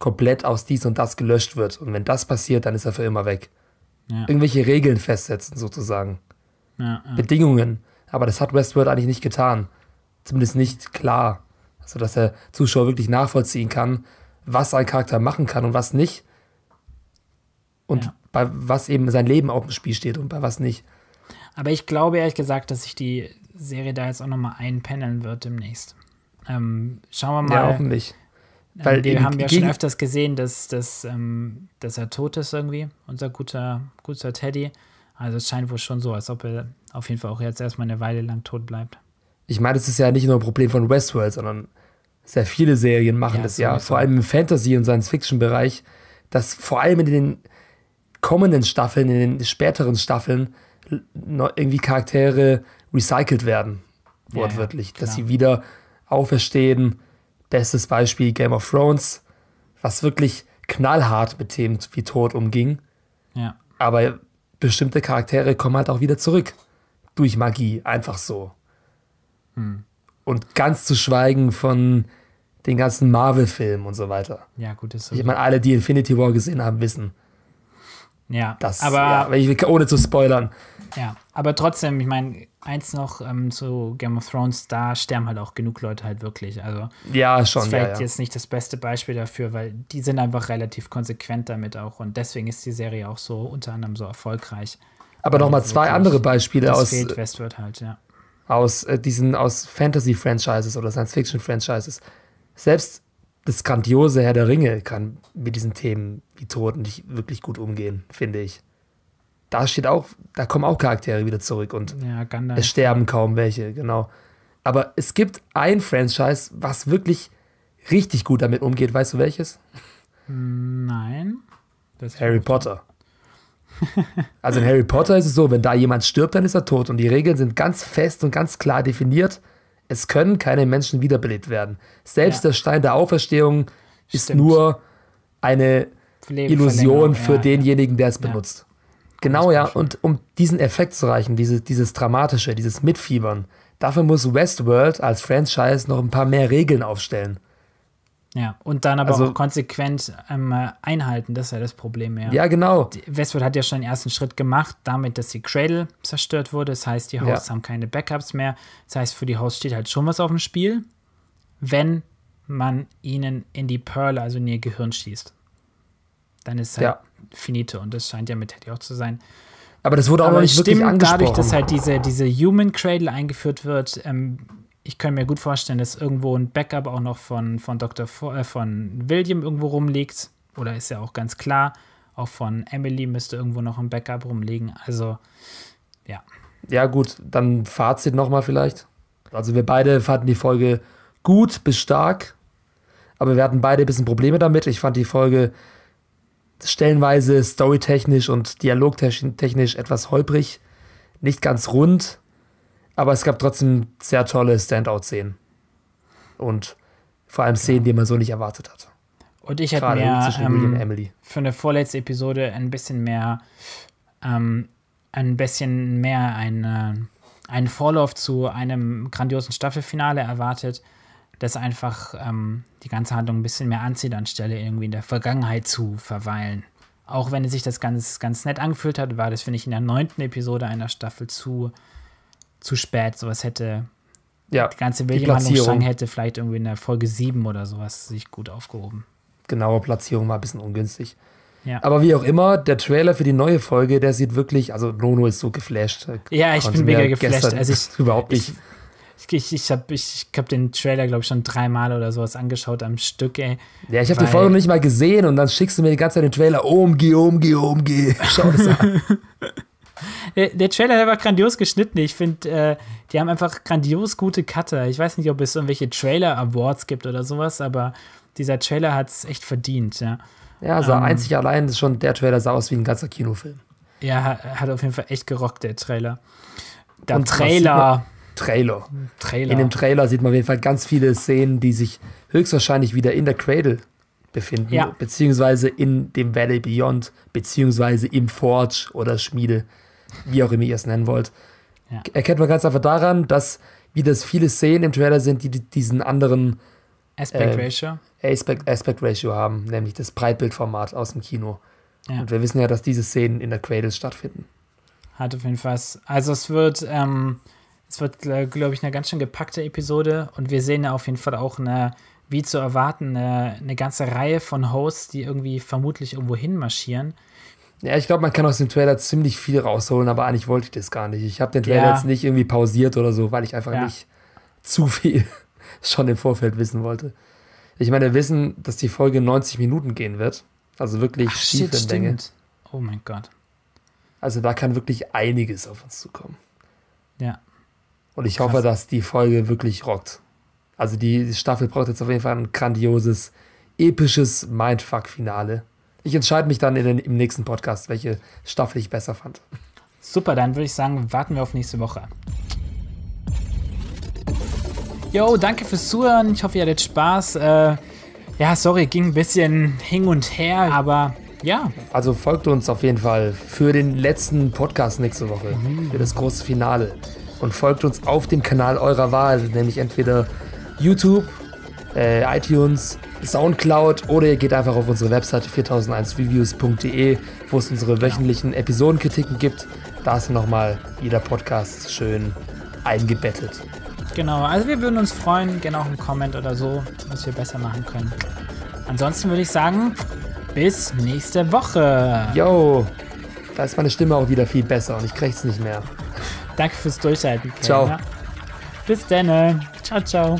komplett aus dies und das gelöscht wird. Und wenn das passiert, dann ist er für immer weg. Ja. Irgendwelche Regeln festsetzen, sozusagen. Ja, ja. Bedingungen. Aber das hat Westworld eigentlich nicht getan. Zumindest nicht klar. Also, dass der Zuschauer wirklich nachvollziehen kann, was ein Charakter machen kann und was nicht. Und bei was eben sein Leben auf dem Spiel steht und bei was nicht. Aber ich glaube ehrlich gesagt, dass sich die Serie da jetzt auch nochmal einpendeln wird demnächst. Ähm, schauen wir mal. Ja, hoffentlich. Weil ähm, wir haben ja schon öfters gesehen, dass, dass, ähm, dass er tot ist irgendwie, unser guter, guter Teddy. Also es scheint wohl schon so, als ob er auf jeden Fall auch jetzt erstmal eine Weile lang tot bleibt. Ich meine, das ist ja nicht nur ein Problem von Westworld, sondern sehr viele Serien machen ja, das ja, vor allem im Fantasy- und Science-Fiction-Bereich, dass vor allem in den kommenden Staffeln, in den späteren Staffeln irgendwie Charaktere recycelt werden, wortwörtlich, ja, ja, dass sie wieder auferstehen Bestes Beispiel Game of Thrones, was wirklich knallhart mit Themen wie Tod umging. Ja. Aber bestimmte Charaktere kommen halt auch wieder zurück. Durch Magie, einfach so. Hm. Und ganz zu schweigen von den ganzen Marvel-Filmen und so weiter. Ja, gut, das ist so. Ich meine, alle, die Infinity War gesehen haben, wissen. Ja, das, aber ja, ohne zu spoilern. Ja, aber trotzdem, ich meine, eins noch ähm, zu Game of Thrones, da sterben halt auch genug Leute halt wirklich. Also ja, schon. Das ist vielleicht ja, ja. jetzt nicht das beste Beispiel dafür, weil die sind einfach relativ konsequent damit auch und deswegen ist die Serie auch so unter anderem so erfolgreich. Aber nochmal zwei andere Beispiele aus. Fehlt äh, Westworld halt, ja. Aus äh, diesen, aus Fantasy-Franchises oder Science-Fiction-Franchises. Selbst das grandiose Herr der Ringe kann mit diesen Themen wie Tod nicht wirklich gut umgehen, finde ich da steht auch, da kommen auch Charaktere wieder zurück und ja, es sterben kaum welche, genau. Aber es gibt ein Franchise, was wirklich richtig gut damit umgeht. Weißt du welches? Nein. Das Harry Potter. also in Harry Potter ist es so, wenn da jemand stirbt, dann ist er tot. Und die Regeln sind ganz fest und ganz klar definiert. Es können keine Menschen wiederbelebt werden. Selbst ja. der Stein der Auferstehung Stimmt. ist nur eine Illusion für ja, denjenigen, der es benutzt. Genau, ja. Und um diesen Effekt zu erreichen, diese, dieses Dramatische, dieses Mitfiebern, dafür muss Westworld als Franchise noch ein paar mehr Regeln aufstellen. Ja, und dann aber also, auch konsequent ähm, einhalten, das ist ja das Problem, ja. Ja, genau. Westworld hat ja schon den ersten Schritt gemacht, damit, dass die Cradle zerstört wurde. Das heißt, die Hosts ja. haben keine Backups mehr. Das heißt, für die Hosts steht halt schon was auf dem Spiel, wenn man ihnen in die Pearl, also in ihr Gehirn schießt. Dann ist halt ja. Finite. Und das scheint ja mit Teddy auch zu sein. Aber das wurde auch Aber nicht stimmt, wirklich angesprochen. Dadurch, dass halt diese, diese Human Cradle eingeführt wird, ähm, ich kann mir gut vorstellen, dass irgendwo ein Backup auch noch von, von Dr. Fo äh, von William irgendwo rumliegt. Oder ist ja auch ganz klar. Auch von Emily müsste irgendwo noch ein Backup rumliegen. Also, ja. Ja, gut, dann Fazit nochmal vielleicht. Also, wir beide fanden die Folge gut bis stark. Aber wir hatten beide ein bisschen Probleme damit. Ich fand die Folge stellenweise storytechnisch und dialogtechnisch etwas holprig, nicht ganz rund, aber es gab trotzdem sehr tolle Standout-Szenen. Und vor allem Szenen, die man so nicht erwartet hat. Und ich hätte mir ähm, für eine vorletzte Episode ein bisschen mehr, ähm, ein bisschen mehr einen Vorlauf zu einem grandiosen Staffelfinale erwartet das einfach ähm, die ganze Handlung ein bisschen mehr anzieht, anstelle irgendwie in der Vergangenheit zu verweilen. Auch wenn es sich das ganz, ganz nett angefühlt hat, war das, finde ich, in der neunten Episode einer Staffel zu, zu spät. Sowas hätte, ja, die ganze William-Handlung hätte vielleicht irgendwie in der Folge 7 oder sowas sich gut aufgehoben. Genaue Platzierung war ein bisschen ungünstig. Ja. Aber wie auch immer, der Trailer für die neue Folge, der sieht wirklich, also Nono ist so geflasht. Ja, ich bin mega geflasht. Also ich, überhaupt nicht. Ich, ich, ich habe ich, ich hab den Trailer, glaube ich, schon dreimal oder sowas angeschaut am Stück, ey. Ja, ich habe die Folge noch nicht mal gesehen und dann schickst du mir die ganze Zeit den Trailer, umgeh, umgeh, umgeh. Schau das an. der, Trailer der war grandios geschnitten. Ich finde, äh, die haben einfach grandios gute Cutter. Ich weiß nicht, ob es irgendwelche Trailer-Awards gibt oder sowas, aber dieser Trailer hat es echt verdient, ja. Ja, also ähm, einzig allein ist schon der Trailer sah aus wie ein ganzer Kinofilm. Ja, hat auf jeden Fall echt gerockt, der Trailer. Der und Trailer. Trailer. Trailer. In dem Trailer sieht man auf jeden Fall ganz viele Szenen, die sich höchstwahrscheinlich wieder in der Cradle befinden, ja. beziehungsweise in dem Valley Beyond, beziehungsweise im Forge oder Schmiede, wie auch immer ihr es nennen wollt. Ja. Erkennt man ganz einfach daran, dass wie das viele Szenen im Trailer sind, die diesen anderen Aspect äh, Ratio. Aspect, Aspect Ratio haben, nämlich das Breitbildformat aus dem Kino. Ja. Und wir wissen ja, dass diese Szenen in der Cradle stattfinden. Hat auf jeden Fall. Also es wird, ähm, es wird, äh, glaube ich, eine ganz schön gepackte Episode und wir sehen ja auf jeden Fall auch eine, wie zu erwarten, eine, eine ganze Reihe von Hosts, die irgendwie vermutlich irgendwo marschieren. Ja, ich glaube, man kann aus dem Trailer ziemlich viel rausholen, aber eigentlich wollte ich das gar nicht. Ich habe den Trailer ja. jetzt nicht irgendwie pausiert oder so, weil ich einfach ja. nicht zu viel schon im Vorfeld wissen wollte. Ich meine, wir wissen, dass die Folge 90 Minuten gehen wird. Also wirklich schief in tiefe Länge. Oh mein Gott. Also da kann wirklich einiges auf uns zukommen. Ja. Und ich Krass. hoffe, dass die Folge wirklich rockt. Also die Staffel braucht jetzt auf jeden Fall ein grandioses, episches Mindfuck-Finale. Ich entscheide mich dann den, im nächsten Podcast, welche Staffel ich besser fand. Super, dann würde ich sagen, warten wir auf nächste Woche. Yo, danke fürs Zuhören. Ich hoffe, ihr hattet Spaß. Äh, ja, sorry, ging ein bisschen hin und her, aber ja. Also folgt uns auf jeden Fall für den letzten Podcast nächste Woche, mhm. für das große Finale und folgt uns auf dem Kanal eurer Wahl, nämlich entweder YouTube, äh, iTunes, Soundcloud oder ihr geht einfach auf unsere Webseite 4001reviews.de, wo es unsere wöchentlichen Episodenkritiken gibt. Da ist nochmal jeder Podcast schön eingebettet. Genau, also wir würden uns freuen, gerne auch einen Comment oder so, was wir besser machen können. Ansonsten würde ich sagen, bis nächste Woche. Yo, da ist meine Stimme auch wieder viel besser und ich krieg's nicht mehr. Danke fürs Durchhalten. Ciao. Bis dann. Ciao, ciao.